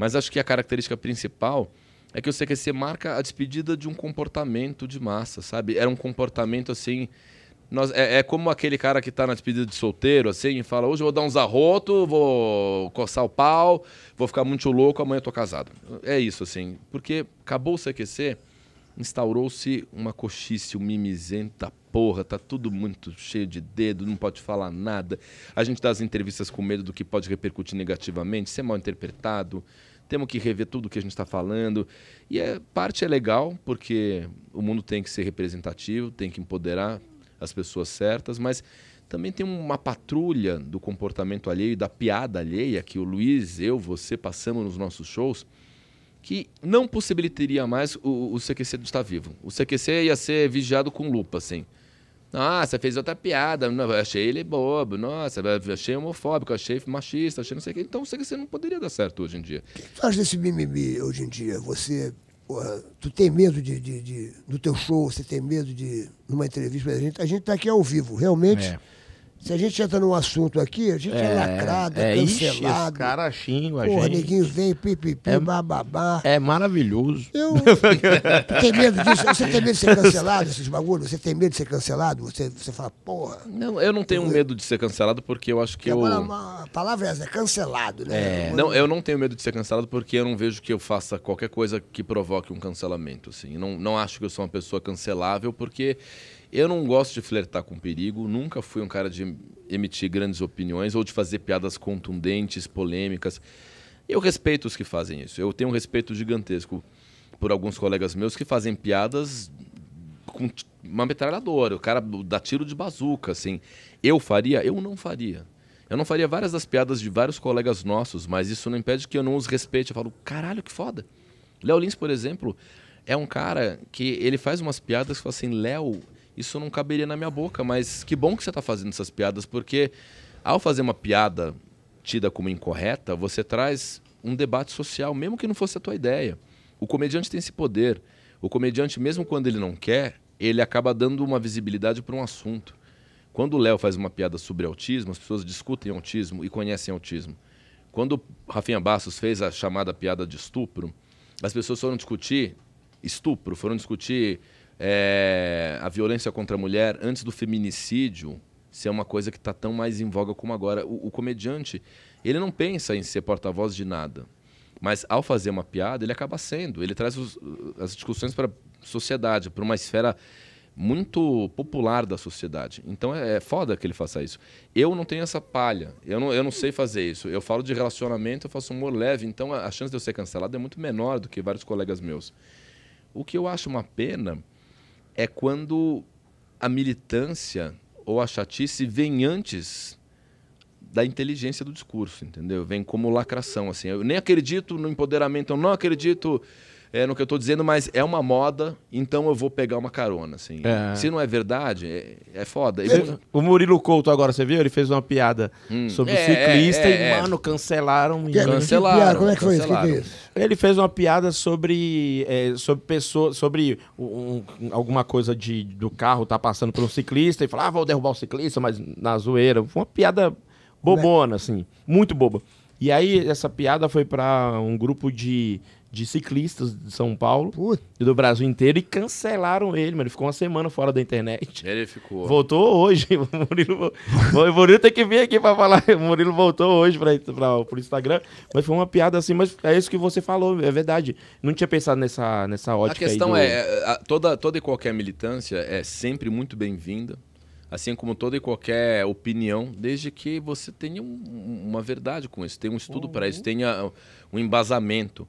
Mas acho que a característica principal é que o CQC marca a despedida de um comportamento de massa, sabe? Era um comportamento assim. Nós, é, é, como aquele cara que está na despedida de solteiro, assim, e fala: hoje eu vou dar uns arroto, vou coçar o pau, vou ficar muito louco, amanhã eu tô casado. É isso, assim. Porque acabou o CQC, instaurou-se uma coxice, um mimizenta porra, tá tudo muito cheio de dedo, não pode falar nada. A gente dá as entrevistas com medo do que pode repercutir negativamente, ser mal interpretado temos que rever tudo o que a gente está falando. E é, parte é legal, porque o mundo tem que ser representativo, tem que empoderar as pessoas certas, mas também tem uma patrulha do comportamento alheio, da piada alheia, que o Luiz, eu, você passamos nos nossos shows, que não possibilitaria mais o, o CQC estar vivo. O CQC ia ser vigiado com lupa, assim. Nossa, fez outra piada, não, achei ele bobo, nossa, achei homofóbico, achei machista, achei não sei o quê. Então você não poderia dar certo hoje em dia. O que tu acha desse mimimi hoje em dia? Você, porra, tu tem medo de, de, de, do teu show, você tem medo de, numa entrevista, a gente, a gente tá aqui ao vivo, realmente... É se a gente entra num assunto aqui, a gente é, é lacrado, é, é cancelado. Ixi, cara xingam a Porra, gente. neguinho vem, pipipi, é, bababá. É maravilhoso. Eu... tem medo disso? Você tem medo de ser cancelado, esses bagulhos? Você tem medo de ser cancelado? Você, você fala, porra... Não, eu não tenho eu... medo de ser cancelado porque eu acho que, que eu... A palavra é essa, é cancelado, né? É, não, eu não tenho medo de ser cancelado porque eu não vejo que eu faça qualquer coisa que provoque um cancelamento, assim. não, não acho que eu sou uma pessoa cancelável porque eu não gosto de flertar com perigo, nunca fui um cara de emitir grandes opiniões ou de fazer piadas contundentes, polêmicas. Eu respeito os que fazem isso. Eu tenho um respeito gigantesco por alguns colegas meus que fazem piadas com uma metralhadora, o cara dá tiro de bazuca, assim. Eu faria? Eu não faria. Eu não faria várias das piadas de vários colegas nossos, mas isso não impede que eu não os respeite. Eu falo, caralho, que foda. Léo Lins, por exemplo, é um cara que ele faz umas piadas que fala assim, Léo, isso não caberia na minha boca, mas que bom que você está fazendo essas piadas, porque ao fazer uma piada tida como incorreta, você traz um debate social, mesmo que não fosse a tua ideia. O comediante tem esse poder. O comediante, mesmo quando ele não quer, ele acaba dando uma visibilidade para um assunto. Quando o Léo faz uma piada sobre autismo, as pessoas discutem autismo e conhecem autismo. Quando Rafinha Bastos fez a chamada piada de estupro, as pessoas foram discutir estupro, foram discutir é, a violência contra a mulher antes do feminicídio ser é uma coisa que está tão mais em voga como agora. O, o comediante, ele não pensa em ser porta-voz de nada. Mas ao fazer uma piada, ele acaba sendo. Ele traz os, as discussões para a sociedade, para uma esfera muito popular da sociedade. Então é, é, foda que ele faça isso. Eu não tenho essa palha. Eu não, eu não sei fazer isso. Eu falo de relacionamento, eu faço humor leve. Então a, a chance de eu ser cancelado é muito menor do que vários colegas meus. O que eu acho uma pena é quando a militância ou a chatice vem antes da inteligência do discurso, entendeu? Vem como lacração, assim. Eu nem acredito no empoderamento, eu não acredito é, no que eu estou dizendo, mas é uma moda, então eu vou pegar uma carona, assim. É. Se não é verdade, é, é foda. o Murilo Couto agora, você viu? Ele fez uma piada hum. sobre é, ciclista é, e, é. mano, cancelaram. Que, cancelaram. Que Como é que foi é isso? Ele fez uma piada sobre, sobre pessoa, sobre um, alguma coisa de, do carro tá passando por um ciclista e fala, ah, vou derrubar o ciclista, mas na zoeira. Foi uma piada bobona, assim, muito boba. E aí essa piada foi para um grupo de de ciclistas de São Paulo e do Brasil inteiro e cancelaram ele, mano. Ele ficou uma semana fora da internet. Ele ficou. Voltou hoje. O Murilo, o Murilo tem que vir aqui pra falar. O Murilo voltou hoje pra, pra, pro Instagram. Mas foi uma piada assim, mas é isso que você falou, é verdade. Não tinha pensado nessa, nessa ótica. A questão do... é: a, toda, toda e qualquer militância é sempre muito bem-vinda. Assim como toda e qualquer opinião, desde que você tenha um, uma verdade com isso, tenha um estudo uhum. para isso, tenha um embasamento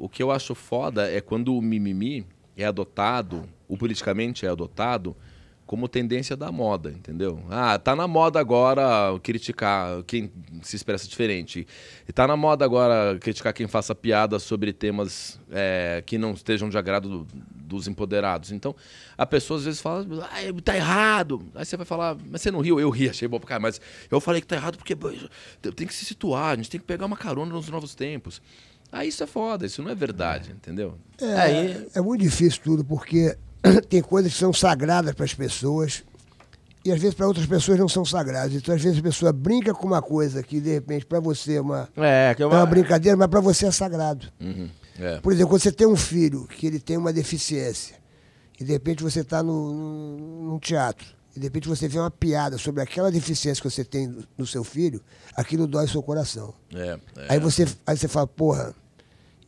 o que eu acho foda é quando o mimimi é adotado, o politicamente é adotado, como tendência da moda, entendeu? Ah, tá na moda agora criticar quem se expressa diferente. E tá na moda agora criticar quem faça piada sobre temas é, que não estejam de agrado do, dos empoderados. Então, a pessoa às vezes fala, ah, tá errado. Aí você vai falar, mas você não riu? Eu ri, achei bom pra caralho. Mas eu falei que tá errado porque tem que se situar, a gente tem que pegar uma carona nos novos tempos. Ah, isso é foda, isso não é verdade, é. entendeu? É, Aí... é muito difícil tudo, porque tem coisas que são sagradas para as pessoas e às vezes para outras pessoas não são sagradas. Então, às vezes a pessoa brinca com uma coisa que, de repente, para você é uma, é, é uma... É uma... brincadeira, mas para você é sagrado. Uhum. É. Por exemplo, quando você tem um filho que ele tem uma deficiência e, de repente, você está num teatro e de repente você vê uma piada sobre aquela deficiência que você tem no seu filho, aquilo dói seu coração. É, é. Aí, você, aí você fala, porra,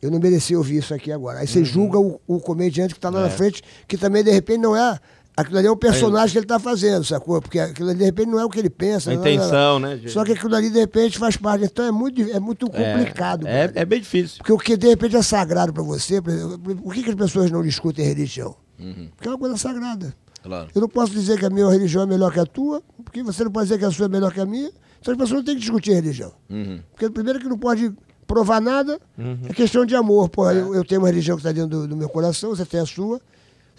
eu não mereci ouvir isso aqui agora. Aí você uhum. julga o, o, comediante que está lá é. na frente, que também de repente não é. Aquilo ali é o personagem que ele está fazendo, sacou? Porque aquilo ali, de repente, não é o que ele pensa. A intenção, né? De... Só que aquilo ali, de repente, faz parte. Então é muito, é muito é, complicado. É, é, bem difícil. Porque o que, de repente, é sagrado para você... Por que, que as pessoas não discutem religião? Uhum. Porque é uma coisa sagrada. Claro. Eu não posso dizer que a minha religião é melhor que a tua, porque você não pode dizer que a sua é melhor que a minha. Então as pessoas não têm que discutir religião. Uhum. Porque primeiro que não pode provar nada, uhum. é questão de amor. Pô, é. eu, eu, tenho uma religião que está dentro do, do, meu coração, você tem a sua.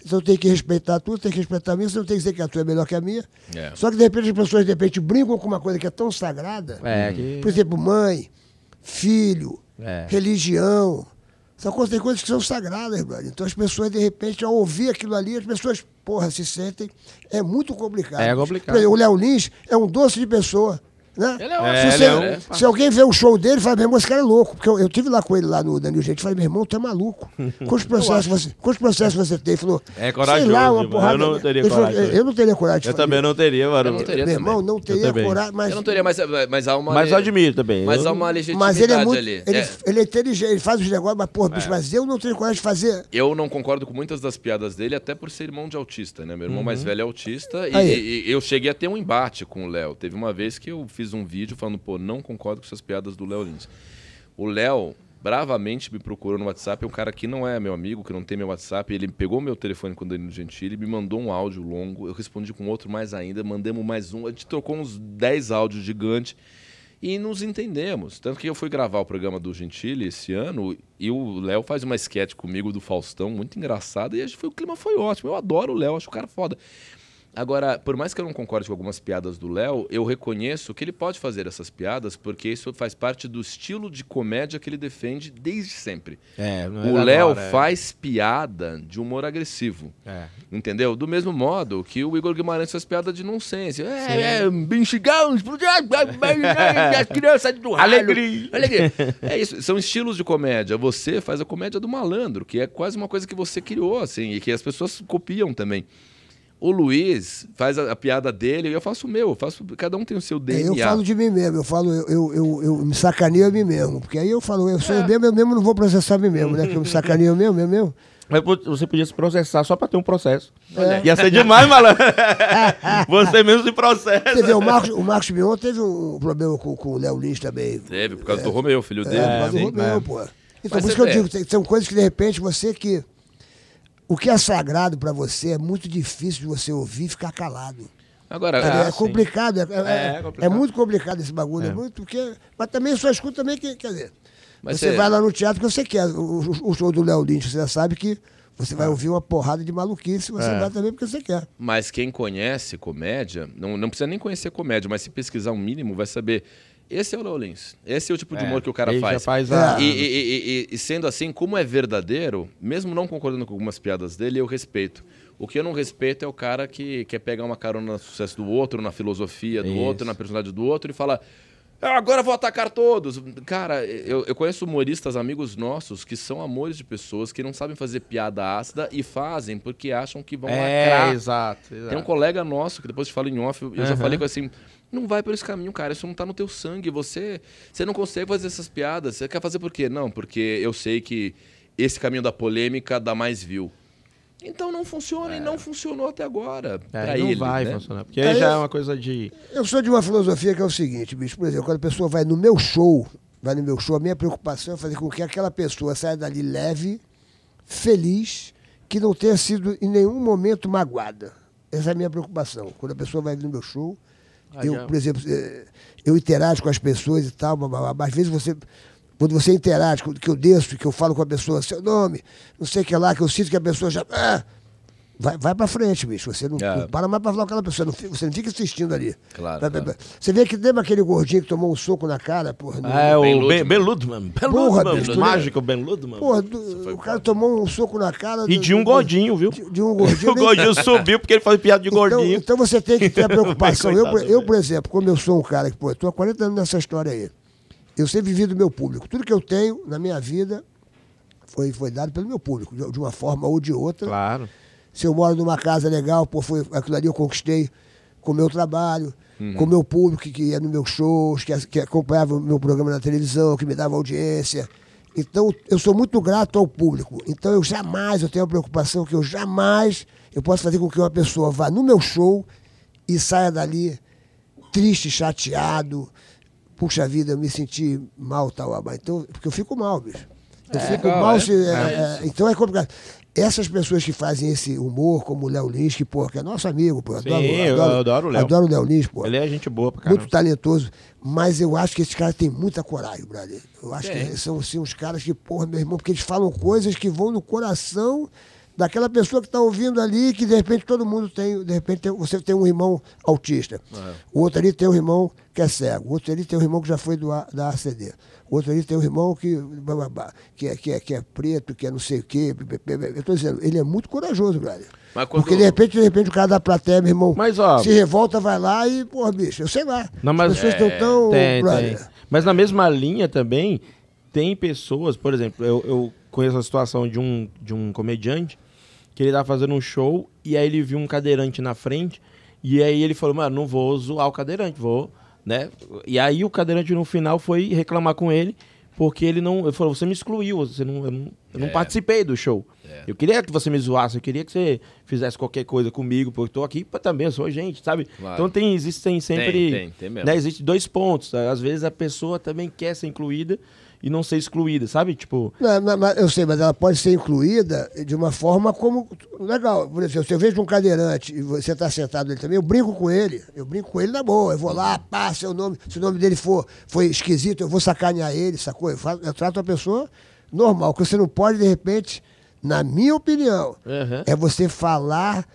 Então eu tenho que respeitar a tua, tem que respeitar a minha, você não tem que dizer que a tua é melhor que a minha. É. Só que de repente as pessoas de repente brincam com uma coisa que é tão sagrada. É, uhum. que... Por exemplo, mãe, filho, é. religião. Só que tem coisas que são sagradas, brother. Então as pessoas, de repente, ao ouvir aquilo ali, as pessoas, porra, se sentem. É muito complicado. É complicado. Exemplo, o Léo Lins é um doce de pessoa. Né? Ele é, é se, é você, é um... se, alguém vê o show dele, fala, meu irmão, esse cara é louco. Porque eu, eu tive lá com ele, lá no Danilo Gente, falei, meu irmão, tu é maluco. Quantos processos, você, quantos processos você tem? Ele falou, é corajoso, sei lá, uma porrada. Eu não teria coragem. eu não teria coragem. Eu também não teria, mano. meu também. irmão, não teria coragem. Mas... Eu não teria, mas, mas há uma... Mas eu admiro também. Mas há uma legitimidade mas ele é muito, ali. Ele é. ele é inteligente, ele faz os negócios, mas, porra, bicho, é. mas eu não tenho coragem de fazer. Eu não concordo com muitas das piadas dele, até por ser irmão de autista, né? Meu irmão mais uhum. velho é autista e eu cheguei a ter um embate com o Léo. Teve uma vez que eu fiz fiz um vídeo falando, pô, não concordo com essas piadas do Léo Lins. O Léo bravamente me procurou no WhatsApp, é um cara que não é meu amigo, que não tem meu WhatsApp, ele pegou meu telefone com o Danilo Gentili, me mandou um áudio longo, eu respondi com outro mais ainda, mandamos mais um, a gente trocou uns 10 áudios gigantes e nos entendemos. Tanto que eu fui gravar o programa do Gentili esse ano e o Léo faz uma sketch comigo do Faustão, muito engraçado e foi, o clima foi ótimo. Eu adoro o Léo, acho o cara foda. Agora, por mais que eu não concorde com algumas piadas do Léo, eu reconheço que ele pode fazer essas piadas, porque isso faz parte do estilo de comédia que ele defende desde sempre. É, é o Léo é. faz piada de humor agressivo. É. Entendeu? Do mesmo modo que o Igor Guimarães faz piada de nonsense. É, é, bichigão, as crianças do ralo. Alegria. Alegria. É isso, são estilos de comédia. Você faz a comédia do malandro, que é quase uma coisa que você criou, assim, e que as pessoas copiam também. O Luiz faz a, a piada dele, eu faço o meu, eu faço, cada um tem o seu DNA. É, eu falo de mim mesmo, eu falo, eu, eu, eu, eu me sacaneio a mim mesmo. Porque aí eu falo, eu sou é. eu mesmo, eu mesmo não vou processar a mim mesmo, né? Que eu me sacaneio eu mesmo, eu mesmo. Mas você podia se processar só pra ter um processo. É. Ia ser demais, malandro. você mesmo se processa. Você vê, o Marcos, o Marcos Mion teve um problema com, com o Léo Lins também. Teve, por causa é. do Romeu, filho é, dele. É, por causa sim, do né? Romeu, é. pô. Então, Mas por isso que eu digo, são coisas que de repente você que o que é sagrado para você é muito difícil de você ouvir e ficar calado. Agora, é, é, complicado, é, é, complicado, é, muito complicado esse bagulho, é. muito, porque, mas também só escuta também que, quer dizer, mas você, vai lá no teatro que você quer, o, o show do Léo Lynch, você já sabe que você vai ouvir uma porrada de maluquice, você vai também porque você quer. Mas quem conhece comédia, não, não precisa nem conhecer comédia, mas se pesquisar um mínimo, vai saber esse é o Leolins. Esse é o tipo de é, humor é, que o cara faz. faz é. a... e, e, e, e, sendo assim, como é verdadeiro, mesmo não concordando com algumas piadas dele, eu respeito. O que eu não respeito é o cara que quer pegar uma carona no sucesso do outro, na filosofia do Isso. outro, na personalidade do outro e fala. agora vou atacar todos. Cara, eu, eu conheço humoristas, amigos nossos, que são amores de pessoas que não sabem fazer piada ácida e fazem porque acham que vão é, lacrar. Exato, exato. Tem um colega nosso que depois te fala em off, eu uhum. já falei com assim não vai por esse caminho, cara. Isso não tá no teu sangue. Você, você não consegue fazer essas piadas. Você quer fazer por quê? Não, porque eu sei que esse caminho da polêmica dá mais view. Então não funciona é. e não funcionou até agora. É, pra não ele, vai né? funcionar. Porque aí é, já é eu, é uma coisa de. Eu sou de uma filosofia que é o seguinte, bicho. Por exemplo, quando a pessoa vai no meu show, vai no meu show, a minha preocupação é fazer com que aquela pessoa saia dali leve, feliz, que não tenha sido em nenhum momento magoada. Essa é a minha preocupação. Quando a pessoa vai no meu show, ah, eu, por exemplo, eh, eu interajo com as pessoas e tal, mas às vezes você quando você interage, que eu desço, que eu falo com a pessoa, seu nome, não sei o que lá, que eu sinto que a pessoa já. Ah, Vai, vai pra frente, bicho. Você não, é. não para mais pra falar com aquela pessoa. Não fica, você não fica assistindo ali. Claro, vai, claro. Você vê que lembra aquele gordinho que tomou um soco na cara, porra? No... É, o Ben Ludman. Ben Ludman. Porra, ben Ludman. mágico Ben Ludman. Porra, do, o cara tomou um soco na cara. E de um gordinho, viu? De, de um gordinho. o gordinho subiu porque ele faz piada de então, gordinho. Então você tem que ter a preocupação. eu, por, eu, por exemplo, como eu sou um cara que, pô, tô há 40 anos nessa história aí. Eu sempre vivi do meu público. Tudo que eu tenho na minha vida foi, foi dado pelo meu público, de, de uma forma ou de outra. Claro. Se eu moro numa casa legal, pô, foi aquilo ali eu conquistei com o meu trabalho, uhum. com o meu público que ia nos meus shows, que, que acompanhava o meu programa na televisão, que me dava audiência. Então, eu sou muito grato ao público. Então, eu jamais, eu tenho a preocupação que eu jamais eu posso fazer com que uma pessoa vá no meu show e saia dali triste, chateado. Puxa vida, eu me senti mal, tal, tá, Então, porque eu fico mal, bicho. Eu é, fico mal. É? Se, é, é, é então, é complicado essas pessoas que fazem esse humor, como o Léo Lins, que, pô, que é nosso amigo, pô. Sim, adoro, eu adoro, adoro o Léo. Adoro o Léo Lins, pô. Ele é gente boa cara Muito talentoso. Mas eu acho que esses caras têm muita coragem, brother. Eu acho é. que são, assim, uns caras que, porra, meu irmão, porque eles falam coisas que vão no coração daquela pessoa que está ouvindo ali, que de repente todo mundo tem, de repente tem, você tem um irmão autista, é. o outro ali tem um irmão que é cego, o outro ali tem um irmão que já foi do a, da ACD, o outro ali tem um irmão que, que, é, que, é, que é preto, que é não sei o quê. Eu estou dizendo, ele é muito corajoso, brother. Quando... Porque de repente, de repente, o cara da plateia, meu irmão, mas, ó, se revolta, vai lá e, porra, bicho, eu sei lá. Não, mas, As pessoas estão é, tão. Tem, tem. Mas na mesma linha também, tem pessoas, por exemplo, eu, eu conheço a situação de um, de um comediante que ele tava fazendo um show e aí ele viu um cadeirante na frente e aí ele falou, mano, não vou zoar o cadeirante, vou, né? E aí o cadeirante no final foi reclamar com ele porque ele não, ele falou, você me excluiu, você não, eu não, eu não é. participei do show. É. Eu queria que você me zoasse, eu queria que você fizesse qualquer coisa comigo, porque eu tô aqui para também, eu sou gente, sabe? Claro. Então tem, existem sempre, tem, tem, tem mesmo. né? Existe dois pontos, tá? às vezes a pessoa também quer ser incluída, e não ser excluída, sabe? Tipo. Não, não, é, eu sei, mas ela pode ser incluída de uma forma como. Legal, por exemplo, se eu vejo um cadeirante e você está sentado ali também, eu brinco com ele, eu brinco com ele na boa, eu vou lá, pá, seu nome, se o nome dele for, foi esquisito, eu vou sacanear ele, sacou? Eu, faço, eu trato a pessoa normal, que você não pode, de repente, na minha opinião, uhum. é você falar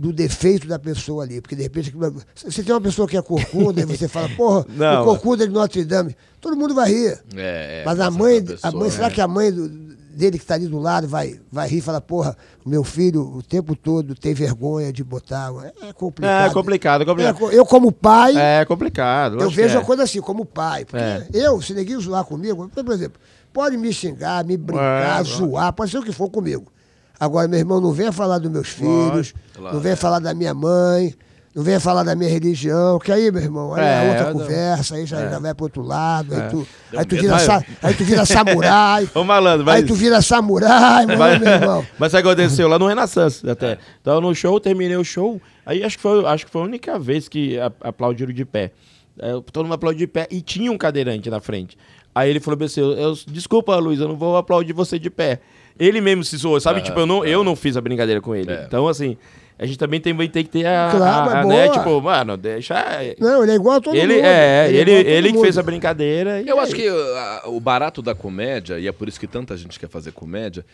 do defeito da pessoa ali. Porque de repente, você tem uma pessoa que é corcunda e você fala, porra, não, o corcunda de Notre Dame. Todo mundo vai rir. É, é, mas a mãe, pessoa, a mãe é. será que a mãe do, dele que está ali do lado vai, vai rir e falar, porra, meu filho o tempo todo tem vergonha de botar. É complicado. É complicado, é é, complicado. eu, como pai. É, é complicado. Eu vejo a coisa assim, como pai. porque eu, se ninguém zoar comigo, por exemplo, pode me xingar, me brincar, zoar, pode ser o que for comigo. Agora, meu irmão, não venha falar dos meus filhos, claro, não venha falar da minha mãe, não venha falar da minha religião, que aí, meu irmão, aí é, é outra conversa, aí já, é. já vai pro outro lado, aí, é. tu, aí, tu vira, sa, aí tu vira samurai. Ô, malandro, mas... Aí tu vira samurai, mano, mas, meu irmão. Mas sabe o que aconteceu lá no Renaissance até? É. Então, no show, terminei o show, aí acho que foi, acho que foi a única vez que aplaudiram de pé. É, todo mundo aplaudiu de pé e tinha um cadeirante na frente. Aí ele falou assim: eu, eu, Desculpa, Luiz, eu não vou aplaudir você de pé. Ele mesmo se zoou, sabe? tipo, eu não, eu não fiz a brincadeira com ele. É. Então, assim, a gente também tem, tem que ter a. Claro, a, a né? Tipo, mano, deixa. Não, ele é igual a todo ele, mundo. É, ele, é ele, ele que mundo. fez a brincadeira. Eu é acho que a, ah, o barato da comédia, e é por isso que tanta gente quer fazer comédia,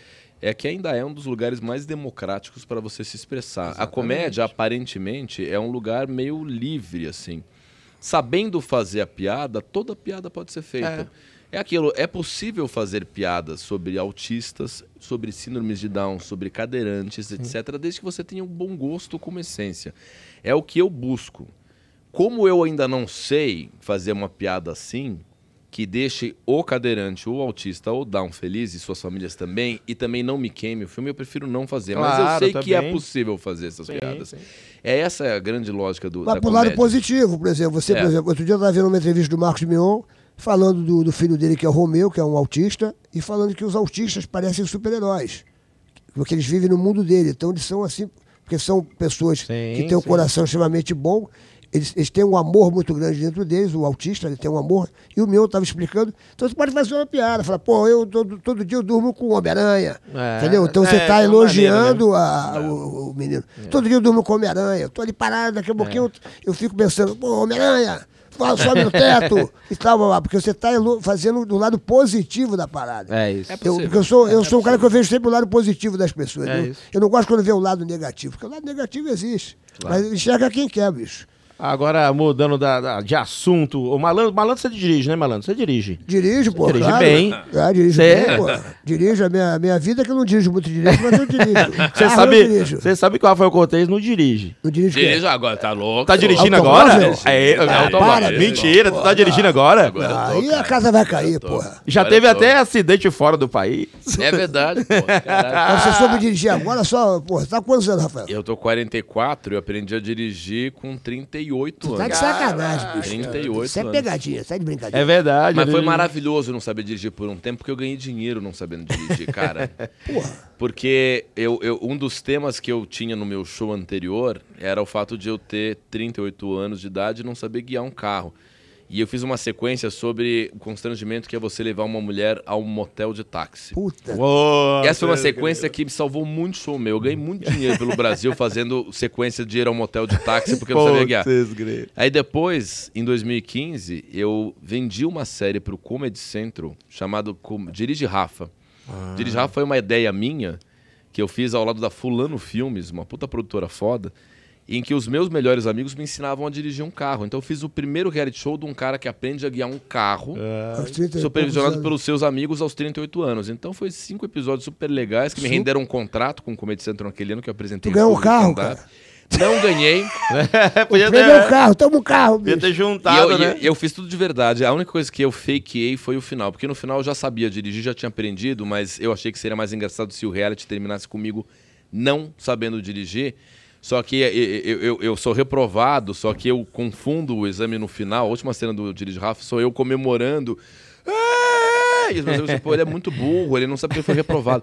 é que ainda é um dos lugares mais democráticos para você se expressar. Exatamente. A comédia, aparentemente, é um lugar meio livre, assim. Sabendo fazer a piada, toda piada pode ser feita. É. É aquilo, é possível fazer piadas sobre autistas, sobre síndromes de Down, sobre cadeirantes, etc., Sim. desde que você tenha um bom gosto como essência. É o que eu busco. Como eu ainda não sei fazer uma piada assim, que deixe o cadeirante, o autista ou Down feliz e suas famílias também, e também não me queime o filme, eu prefiro não fazer. Claro, mas eu sei tá que bem. é possível fazer essas sim, piadas. Sim. É essa a grande lógica do. Mas pro lado positivo, por exemplo. Você, é. por exemplo, outro dia eu estava vendo uma entrevista do Marcos Mion falando do, do, filho dele, que é o Romeu, que é um autista, e falando que os autistas parecem super-heróis, porque eles vivem no mundo dele. Então eles são assim, porque são pessoas sim, que têm sim. um coração extremamente bom, eles, eles, têm um amor muito grande dentro deles, o autista ele tem um amor, e o meu estava explicando. Então você pode fazer uma piada, falar, pô, eu todo, todo dia eu durmo com Homem-Aranha. É, entendeu? Então é, você está é elogiando né? a, é. o, o, menino. É. Todo dia eu durmo com Homem-Aranha, estou ali parado, daqui a é. pouquinho eu, eu fico pensando, pô, Homem-Aranha! sobe o teto e tal, porque você está fazendo do lado positivo da parada. É isso. É eu, porque eu sou, eu é sou um cara que eu vejo sempre o lado positivo das pessoas. É eu, eu, não gosto quando vejo o lado negativo, porque o lado negativo existe. Claro. Mas enxerga quem quer, bicho. Agora, mudando da, da, de assunto, o Malandro, Malandro você dirige, né, Malandro? Você dirige. Dirijo, pô. dirige claro. bem. Ah, é, dirijo Cê... bem, é? pô. Dirijo a minha, minha vida, é que eu não dirijo muito direito, mas eu dirijo. Você ah, sabe, você sabe que o Rafael Cortez não dirige. Não dirige Dirijo agora, tá louco. Tá dirigindo agora? É, é, ah, para, Mentira, tu tá dirigindo agora? agora aí a casa vai cair, pô. Já teve até acidente fora do país. É verdade, pô. Você soube dirigir agora só, pô, tá quantos anos, Rafael? Eu tô 44, eu aprendi a dirigir com 31. 38 tá anos. Tá de sacanagem, bicho. 38 Isso é pegadinha, isso é de brincadeira. É verdade. Mas foi maravilhoso não saber dirigir por um tempo, porque eu ganhei dinheiro não sabendo dirigir, cara. Porra. Porque eu, eu, um dos temas que eu tinha no meu show anterior era o fato de eu ter 38 anos de idade e não saber guiar um carro. E eu fiz uma sequência sobre o constrangimento que é você levar uma mulher a um motel de táxi. Puta! Uou, essa foi é uma é sequência que me salvou muito show meu. Eu ganhei muito dinheiro pelo Brasil fazendo sequência de ir a um motel de táxi porque eu não sabia guiar. Aí depois, em 2015, eu vendi uma série para o Comedy Central chamado Com... Dirige Rafa. Ah. Dirige Rafa foi uma ideia minha que eu fiz ao lado da Fulano Filmes, uma puta produtora foda em que os meus melhores amigos me ensinavam a dirigir um carro. Então eu fiz o primeiro reality show de um cara que aprende a guiar um carro, é. supervisionado pelos seus amigos aos 38 anos. Então foi cinco episódios super legais que me renderam um contrato com o Comedy Central naquele ano que eu apresentei. Tu ganhou o carro, cara? Não ganhei. É, podia ter. É o né? carro, toma o carro. Podia ter juntado, e eu, né? E eu fiz tudo de verdade. A única coisa que eu fakeei foi o final. Porque no final eu já sabia dirigir, já tinha aprendido, mas eu achei que seria mais engraçado se o reality terminasse comigo não sabendo dirigir. Só que eh, eh, eu, eu, eu, sou reprovado, só que eu confundo o exame no final. A última cena do Dirige Rafa sou eu comemorando. Ah! E os meus pô, ele é muito burro, ele não sabe que foi reprovado.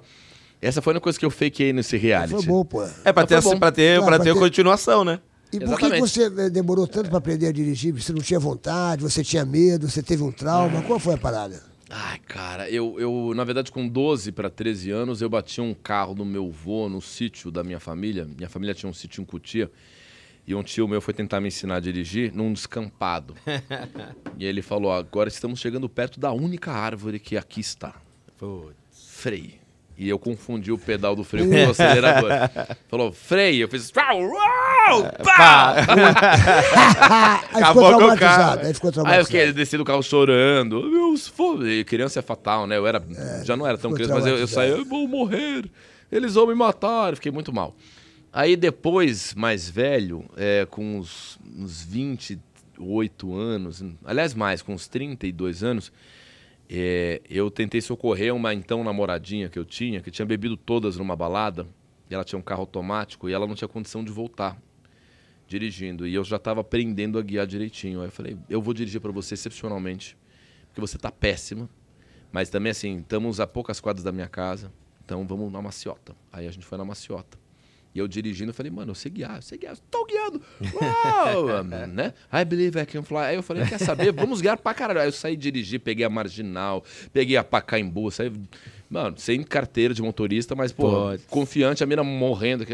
Essa foi uma coisa que eu fakei nesse reality. Foi bom, pô. É pra ter, assim, pra ter, não, pra ter, ter continuação, né? E por Exatamente. que você eh, demorou tanto para aprender a dirigir? Você não tinha vontade, você tinha medo, você teve um trauma? Qual foi a parada? Ai, cara, eu, eu na verdade, com 12 para 13 anos, eu bati um carro do meu vô no sítio da minha família. Minha família tinha um sítio em Cutia. E um tio meu foi tentar me ensinar a dirigir num descampado. e ele falou: agora estamos chegando perto da única árvore que aqui está. Putz. Freio. E eu confundi o pedal do freio com o acelerador. Falou, freio. Eu fiz. Uau, uau, pá! aí, ficou Acabou o traumatizado, carro. aí ficou Aí eu fiquei, desci do carro chorando. Meus fo- Criança é fatal, né? Eu era, é, já não era tão criança, mas eu, eu saí, eu vou morrer. Eles vão me matar. Eu Fiquei muito mal. Aí depois, mais velho, é, com uns, uns 28 anos, aliás, mais, com uns 32 anos, é, eu tentei socorrer uma então namoradinha que eu tinha, que tinha bebido todas numa balada, e ela tinha um carro automático e ela não tinha condição de voltar dirigindo. E eu já estava aprendendo a guiar direitinho. Aí eu falei, eu vou dirigir para você excepcionalmente, porque você está péssima. Mas também assim, estamos a poucas quadras da minha casa, então vamos na maciota. Aí a gente foi na maciota. E eu dirigindo, falei, mano, eu sei guiar, eu sei guiar, estou guiando. né? I believe I can fly. Aí eu falei, quer saber? Vamos guiar pra caralho. Aí eu saí dirigir, peguei a Marginal, peguei a Pacaembu, saí... Mano, sem carteira de motorista, mas, pô, Pode. confiante, a mina morrendo. Que...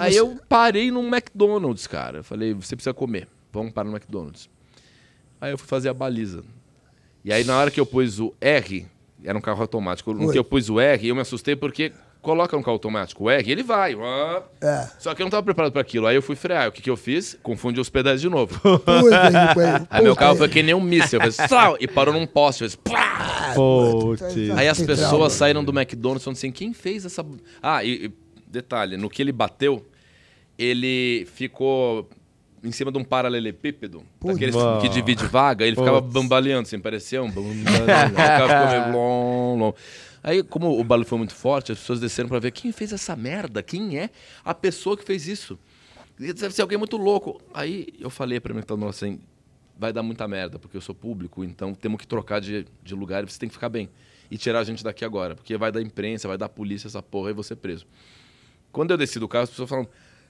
Aí eu parei num McDonald's, cara. Eu falei, você precisa comer. Vamos parar no McDonald's. Aí eu fui fazer a baliza. E aí, na hora que eu pus o R, era um carro automático. No que eu pus o R, eu me assustei porque coloca no carro automático o R, ele vai. É. Só que eu não estava preparado para aquilo. Aí eu fui frear. Ah, o que, que eu fiz? Confundi os pedais de novo. aí meu carro foi que nem um míssil. Fez, e parou num poste. Fez, ah, é Aí as pessoas saíram do McDonald's falando assim, quem fez essa... Ah, e, e detalhe, no que ele bateu, ele ficou em cima de um paralelepípedo, Putz, daqueles que divide vaga, ele ficava bambaleando, assim, parecia um o carro ficou meio long, long. Aí, como o barulho foi muito forte, as pessoas desceram para ver quem fez essa merda, quem é a pessoa que fez isso. Deve ser alguém muito louco. Aí eu falei para mim, então, assim, vai dar muita merda, porque eu sou público, então temos que trocar de, de lugar e você tem que ficar bem. E tirar a gente daqui agora, porque vai dar imprensa, vai dar polícia essa porra e você preso. Quando eu desci do carro, as pessoas falam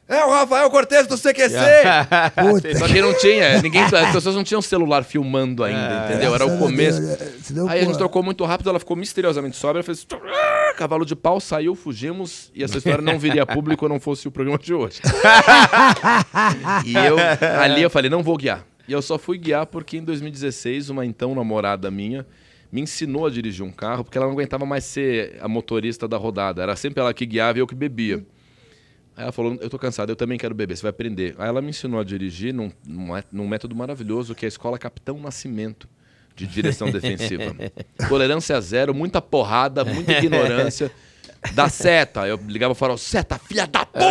é o Rafael Cortez do CQC! Puta. Só que não tinha, é, ninguém, as pessoas não tinham celular filmando ainda, é, entendeu? Era o começo. É, Aí a gente trocou muito rápido, ela ficou misteriosamente sóbria, fez ah", cavalo de pau, saiu, fugimos, e essa história não viria a público não fosse o programa de hoje. e eu, ali eu falei, não vou guiar. E eu só fui guiar porque em 2016, uma então namorada minha me ensinou a dirigir um carro, porque ela não aguentava mais ser a motorista da rodada. Era sempre ela que guiava e eu que bebia ela falou, eu tô cansada, eu também quero beber, você vai aprender. Aí ela me ensinou a dirigir num, num método maravilhoso que é a Escola Capitão Nascimento de direção defensiva. Tolerância zero, muita porrada, muita ignorância. Da seta. Eu ligava e falava, seta, filha da puta!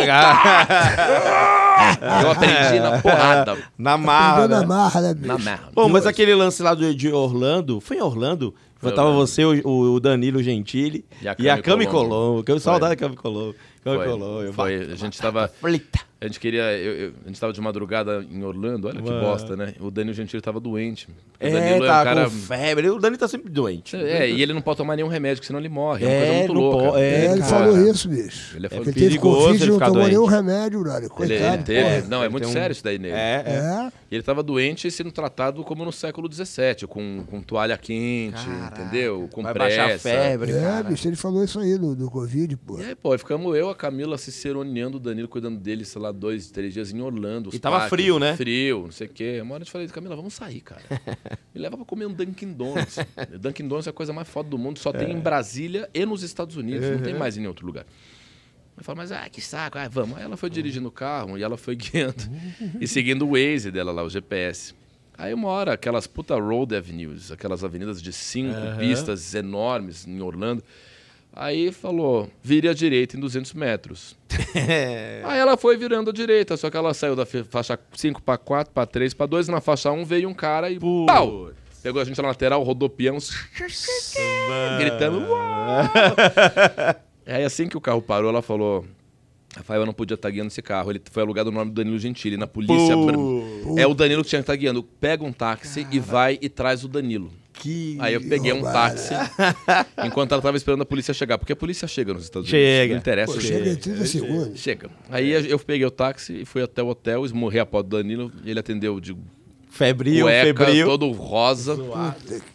eu aprendi na porrada. Na marra. Na né? marra, né, Na marra. Bom, mas aquele lance lá do, de Orlando, foi em Orlando? Foi tava você, o, o Danilo Gentili e a Cami Colombo. Colombo. Que saudade da Cami Colombo. Calculou. Foi, eu foi, a gente tava. Aflita. A gente queria. Eu, eu, a gente tava de madrugada em Orlando, olha Ué. que bosta, né? O Danilo Gentili tava doente. É, o Danilo é um cara... febre. O Danilo tá sempre doente. É, e ele não pode tomar nenhum remédio, senão ele morre. É, é uma coisa muito louca. É, é, ele cara. falou isso, bicho. Ele é, que perigoso teve COVID, ele não tomou nenhum remédio, brother. Coitado. Ele, ele teve, não, é muito um... sério isso daí nele. É, é. é. ele tava doente sendo tratado como no século XVII, com, com toalha quente, Caraca. entendeu? Com Vai pressa. baixar a febre. É, cara. bicho, ele falou isso aí do, do Covid, pô. E aí, pô, ficamos eu, a Camila se seroneando, o Danilo cuidando dele, sei lá lá dois, três dias em Orlando. E tava parques, frio, né? Frio, não sei o quê. Uma hora eu falei, Camila, vamos sair, cara. Me leva pra comer um Dunkin' Donuts. Dunkin' Donuts é a coisa mais foda do mundo, só é. tem em Brasília e nos Estados Unidos, uhum. não tem uhum. mais em nenhum outro lugar. Eu falo, mas ah, que saco, ah, vamos. Aí ela foi uhum. dirigindo o carro e ela foi guiando uhum. e seguindo o Waze dela lá, o GPS. Aí uma hora, aquelas puta road avenues, aquelas avenidas de cinco uhum. pistas enormes em Orlando. Aí falou, vire à direita em 200 metros. Aí ela foi virando à direita, só que ela saiu da faixa 5 para 4, para 3, para 2, na faixa 1 veio um cara e Putz. pau! Pegou a gente na lateral, rodopiamos, gritando. Uau! Aí assim que o carro parou, ela falou... Rafael, eu não podia estar guiando esse carro. Ele foi alugado o no nome do Danilo Gentili. Na polícia. pô. É o Danilo que tinha que estar guiando. Pega um táxi Cara. e vai e traz o Danilo. Que Aí eu peguei um táxi enquanto ela tava esperando a polícia chegar, porque a polícia chega nos Estados chega. Unidos. Não interessa. Pô, chega em 30 segundos. Chega. Aí é. eu peguei o táxi e fui até o hotel, esmorrei a porta do Danilo, ele atendeu, digo, Febril, cueca, febril. todo rosa.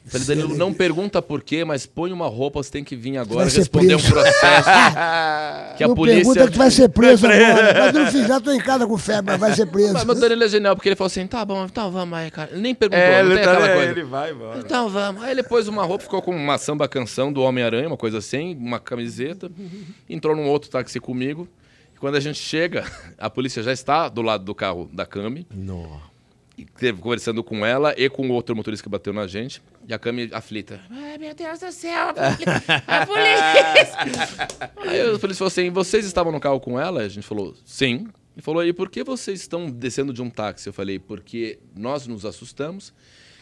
Falei, Danilo, não pergunta por quê, mas põe uma roupa, você tem que vir agora responder preso. um processo. que a não polícia. pergunta que vai ser preso agora. Mas não fizer, tô em casa com febre, mas vai ser preso. Mas, o Danilo é genial, porque ele falou assim: tá bom, então vamos aí, cara. nem perguntou, é, ele, tá, é, ele vai embora. Então vamos. Aí ele pôs uma roupa, ficou com uma samba canção do Homem-Aranha, uma coisa assim, uma camiseta. Entrou num outro táxi comigo. Quando a gente chega, a polícia já está do lado do carro da Cami. Nossa teve conversando com ela e com outro motorista que bateu na gente. E a Cami aflita. Ai, meu Deus do céu, a, a polícia! Aí os policiais falaram assim, vocês estavam no carro com ela? A gente falou, sim. E falou, e por que vocês estão descendo de um táxi? Eu falei, porque nós nos assustamos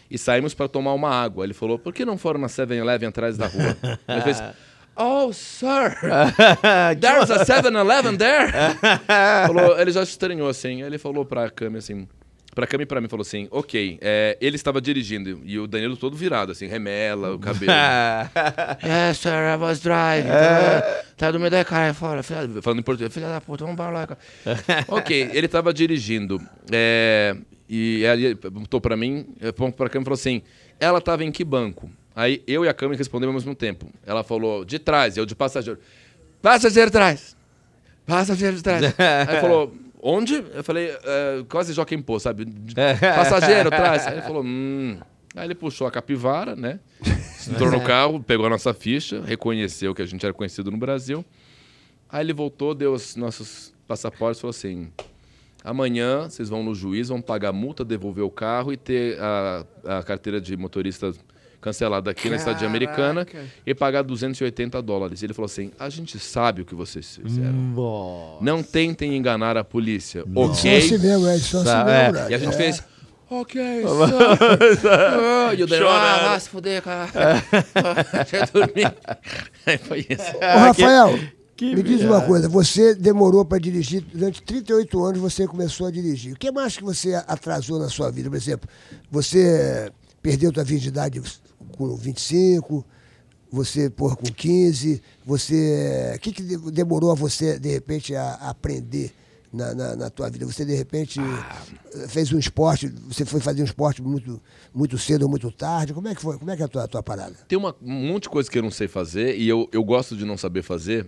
e saímos para tomar uma água. Ele falou, por que não foram na 7-Eleven atrás da rua? Ele fez... Oh, sir, there's a 7-Eleven there. falou, ele já estranhou assim. Ele falou para a câmera assim: pra câmera e pra mim, falou assim: ok, é, ele estava dirigindo e o Danilo todo virado, assim, remela, o cabelo. yes, sir, I was driving. É. é, é. Tá, tá do meio da cara fora, falando em português, filha da puta, vamos parar lá, cara. ok, ele estava dirigindo. É, e aí perguntou pra mim, é, perguntou pra câmera e falou assim: ela estava em que banco? Aí eu e a câmera respondemos ao mesmo tempo. Ela falou: de trás, eu de passageiro. Passageiro trás Passageiro trás aí falou Onde? Eu falei, é, quase Joaquim Pô, sabe? É. Passageiro, traz. Aí ele falou, hum. Aí ele puxou a capivara, né? entrou no é. carro, pegou a nossa ficha, reconheceu que a gente era conhecido no Brasil. Aí ele voltou, deu os nossos passaportes e falou assim: amanhã vocês vão no juiz, vão pagar a multa, devolver o carro e ter a, a carteira de motorista cancelado aqui Caraca. na cidade americana e pagar 280 dólares. Ele falou assim: a gente sabe o que vocês fizeram. Nossa. Hum, Não tentem enganar a polícia. Nossa. Ok. Só se mesmo, é, só se mesmo, tá, é. E a gente é. fez. Ok, e o ah, se fuder, cara. foi isso. Ô, é Rafael, que me diz uma coisa, você demorou para dirigir, durante 38 anos você começou a dirigir. O que mais que você atrasou na sua vida? Por exemplo, você perdeu sua virgindade com 25, você porra, com 15, você. O é, que, que demorou a você, de repente, a, aprender? Na, na, na, tua vida? Você de repente ah. fez um esporte, você foi fazer um esporte muito, muito cedo ou muito tarde? Como é que foi? Como é que é a tua, a tua parada? Tem uma, um monte de coisa que eu não sei fazer e eu, eu gosto de não saber fazer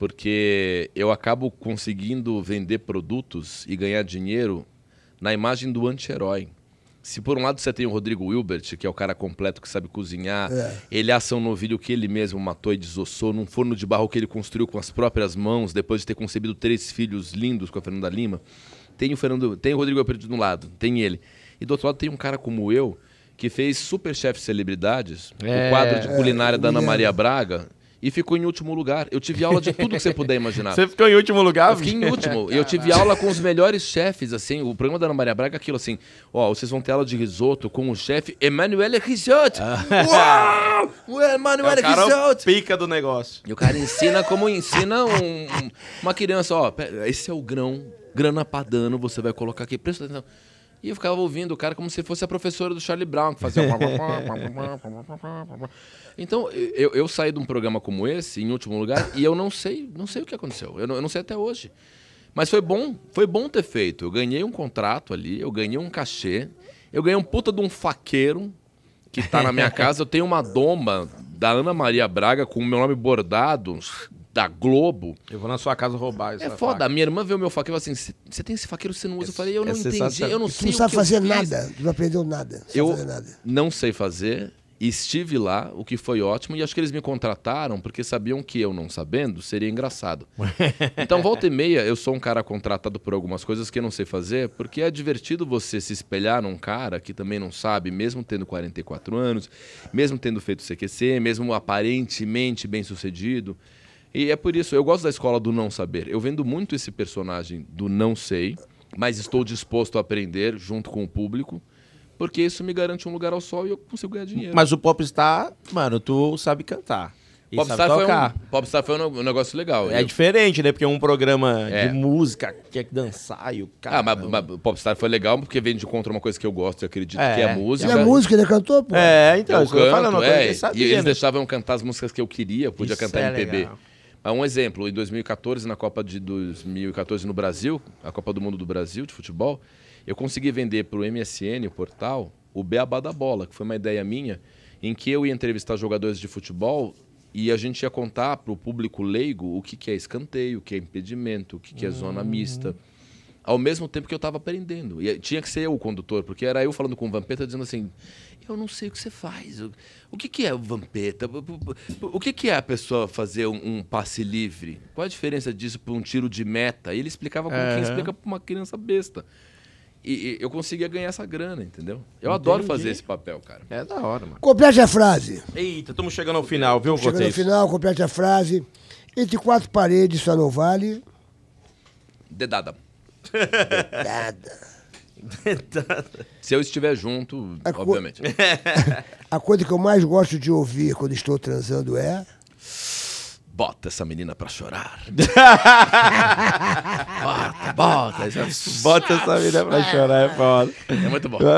porque eu acabo conseguindo vender produtos e ganhar dinheiro na imagem do anti-herói se por um lado você tem o Rodrigo Wilbert, que é o cara completo que sabe cozinhar, é. ele assa um novilho que ele mesmo matou e desossou num forno de barro que ele construiu com as próprias mãos, depois de ter concebido três filhos lindos com a Fernanda Lima. Tem o Fernando, tem o Rodrigo Wilbert de um lado, tem ele. E do outro lado tem um cara como eu, que fez Superchef Celebridades, é. o quadro de culinária é. da Ana Maria Braga, e ficou em último lugar. Eu tive aula de tudo que você puder imaginar. Você ficou em último lugar? Eu fiquei em último. eu tive aula com os melhores chefes, assim. O programa da Ana Maria Braga é aquilo assim: ó, vocês vão ter aula de risoto com o chefe Emmanuel Risoto. Ah. Uau! Emanuele é o Risoto! Pica do negócio. E o cara ensina como ensina um, uma criança: ó, esse é o grão, grana padano, você vai colocar aqui. Presta atenção. E eu ficava ouvindo o cara como se fosse a professora do Charlie Brown, que fazia. Então, eu, eu saí de um programa como esse, em último lugar, e eu não sei, não sei o que aconteceu. Eu não, eu não sei até hoje. Mas foi bom, foi bom ter feito. Eu ganhei um contrato ali, eu ganhei um cachê, eu ganhei um puta de um faqueiro que tá na minha casa. Eu tenho uma doma da Ana Maria Braga com o meu nome bordado da Globo. Eu vou na sua casa roubar isso. É foda. Faca. Minha irmã viu meu faqueiro e falou assim: você tem esse faqueiro, você não usa? eu falei, eu é não entendi, eu não sei. não sabe fazer nada, não aprendeu nada. Não eu nada. não sei fazer estive lá, o que foi ótimo, e acho que eles me contrataram porque sabiam que eu não sabendo seria engraçado. então, volta e meia, eu sou um cara contratado por algumas coisas que eu não sei fazer, porque é divertido você se espelhar num cara que também não sabe, mesmo tendo 44 anos, mesmo tendo feito CQC, mesmo aparentemente bem sucedido. E é por isso, eu gosto da escola do não saber. Eu vendo muito esse personagem do não sei, mas estou disposto a aprender junto com o público. Porque isso me garante um lugar ao sol e eu consigo ganhar dinheiro. Mas o Popstar, mano, tu sabe cantar. E Popstar sabe tocar. Foi um, Popstar foi um negócio legal. É eu... diferente, né? Porque é um programa é. de música, quer é que dançar e o cara. Ah, mas, o Popstar foi legal porque vem de contra uma coisa que eu gosto, eu acredito, é. que é a música. Ele é música, ele cantou, pô. É, então, é eu isso canto, falando, é. Coisa, sabia, e eles né? deixavam cantar as músicas que eu queria, eu podia isso cantar é MPB. Legal. Um exemplo, em 2014, na Copa de 2014 no Brasil, a Copa do Mundo do Brasil de futebol, eu consegui vender para o MSN, o portal, o Beabá da Bola, que foi uma ideia minha, em que eu ia entrevistar jogadores de futebol e a gente ia contar para o público leigo o que, que é escanteio, o que é impedimento, o que, que é zona hum. mista. Ao mesmo tempo que eu estava aprendendo. E eh, tinha que ser eu o condutor, porque era eu falando com o Vampeta, dizendo assim: Eu não sei o que você faz. O, o que, que é o Vampeta? O que, que é a pessoa fazer um, um passe livre? Qual a diferença disso para um tiro de meta? E ele explicava como é. quem explica para uma criança besta e, e, eu conseguia ganhar essa grana, entendeu? Eu Entendi. adoro fazer esse papel, cara. É da hora, mano. Complete a é frase. Eita, estamos chegando ao final, viu, Chegando ao final, complete a é frase. Entre quatro paredes só não vale. Dedada. Dedada. Dedada. Se eu estiver junto, a obviamente. Co... a coisa que eu mais gosto de ouvir quando estou transando é. Bota essa menina pra chorar. bota, bota. Bota essa menina pra chorar, é foda. É muito bom.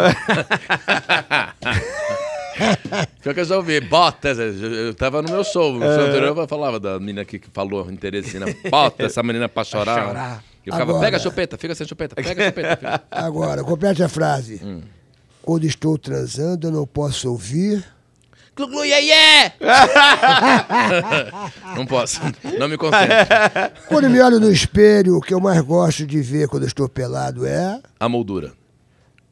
Pior que eu já ouvi, bota. Eu tava no meu show. No show é. anterior eu falava da menina que falou em Teresina. Bota essa menina pra chorar. Pra chorar. Eu ficava, Agora. pega a chupeta, fica sem chupeta, pega a chupeta. Fica. Agora, complete a frase. Hum. Quando estou transando, eu não posso ouvir Glu aí yeah, yeah! não posso, não me concentro. Quando me olho no espelho, o que eu mais gosto de ver quando estou pelado é. A moldura.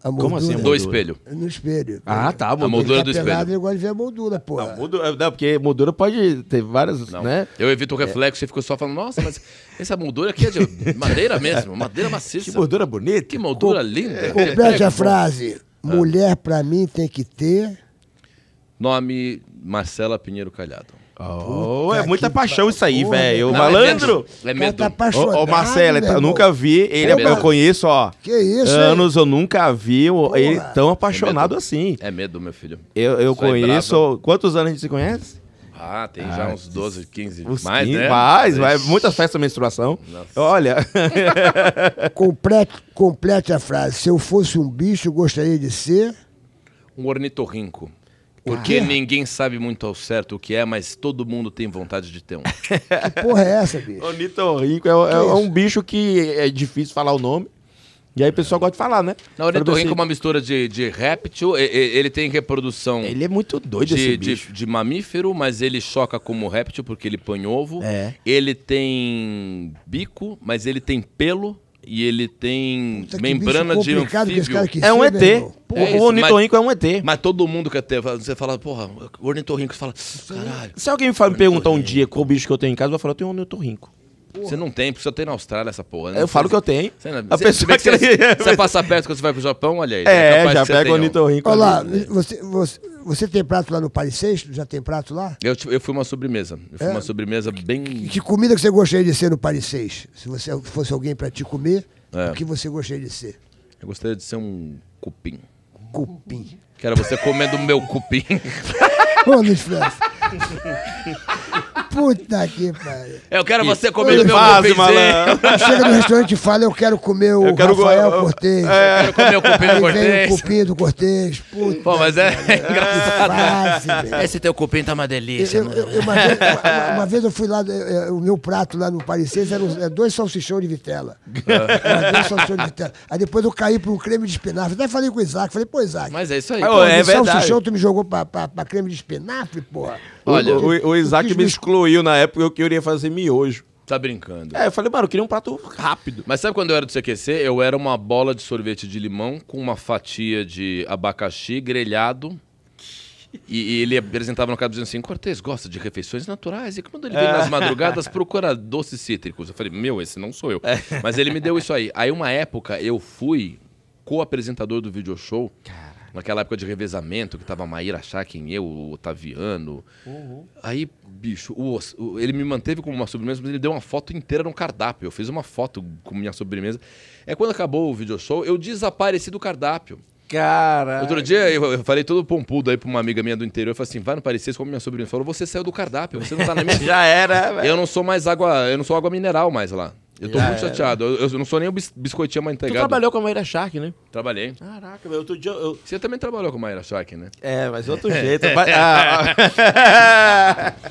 A Como assim? Do espelho. No espelho. Ah, tá. A moldura, moldura tá do pelado, espelho. Eu gosto de ver a moldura, pô. moldura, é, não, porque moldura pode ter várias, não. né? Eu evito o é. reflexo é. e fico só falando, nossa, mas essa moldura aqui é de madeira mesmo, madeira maciça. Que moldura bonita. Que moldura Com... linda. Complete é, a frase. Ah. Mulher pra mim tem que ter... Nome Marcela Pinheiro Calhado. Oh, é muita paixão pa... isso aí, velho. É o malandro. É medo. É tá medo. Ô, ô Marcelo, eu nunca vi. Ele é eu conheço, ó. Que isso? Anos hein? eu nunca vi Porra. ele tão é apaixonado é assim. É medo, meu filho. Eu, eu é conheço. Quantos anos a gente se conhece? Ah, tem ah, já uns 12, 15, uns mais, 15, né? Mais, vai, muita festa menstruação. Nossa. Olha. complete, complete a frase. Se eu fosse um bicho, gostaria de ser... Um ornitorrinco. Tá. Porque ah, ninguém sabe muito ao certo o que é, mas todo mundo tem vontade de ter um. que porra é essa, bicho? É, o Nitorrinco é, é, é um bicho que é difícil falar o nome. E aí o pessoal gosta de falar, né? Não, o Nitorrinco assim, é uma mistura de, de réptil, ele tem reprodução... Ele é muito doido de, de, de, mamífero, mas ele choca como réptil porque ele põe ovo. É. Ele tem bico, mas ele tem pelo e ele tem Puta, membrana de anfíbio. É um ET. É o ornitorrinco é um ET. Mas todo mundo quer ter. Você fala, porra, o ornitorrinco. Você fala, caralho. Se alguém me perguntar um dia qual bicho que eu tenho em casa, eu vou falar, eu tenho um ornitorrinco. Porra. Você não tem, porque só tem na Austrália essa porra. Né? Eu falo que eu tenho. Você, a você, pessoa que você, você, passa perto quando você vai pro Japão, olha aí. É, é já pega o ornitorrinco. Olha lá, você, você, você tem prato lá no Paris Sexto? Já tem prato lá? Eu, tipo, eu fui uma sobremesa. Eu fui é? uma sobremesa bem. Que, que, comida que você gostaria de ser no Paris 6? Se você fosse alguém para te comer, é. o que você gostaria de ser? Eu gostaria de ser um cupim. Cupim. Que era você comendo meu cupim. Ô, Luiz Puta que pariu. Eu quero você comer o meu faz, malandro. Chega no restaurante e fala, eu quero comer o eu quero Rafael Cortez. É. Eu quero comer o cupim do Cortez. o do Cortez. Puta Pô, mas é, é engraçado. Fase, Esse teu cupim tá uma delícia. Eu, eu, uma, vez, uma, uma, vez, eu fui lá, é, é, o meu prato lá no Parecense é, era dois salsichões de vitela. Ah. Dois salsichões de vitela. Aí depois eu caí pro creme de espinafre. Até falei com o Isaac. Falei, pô, Isaac. Mas é isso aí. Pô, é, é verdade. Salsichão tu me jogou pra, pra, pra creme de espinafre, porra. Olha, o, o, Isaac me excluiu na época, eu queria fazer miojo. Tá brincando. É, eu falei, mano, eu queria um prato rápido. Mas sabe quando eu era do CQC? Eu era uma bola de sorvete de limão com uma fatia de abacaxi grelhado. E, e ele apresentava no caso dizendo assim: Cortez gosta de refeições naturais. E quando ele vem é. nas madrugadas, procura doces cítricos. Eu falei: Meu, esse não sou eu. É. Mas ele me deu isso aí. Aí, uma época, eu fui co-apresentador do video show. Caramba Naquela época de revezamento, que tava Maíra Chakin, eu, o Otaviano. Uhum. Aí, bicho, o, o, ele me manteve como uma sobremesa, mas ele deu uma foto inteira no cardápio. Eu fiz uma foto com minha sobremesa. É quando acabou o video show, eu desapareci do cardápio. Cara. Outro dia eu, eu falei todo pompudo aí pra uma amiga minha do interior. Eu falei assim: vai no Parecer, como minha sobrinha falou, você saiu do cardápio, você não tá na minha. Já era, velho. Eu não sou mais água, eu não sou água mineral mais lá. Eu tô muito é. chateado. Eu, eu não sou nem o bis- biscoitinho Tu manteigado. trabalhou com a Maíra Shark, né? Trabalhei. Caraca, meu, outro dia eu... Você também trabalhou com a Maíra Shark, né? É, mas de outro é. jeito. ah, ah.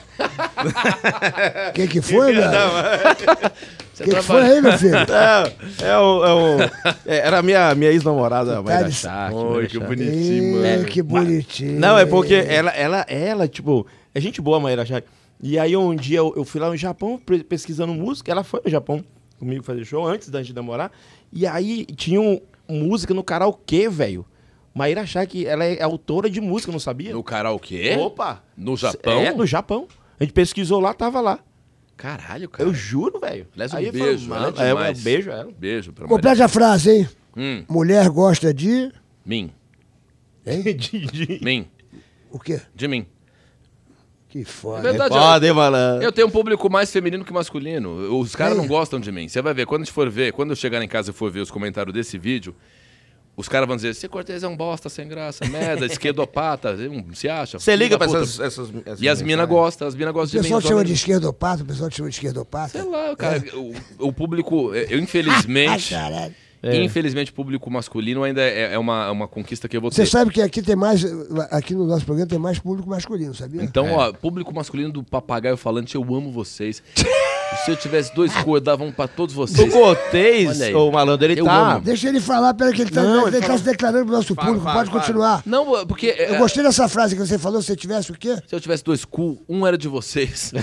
O que, que foi, velho? O que, que foi aí, meu filho? É, é o. é o- é, era minha, minha ex-namorada, Maíra Shark. Oi, que bonitinho, mano. que bonitinho. Não, é porque ela, ela, ela, tipo, é gente boa, Maíra Shark. E aí um dia eu, eu fui lá no Japão pesquisando música, ela foi no Japão comigo fazer show antes da gente namorar. E aí um, música no karaokê, velho. Maíra achar que ela é autora de música, não sabia? No karaokê? Opa! No Japão? É, no Japão. A gente pesquisou lá, tava lá. Caralho, cara. Eu juro, velho. Aliás, um beijo. Falou, né? ela é, um beijo, ela. Beijo pra a frase, hein? Hum. Mulher gosta de... Mim. Hein? de, de... Mim. O quê? De mim. Que foda. É verdade, foda, hein, malandro? Eu tenho um público mais feminino que masculino. Os caras não é. gostam de mim. Você vai ver, quando a gente for ver, quando eu chegar em casa e for ver os comentários desse vídeo, os caras vão dizer, você Cortez é um bosta sem graça, merda, esquerdopata, você acha. Você liga pra essas, essas, essas, E as minas gostam, as minas gostam de mim. O pessoal chama de esquerdopata, o pessoal chama de esquerdopata. Sei lá, cara, é. o, o, público, é, eu infelizmente... Ai, ah, caralho. É. Infelizmente, o público masculino ainda é, é uma, é uma conquista que eu vou ter. Você sabe que aqui tem mais, aqui no nosso programa tem mais público masculino, sabia? Então, é. ó, público masculino do Papagaio Falante, eu amo vocês. Se eu tivesse dois cu, eu dava um pra todos vocês. O Cortez, o malandro, ele eu tá. Amo. Deixa ele falar, pera que ele tá, Não, ele ele tá se declarando pro nosso público, fala, pode fala. continuar. Não, é porque. Eu é... gostei dessa frase que você falou, se eu tivesse o quê? Se eu tivesse dois cu, um era de vocês.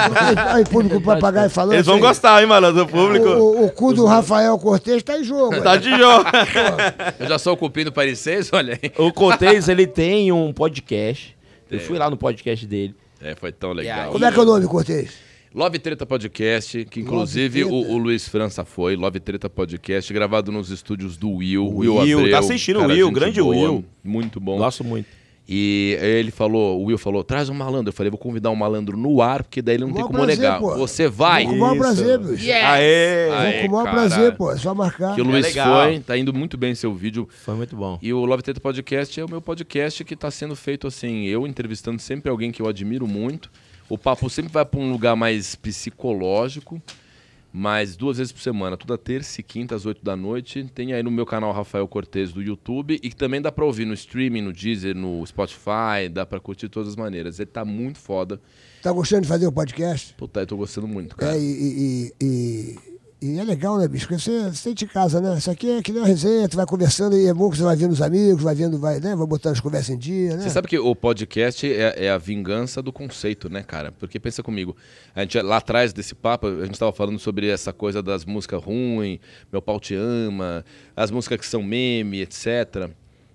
aí, o público papagaio falou. Eles vão assim, gostar, hein, malandro, o público. O, o, cu do Rafael Cortez tá em jogo. Tá de jogo. eu já sou o cupim do Paris olha aí. O Cortez, ele tem um podcast. Eu fui lá no podcast dele. É, foi tão legal. Aí, Como é que é o nome, Cortez? Love Treta Podcast, que inclusive o, o, Luiz França foi, Love Treta Podcast, gravado nos estúdios do Will. Will, Will tá Abreu, tá assistindo o Will, grande boa, Will. Muito bom. Gosto muito. E ele falou, o Will falou, traz um malandro. Eu falei, vou convidar um malandro no ar, porque daí ele não com tem como prazer, negar. Pô. Você vai. com o maior prazer, bicho. Yes. Aê, Aê, com o maior prazer, pô. É só marcar. Que o Luiz é foi, tá indo muito bem seu vídeo. Foi muito bom. E o Love Teta Podcast é o meu podcast que tá sendo feito assim, eu entrevistando sempre alguém que eu admiro muito o papo sempre vai para um lugar mais psicológico, mas duas vezes por semana, toda terça e quinta às oito da noite, tem aí no meu canal Rafael Cortez do YouTube e também dá para ouvir no streaming, no Deezer, no Spotify, dá para curtir de todas as maneiras. Ele tá muito foda. Tá gostando de fazer o podcast? Puta, eu tô gostando muito, é, cara. É, e... e, e e é legal, né, bicho? Porque você sente em casa, né? Isso aqui é que nem uma resenha, tu vai conversando e é bom que você vai vendo os amigos, vai vendo, vai, né? Vai botando as conversas em dia, né? Você sabe que o podcast é, é a vingança do conceito, né, cara? Porque pensa comigo, a gente, lá atrás desse papo, a gente estava falando sobre essa coisa das músicas ruins, Meu Pau Te Ama, as músicas que são meme, etc.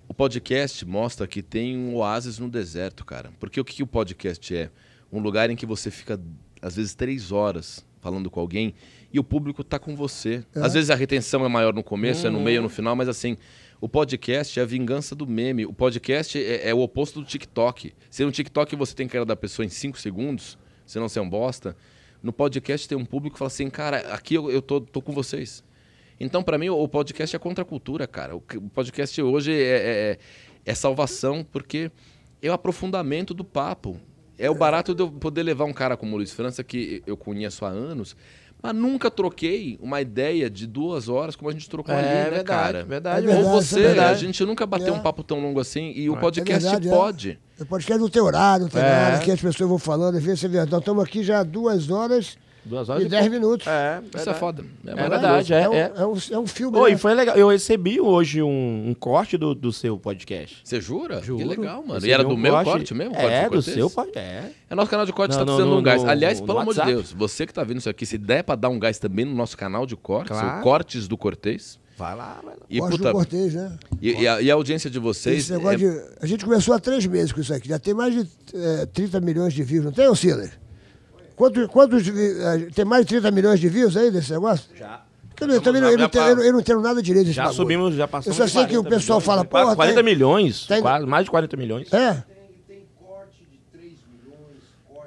O podcast mostra que tem um oásis no deserto, cara. Porque o que, que o podcast é? Um lugar em que você fica, às vezes, três horas falando com alguém e o público está com você. É. Às vezes a retenção é maior no começo, é no hum. meio, no final, mas assim, o podcast é a vingança do meme. O podcast é, é o oposto do TikTok. Se no TikTok você tem que era da pessoa em 5 segundos, se não ser um bosta, no podcast tem um público que fala assim, cara, aqui eu, eu tô, tô com vocês. Então, para mim, o podcast é contra a cultura, cara. O podcast hoje é, é, é, é salvação, porque é o aprofundamento do papo. É o barato de eu poder levar um cara como o Luiz França, que eu conheço há anos, mas nunca troquei uma ideia de duas horas como a gente trocou é, ali, né, verdade, cara? Verdade, é verdade. Ou você, é a gente nunca bateu é. um papo tão longo assim e o é, é podcast verdade, é. pode. O podcast não tem horário, não tem nada, que as pessoas vão falando, às vezes é verdade. Nós estamos aqui já há duas horas. Duas horas e, e dez pouco. minutos. É, Isso é, foda. É, é verdade. É é, é, é, um, é um filme. Oi, né? foi legal. Eu recebi hoje um, um corte do, do seu podcast. Você jura? Juro. Que legal, mano. e era do um meu corte, corte mesmo? É, corte do seu podcast. É. é nosso canal de corte está precisando um gás. No, Aliás, no, pelo amor de Deus, você que está vendo isso aqui, se der para dar um gás também no nosso canal de cortes, claro. o Cortes do Cortez. Vai lá, vai lá. E, Corte puta, Cortez, né? E, e, a, e, a, audiência de vocês. É... De, a gente começou há três meses com isso aqui. Já tem mais de é, 30 milhões de views, não tem, Silas? Quantos, quantos, eh, tem mais de 30 milhões de views aí desse negócio? Já. Eu não, eu, não, eu, não tenho, eu, eu, não tenho, nada direito Já bagulho. subimos, já passamos. Eu só sei que o pessoal milhões, fala, né? porra. 40 tem, milhões, tem, quase, mais de 40 milhões. É? Tem corte de 3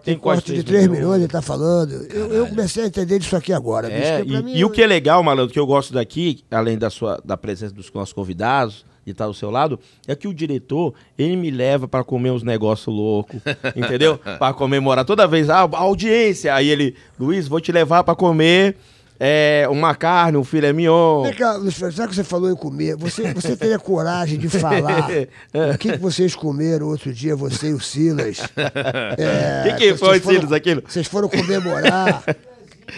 milhões, corte de 3 milhões, milhões ele tá falando. Eu, comecei a entender disso aqui agora. É, bicho, e, mim, e o é que é legal, malandro, que eu gosto daqui, além da, sua, da presença dos nossos convidados, de estar tá do seu lado, é que o diretor, ele me leva para comer uns negócios loucos, entendeu? para comemorar toda vez, ah, audiência. Aí ele, Luiz, vou te levar para comer é, uma carne, um filé mignon. Vem cá, Luiz, já que você falou em comer, você, você teria coragem de falar é. o que, que vocês comeram outro dia, você e o Silas? O é, que, que foi, Silas, aquilo? Vocês foram comemorar.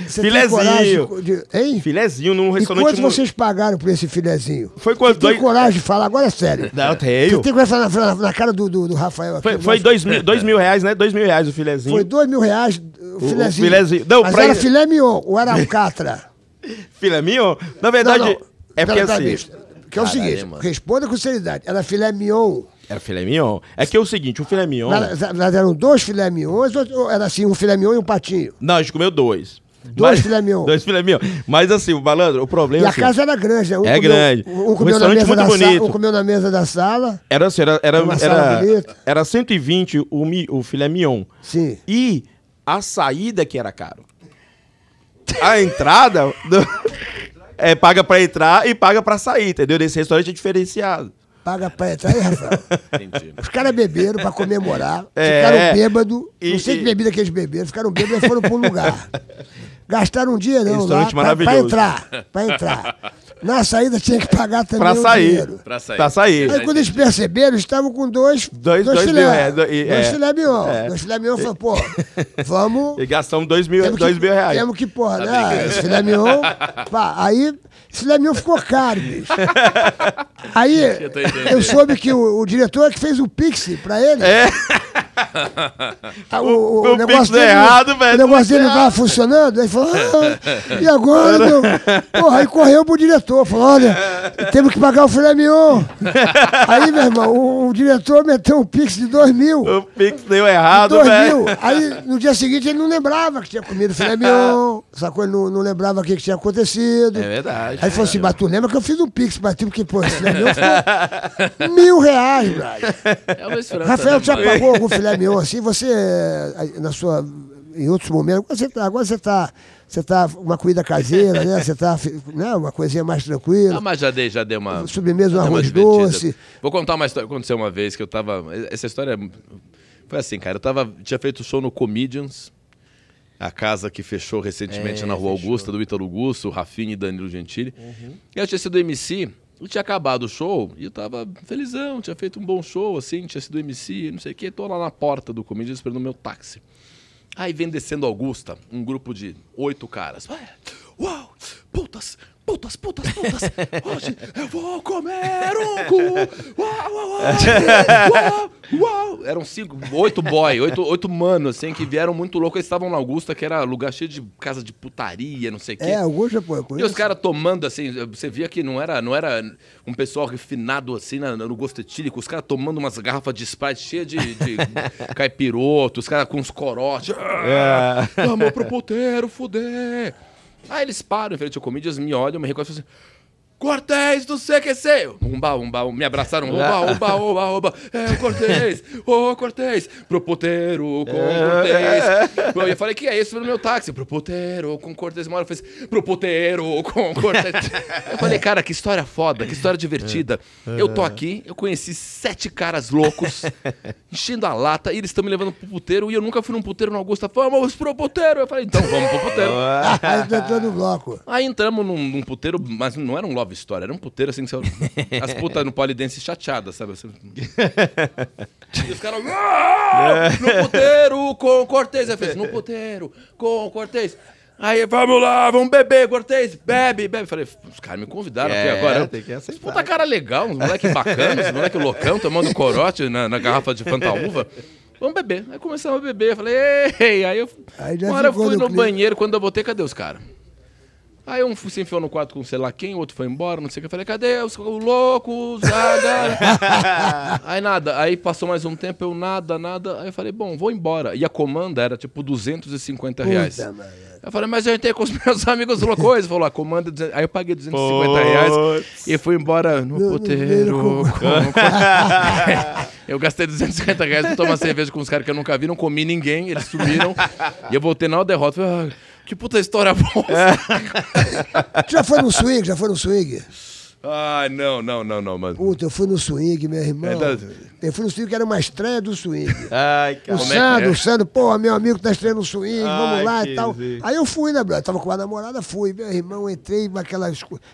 Você filezinho. De... Hein? Filezinho num restaurante. E quanto vocês pagaram por esse filezinho? Foi quanto? Você tem coragem de falar agora é sério. Não, tenho. Você tem coragem de falar na, na cara do, do, do, Rafael aqui. Foi, foi dois, mil, dois mil reais, né? Dois mil reais o filezinho. Foi dois mil reais o filezinho. O filezinho. Não, Mas pra... era filé mignon ou era alcatra? filé mignon? Na verdade, não, não. é porque assim... Que é o seguinte, mano. responda com seriedade. Era filé mignon era filé mignon. É que é o seguinte, o filé mignon. Nós, eram dois filé mignons ou era assim, um filé mignon e um patinho? Não, a gente comeu dois. Dois filé mignon. Dois filé mignon. Mas assim, o malandro, o problema. E é assim, a casa era grande, né? Um é comeu, grande. Um, um comeu na mesa da Sala, um comeu na mesa da sala. Era assim, era. Era, era, era, era 120 o, mi, o filé mignon. Sim. E a saída que era caro. A entrada. Do... é paga pra entrar e paga pra sair, entendeu? Nesse restaurante é diferenciado paga pra entrar aí, Rafael. Entendi. Os caras beberam pra comemorar, é, ficaram bêbados, e, não sei que bebida que eles beberam, ficaram bêbados e foram pra um lugar. Gastaram um dia lá pra, pra entrar, pra entrar. Na saída tinha que pagar também pra sair, o dinheiro. Pra sair. Pra sair. Aí né? quando eles perceberam, estavam com dois, dois, dois, filé. Mil, é, dois é, filé mignon. É. Dois filé mignon. Falei, pô, vamos... E gastamos dois mil, dois que, mil reais. Temos que, porra, tá né? Esse filé mignon... Pá, aí filé mignon ficou caro, bicho. Aí eu, eu soube que o, o, diretor é que fez o Pix pra ele. É. Ah, o, o, o, o negócio dele, errado, velho. O negócio dele não tava funcionando. Aí falou, ah, e agora, meu? Porra, aí correu pro diretor. Falou, olha, temos que pagar o filé mignon. Aí, meu irmão, o, o diretor meteu um Pix de dois mil. O Pix deu errado, de velho. Aí, no dia seguinte, ele não lembrava que tinha comido filé mignon. Sacou? Ele não, não lembrava o que, que tinha acontecido. É verdade. Aí ele falou assim, mas tu lembra que eu fiz um pix pra ti, porque, pô, esse filé mignon foi mil reais, É Rafael, já pagou algum filé mignon assim? Você, eh, na sua, em outros momentos, agora você tá, agora você tá, você tá uma comida caseira, né? Você tá, né? Uma coisinha mais tranquila. Ah, mas já dei, já dei uma... Sobremesa, um arroz doce. Vou contar uma história que aconteceu uma vez, que eu tava, essa história... É, foi assim, cara, eu tava, tinha feito show no Comedians, a casa que fechou recentemente é, na Rua fechou. Augusta, do Ítalo Gusso, Rafinha e Danilo Gentili. Uhum. Eu tinha sido MC, eu tinha acabado o show e eu tava felizão, tinha feito um bom show, assim, tinha sido MC, não sei o quê. Tô lá na porta do comédia esperando o meu táxi. Aí vem descendo Augusta, um grupo de oito caras. Uau, putas, putas, putas, putas, hoje eu vou comer um cu. Uau, uau, uau, uau, uau. Eram cinco, oito boy, oito, oito manos, assim, que vieram muito louco. Eles estavam na Augusta, que era lugar cheio de casa de putaria, não sei o quê. É, Augusta, pô, eu E os caras tomando, assim, você via que não era, não era um pessoal refinado, assim, no gosto etílico. Os caras tomando umas garrafas de Sprite cheia de, de caipiroto, os caras com uns corotes. É. Ah, é. Vamos pro puteiro, fuder. Aí eles param em frente ao comedians, me olham, me reconhecem e falam assim, Cortez do CQC! Umba, umba, um, me abraçaram, umba, umba, umba, umba. É o Cortez, ô oh, Cortez, pro puteiro com Cortez. Eu falei, que é isso no meu táxi? Pro puteiro com Cortez. Uma hora eu falei, assim, pro puteiro com Cortez. Eu falei, cara, que história foda, que história divertida. É. Eu tô é. aqui, eu conheci sete caras loucos, enchendo a lata, e eles estão me levando pro puteiro, e eu nunca fui num puteiro no Augusta. Vamos pro puteiro! Eu falei, então vamos pro puteiro. Aí entramos Aí entramos num, num puteiro, mas não era um lobby história. Era um puteiro assim que você... As putas no polidense chateadas, sabe? Você... e os caras. Ah, no puteiro com Cortez. Aí fez, no puteiro com Cortez. Aí, vamos lá, vamos beber, Cortez, bebe, bebe. Falei, os caras me convidaram é, aqui agora. Tem que aceitar. Puta cara legal, uns moleque bacana, uns moleque loucão, tomando corote na, na garrafa de Fanta Uva. Vamos beber. Aí começamos a beber. Falei, ei, aí eu. Aí já uma hora eu fui no banheiro, quando eu voltei, cadê os caras? Aí um se enfiou no quarto com sei lá quem, o outro foi embora, não sei o que. Eu falei, cadê os, o louco, Zaga? aí nada, aí passou mais um tempo, eu nada, nada. Aí eu falei, bom, vou embora. E a comanda era tipo 250 Puta reais. Mãe. Eu falei, mas eu entrei com os meus amigos loucos Falou, a comanda. É aí eu paguei 250 Poxa. reais e fui embora no não, puteiro. Não é, eu gastei 250 reais pra tomar cerveja com os caras que eu nunca vi, não comi ninguém, eles sumiram. e eu voltei na derrota. Falei, ah, que puta história boa. É. já foi no swing? Já foi no swing? Ah, não, não, não, não, mano. Puta, eu fui no swing, meu irmão. É, da... Eu fui no swing que era uma estreia do swing. Ai, cara. O é Sandro, é? o Sandro, porra, meu amigo tá estreando o swing, Ai, vamos lá e tal. Zi. Aí eu fui, né, brother? Tava com a namorada, fui. Meu irmão, entrei naquela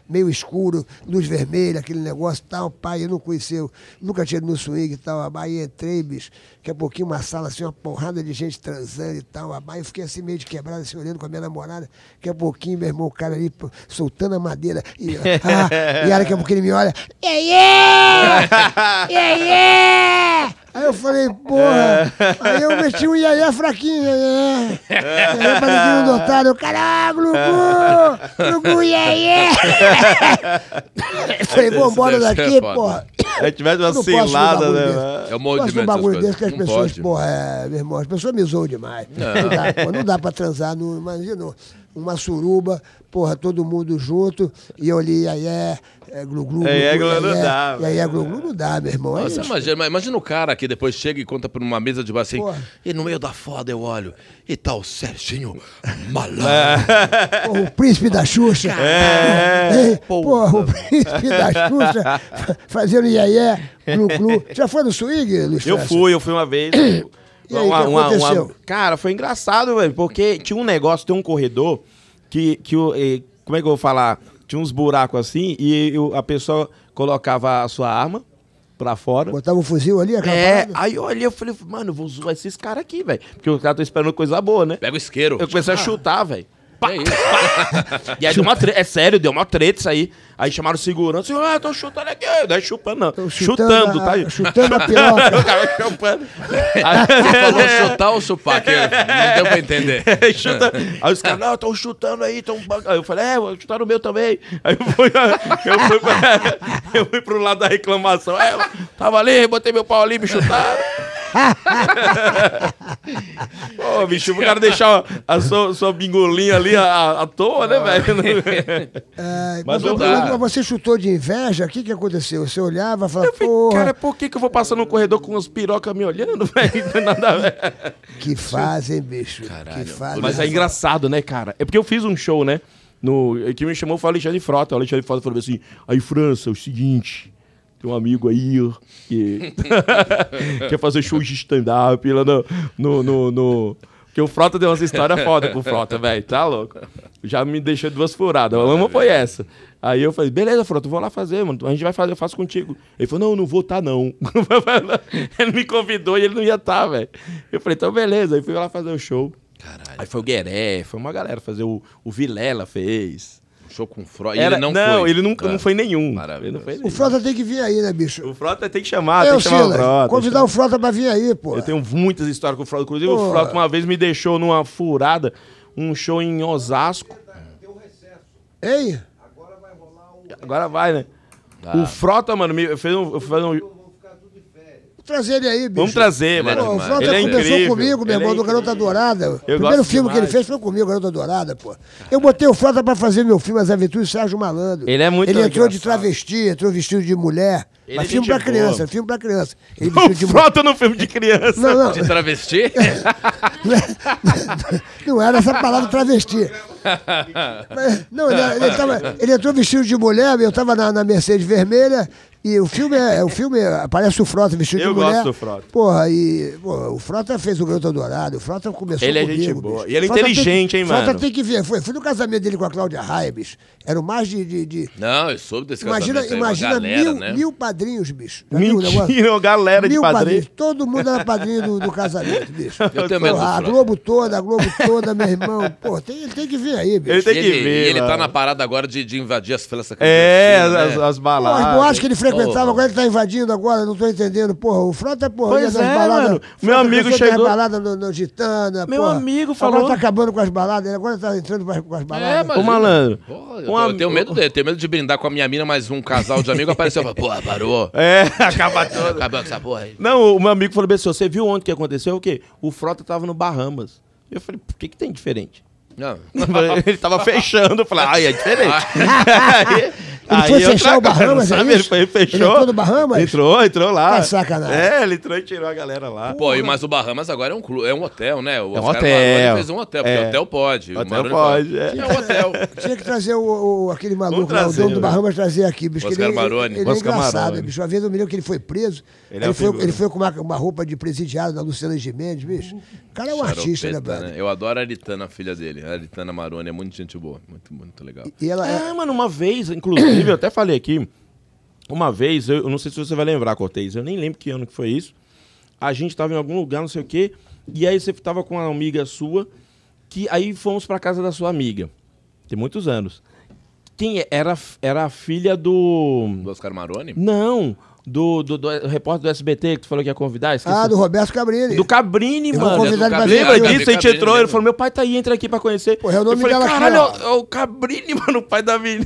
meio escuro, luz vermelha, aquele negócio e tal. Pai, eu não conhecia, nunca tinha ido no swing e tal. Aí entrei, bicho. Daqui a pouquinho uma sala assim, uma porrada de gente transando e tal. Aí eu fiquei assim meio de quebrado, assim, olhando com a minha namorada. Daqui a pouquinho, meu irmão, o cara ali soltando a madeira. E, ah, e aí daqui a pouquinho ele me olha. E aí? E aí? É! Aí eu falei, porra. É. Aí eu meti um iaiá fraquinho, iaiá. Né? É. Aí eu falei do otário, caralho, Glugu! Lugu, iaiá! Eu falei, pô, bora daqui, porra. Se tivesse uma cilada, né? É um monte de um bagulho desse que as não pessoas, pode. porra, é, meu irmão, as pessoas me zoam demais. Não, não dá, pô, não dá pra transar, não, imagina uma suruba, porra, todo mundo junto, e eu li, aí é, é, glu glu. Aí é glu não dá. E aí é glu glu não dá, meu irmão. É Nossa, é imagina, imagina o cara que depois chega e conta pra uma mesa de bar assim, porra. e no meio da foda eu olho, e tal tá o Serginho malandro. É. Porra, o príncipe da Xuxa. É. Porra, porra, o príncipe da Xuxa fazendo iaié, glu glu. Já foi no swing, Luiz Eu fui, eu fui uma vez. E aí, uma, uma, uma, Cara, foi engraçado, velho, porque tinha um negócio, tem um corredor que, que como é que eu vou falar? Tinha uns buracos assim e eu, a pessoa colocava a sua arma pra fora. Botava um fuzil ali, É, aí eu olhei, eu falei, mano, vou zoar esses caras aqui, velho. Porque os caras estão tá esperando coisa boa, né? Pega o isqueiro. Eu comecei ah. a chutar, velho. Pá, é isso. e aí deu uma treta, é sério, deu uma treta isso aí. Aí chamaram o segurança, ah, tô chutando aqui, não é chupando não, chutando, chutando a, tá? Chutando a piroca. o cara chupando. Ah, falou chutar ou chupar, que não deu pra entender. Chuta, aí os caras, não, tão chutando aí, tão... Aí eu falei, é, vou chutar no meu também. Aí eu fui, eu fui, pra, eu fui pro lado da reclamação, é, tava ali, botei meu pau ali, me chutaram. Pô, bicho, o cara deixar a sua, sua bingolinha ali à, à toa, né, velho? É, mas, mas, eu, mas você chutou de inveja, o que, que aconteceu? Você olhava e falava, pô. Cara, por que, que eu vou passar no corredor com uns pirocas me olhando, velho? Nada Que fazem, bicho. Caralho. Que fazem. Mas é engraçado, né, cara? É porque eu fiz um show, né? No, que me chamou foi o Alexandre Frota. O Alexandre Frota falou assim: aí, França, é o seguinte tem um amigo aí que quer fazer shows de stand-up lá no, no, no, no... Porque o Frota deu umas histórias foda pro Frota, velho. Tá louco? Já me deixou duas furadas. A lama foi essa. Aí eu falei, beleza, Frota, tu vou lá fazer, mano. A gente vai fazer, eu faço contigo. Ele falou, não, não vou tá, não. ele me convidou e ele não ia estar, tá, velho. Eu falei, então beleza. Aí fui lá fazer o show. Caralho. Aí foi o Gueré, foi uma galera fazer o, o Vilela fez show com o Frota. Ele não, não foi. ele nunca, é. não foi nenhum. Maravilha. Foi nenhum. O Frota tem que vir aí, né, bicho? O Frota tem que chamar, eu, tem é, que chamar o Frota. Convidar o Frota pra vir aí, pô. Eu tenho muitas histórias com o Frota. Inclusive, o Frota uma vez me deixou numa furada, um show em Osasco. recesso. Ei! Agora vai rolar o... Agora vai, né? O Frota, mano, me fez um... Fez um trazer ele aí, bicho. Vamos trazer, mano. o Frota ele é, é começou incrível. comigo, meu ele é irmão, é do Garota Dourada. Eu o primeiro filme demais. que ele fez foi comigo, Garota Dourada, pô. Eu botei o Frota pra fazer meu filme As Aventuras de Sérgio Malandro. Ele é muito Ele entrou engraçado. de travesti, entrou vestido de mulher. Ele mas é filme pra boa. criança, filme pra criança. Ele o de... Frota no filme de criança. Não, não. De travesti? não era essa palavra travesti. não, ele, ele, tava, ele, entrou vestido de mulher, eu tava na, na Mercedes Vermelha, e o filme é. é o filme aparece o Frota vestido eu de mulher. Eu gosto do Frota. Porra, e. Porra, o Frota fez o Garoto Dourado, o Frota começou ele é comigo. Ele é gente boa. Bicho. E ele é inteligente, tem, hein, mano? Frota tem que ver. Foi, fui no casamento dele com a Cláudia Raia, bicho. Eram mais de, de, de. Não, eu soube desse imagina, casamento. Imagina, galera, mil, né? mil padrinhos, bicho. mil galera mil de padrinhos. Todo mundo era padrinho do, do casamento, bicho. Eu tenho medo a Globo toda, a Globo toda, meu irmão. Porra, tem, ele tem que ver aí, bicho. Ele tem que ele, ver. E ele tá na parada agora de, de invadir as festas. É, as, né? as baladas. eu acho que ele frequentava, agora ele tá invadindo agora, não tô entendendo. Porra, o Frota, é porra, pois é, baladas. Mano. Meu amigo chegou. balada no, no Gitana, Meu porra. amigo falou. Agora tá acabando com as baladas, agora tá entrando com as é, baladas. É, mas... O malandro. Porra, eu, tenho medo dele, tenho medo de brindar com a minha mina, mas um casal de amigo apareceu e falou, porra, parou. É, acaba tudo. Acabou com essa porra aí. Não, o meu amigo falou assim, você viu ontem o que aconteceu? O quê? O Frota tava no Bahamas. Eu falei, por que que tem diferente? Não. ele tava fechando. Eu falei, ai, é diferente. aí, ele foi fechar o Bahamas, é sabe? É ele, foi, fechou. Ele entrou no Bahamas? Entrou, entrou lá. É sacanagem. É, ele entrou e tirou a galera lá. Pô, e mas o Bahamas agora é um clube, é um hotel, né? O é um hotel. hotel. fez um hotel, porque é. hotel pode. Hotel pode. É. é um hotel. Tinha que trazer o, o aquele maluco trazer, lá, o dono né? do Bahamas, trazer aqui. Bicho, Oscar ele, é Maroni. Ele, ele Oscar é engraçado, Maroni. bicho. Uma vez eu me lembro que ele foi preso. Ele, é ele, foi, ele foi, com uma, uma, roupa de presidiado da Luciana Gimenez, bicho. O cara é um Charopeta, artista, né, brother? Eu adoro a Aritana, a filha dele. A Litana Maroni é muito gente boa, muito, muito legal. E ela é... é, mano, uma vez, inclusive, eu até falei aqui, uma vez, eu, eu não sei se você vai lembrar, Cortez, eu nem lembro que ano que foi isso. A gente tava em algum lugar, não sei o quê, e aí você tava com uma amiga sua, que aí fomos pra casa da sua amiga. Tem muitos anos. Quem é? era, era a filha do. Do Oscar Maroni? Não. Do, do, do, do repórter do SBT que tu falou que ia convidar? Esqueci. Ah, do Roberto Cabrini. Do Cabrini, eu mano. Lembra disso? A gente entrou, ele falou: meu pai tá aí, entra aqui pra conhecer. Porra, é o nome eu falei, caralho, é o, é o, Cabrini, mano, o pai da menina.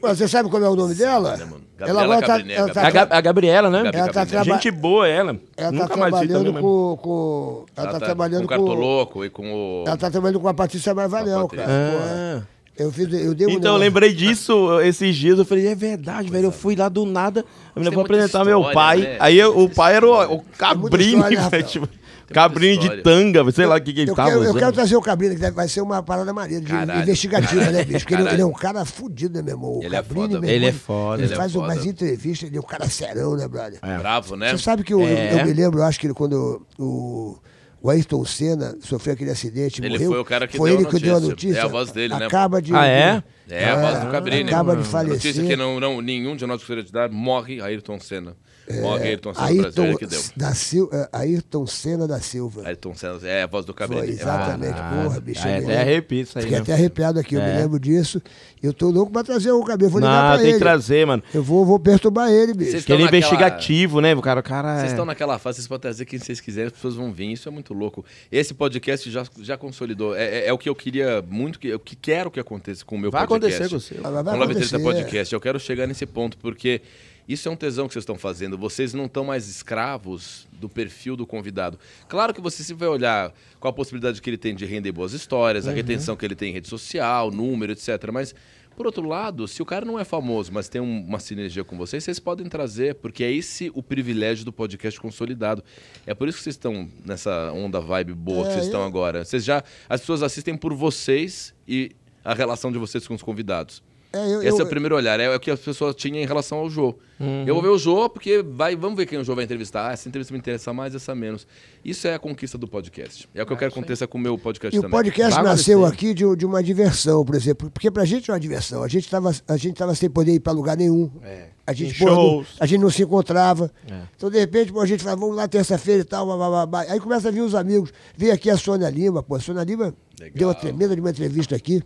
Você sabe como é o nome dela? Sim, né, Gabriela ela agora tá, ela é tá a, Gabriela, né? Gabi ela tá traba... Gente boa, é ela. Ela tá Nunca tá trabalhando com, com, Ela, tá ela tá, tá, trabalhando com o Cartoloco e com o. Ela tá trabalhando com a Patrícia Marvalhão, cara. Ah. Eu fiz, eu dei um então, eu lembrei disso esses dias. Eu falei, é verdade, velho. Eu é. fui lá do nada. A menina foi apresentar história, meu pai. Né? Aí eu, o pai era o, o Cabrini, velho. Tipo, cabrini de tanga, sei lá o que, que ele eu tava quero, Eu quero trazer o Cabrini, que vai ser uma parada maneira de Caralho. investigativa, né, bicho? Porque ele, ele, é um cara fudido, né, meu irmão? Ele, é cabrini, é foda, meu ele é foda. Ele, ele é faz é umas entrevistas, ele é um cara serão, né, brother? É. Bravo, né? Você sabe que eu, é. eu, eu me lembro, acho que quando o o Ayrton Senna sofreu aquele acidente, ele morreu. Foi o cara que foi deu ele a notícia. que deu a notícia. É a voz dele, né? Acaba de. Ah, é? É a voz do Cabrini. Acaba de falecer. Notícia que não, não, nenhum de nós gostaria de dar: morre Ayrton Senna. Com é, Ayrton Senna Ayrton, brasileiro é que deu. Da Sil, é, Ayrton Senna da Silva. Ayrton Senna, é a voz do cabelo. Foi, exatamente, ah, porra, bicho. até arrepio isso aí. Fiquei né? até arrepiado aqui, é. eu me é. lembro disso. Eu tô louco pra trazer o cabelo, vou ligar Não, pra tem ele. que trazer, mano. Eu vou, vou perturbar ele, bicho. Porque ele é naquela... investigativo, né, o cara? O cara Vocês é... estão naquela fase, vocês podem trazer quem vocês quiserem, as pessoas vão vir, isso é muito louco. Esse podcast já, já consolidou, é, é, é o que eu queria muito, que, eu que quero que aconteça com o meu vai podcast. Acontecer com o seu. Vai, vai, vai acontecer com Com o Podcast, eu quero chegar nesse ponto, porque... Isso é um tesão que vocês estão fazendo. Vocês não estão mais escravos do perfil do convidado. Claro que você se vai olhar qual a possibilidade que ele tem de render boas histórias, uhum. a retenção que ele tem em rede social, número, etc. Mas por outro lado, se o cara não é famoso, mas tem um, uma sinergia com vocês, vocês podem trazer, porque é esse o privilégio do podcast consolidado. É por isso que vocês estão nessa onda vibe boa é, que vocês estão eu... agora. Vocês já as pessoas assistem por vocês e a relação de vocês com os convidados. É, eu, Esse é eu, é o primeiro olhar, é, é o que as pessoas tinham em relação ao Jô. Uhum. Eu vou ver o Jô porque vai, vamos ver quem o Jô vai entrevistar. essa entrevista me interessa mais, essa menos. Isso é a conquista do podcast. É o que ah, eu quero que aconteça com o meu podcast e também. O podcast vai nasceu acontecer. aqui de, de, uma diversão, por exemplo. Porque pra gente é uma diversão. A gente estava a gente tava sem poder ir pra lugar nenhum. É. A gente, não, a gente não se encontrava. É. Então, de repente, pô, a gente fala, vamos lá terça-feira e tal. Blá, blá, blá. Aí começa a vir os amigos. Vem aqui a Sônia Lima. Pô, a Sônia Lima Legal. deu uma tremenda de uma entrevista aqui.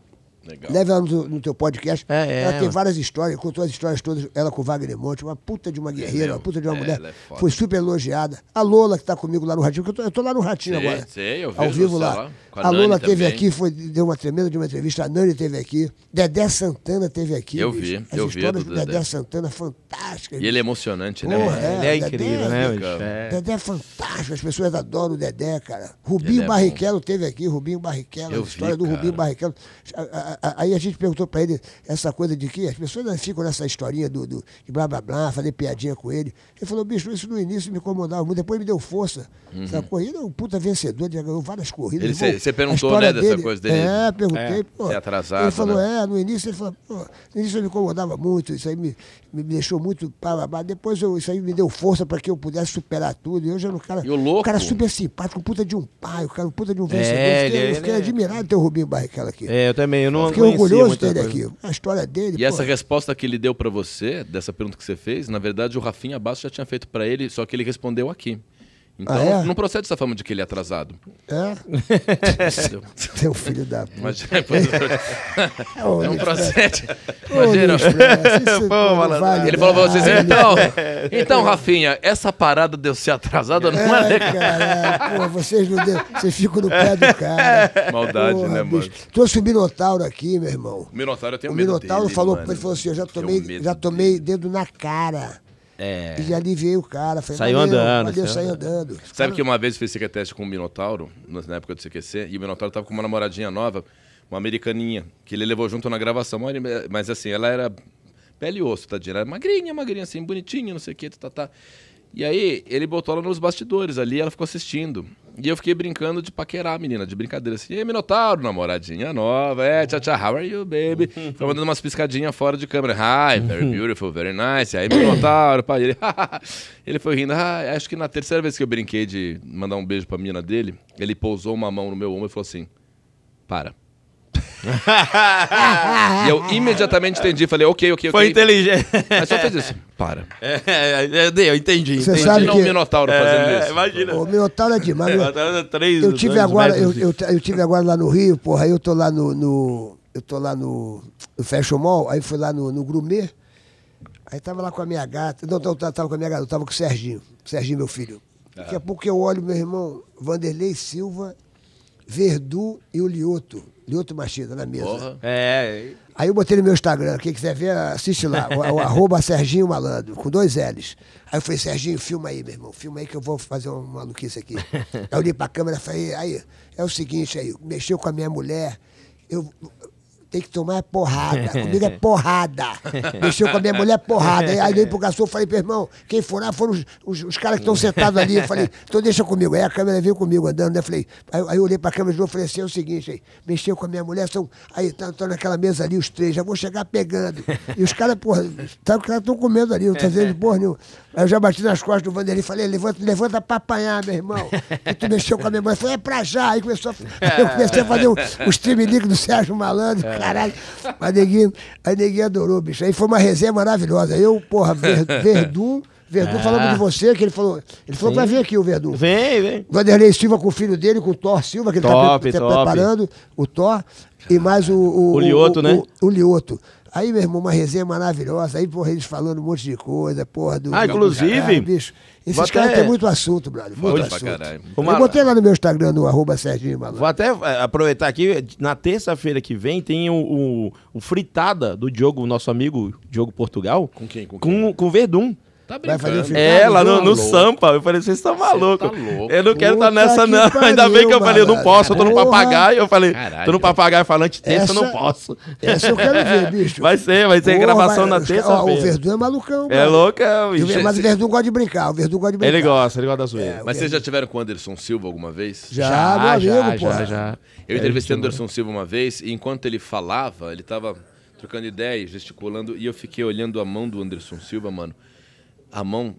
Legal. Leve ela no, no teu podcast. É, é, ela tem várias histórias, contou as histórias todas, ela com o Wagner Monte, uma puta de uma é guerreira, uma puta de uma é, mulher. Foi super elogiada. A Lola, que está comigo lá no Ratinho, que eu tô, eu tô lá no Ratinho sei, agora. Sei, eu vejo ao vivo lá. lá a, a Lula teve aqui, foi, deu uma tremenda de uma entrevista, a Nani teve aqui, Dedé Santana teve aqui. Eu vi, eu vi. do Dedé. Dedé Santana fantástica. E ele é emocionante, né? é, ele é incrível, né? cara? É. Dedé é fantástico, as pessoas adoram o Dedé, cara. Rubinho é Barrichello bom. teve aqui, Rubinho Barrichello, eu a história vi, do cara. Rubinho Barrichello. Aí a gente perguntou pra ele essa coisa de que as pessoas ficam nessa historinha do, do de blá blá blá, fazer piadinha com ele. Ele falou, bicho, isso no início me incomodava muito, depois me deu força. Uhum. Essa corrida, um puta vencedor, já ganhou várias corridas. Ele, você perguntou, né, dessa dele, coisa dele. É, perguntei, é, pô. atrasado. Ele falou, né? é, no início ele falou, pô, no início eu me incomodava muito, isso aí me, me deixou muito para baixo. Depois eu, isso aí me deu força para que eu pudesse superar tudo. E hoje era um cara. E o louco? Um cara super simpático, puta de um pai, o cara puta de um é, vencedor. É, eu fiquei, ele, eu fiquei é, ele, é. admirado ter o Rubinho Barrichello aqui. É, eu também, eu não Fiquei orgulhoso dele aqui. A história dele. E pô, essa resposta que ele deu para você, dessa pergunta que você fez, na verdade o Rafinha Basso já tinha feito para ele, só que ele respondeu aqui. Então ah, é? não procede essa fama de que ele é atrasado. É? seu filho da puta. Mas, é, é. é não procede. Né? Imagina. Né? Pô, vale ele né? falou pra vocês, então, é. então, Rafinha, essa parada de eu ser atrasado não é legal. Cara, pô, vocês, não vocês ficam no pé do cara. Maldade, Porra, né, bicho. mano? Trouxe o Minotauro aqui, meu irmão. O Minotauro eu tenho o medo O Minotauro dele, falou, mano. ele falou assim, eu já tomei, eu já tomei dedo na cara. É. E aliviei o cara. Falei, saiu andando. Valeu, saiu andando. Sabe cara... que uma vez eu fiz teste com o Minotauro, na época do CQC, e o Minotauro tava com uma namoradinha nova, uma americaninha, que ele levou junto na gravação. Mas assim, ela era pele e osso, tadinha. Ela era magrinha, magrinha assim, bonitinha, não sei o que, tá, tá, tá. E aí ele botou ela nos bastidores ali, ela ficou assistindo. E eu fiquei brincando de paquerar a menina, de brincadeira assim. Ei, Minotauro, namoradinha nova. É, tchau, tchau, how are you, baby? Ficava mandando umas piscadinhas fora de câmera. Hi, very beautiful, very nice. Aí, Minotauro, pai. Ele, ele foi rindo. Ah, acho que na terceira vez que eu brinquei de mandar um beijo pra menina dele, ele pousou uma mão no meu ombro e falou assim: Para. e eu imediatamente entendi. Falei, ok, ok, ok. Foi inteligente. Mas só fez isso. Para. É, é, é eu entendi. Você entendi. sabe que... o Minotauro fazendo é, isso. Imagina. O Minotauro é demais. três, eu tive agora, eu, eu, eu, tive agora lá no Rio, porra, aí eu tô lá no, no... eu tô lá no, no Fashion Mall, aí fui lá no, no Grumet, aí tava lá com a minha gata, não, não tava com a minha gata, eu tava com o Serginho, o Serginho, meu filho. Daqui a pouco eu olho meu irmão Vanderlei Silva, Verdu e o Lioto. Lioto Machida, na mesa. Porra. É. Aí eu botei no meu Instagram, quem quiser ver, assiste lá, o, o arroba Serginho Malandro, com dois L's. Aí eu falei, Serginho, filma aí, meu irmão, filma aí que eu vou fazer uma maluquice aqui. aí eu olhei pra câmera e falei, aí, é o seguinte aí, mexeu com a minha mulher, eu, tem que tomar porrada. Comigo é porrada. Mexeu com a minha mulher, porrada. Aí, aí pro garçom e falei, meu irmão, quem for lá foram os, os, os caras que estão sentados ali. Eu falei, então deixa comigo. Aí a câmera veio comigo andando, né? Falei, aí, aí eu olhei pra câmera de novo e falei assim, é o seguinte, aí, mexeu com a minha mulher, são, aí estão tá, tá naquela mesa ali os três, já vou chegar pegando. E os caras, porra, sabe os caras estão comendo ali, não tá fazendo porra nenhuma. Aí eu já bati nas costas do Vanderlei e falei, levanta, levanta pra apanhar, meu irmão. E tu mexeu com a minha mulher. Eu falei, é pra já. Aí começou, eu comecei a fazer o, o stream do Sérgio Malandro. É caralho. Mas neguinho, aí neguinho adorou, bicho. Aí foi uma resenha maravilhosa. Eu, porra, Verdun. Verdun ah. falando de você, que ele falou. Ele falou pra vir aqui, o Verdun. Vem, vem. Vanderlei Silva com o filho dele, com o Thor Silva, que top, ele tá, pre tá preparando, o Thor. E mais o. O, o Lioto, né? O, o Lioto. Aí, meu irmão, uma resenha maravilhosa. Aí, porra, eles falando um monte de coisa, porra, do. Ah, inclusive. Cara, ah, bicho. Esses até... têm muito assunto, brother. Muito assunto. Eu botei lá no meu Instagram, no arroba Serginho Malandro. Vou até é, aproveitar aqui, na terça-feira que vem tem o, o, o, Fritada do Diogo, nosso amigo Diogo Portugal. Com quem? Com, quem? Com, com Verdun. Tá vai fazer o filme. É, lá no, no Sampa. Eu falei, vocês estão malucos. Tá eu não quero estar tá nessa, não. Pariu, Ainda bem que eu falei, eu não posso, eu tô no papagaio. Eu falei, Caralho. tô no papagaio falante terça, eu não posso. Essa eu quero ver, bicho. Vai ser, vai ser Porra, gravação na terça-feira. O Verdun é malucão, é mano. É o bicho. Mas o Verdun gosta de brincar, o Verdun gosta de brincar. Ele gosta, ele gosta da zoeira. É, mas vocês já tiveram com o Anderson Silva alguma vez? Já, já, meu amigo, já, já, já. Eu é, entrevistei o Anderson Silva uma vez e enquanto ele falava, ele tava trocando ideias, gesticulando, e eu fiquei olhando a mão do Anderson Silva, mano a mão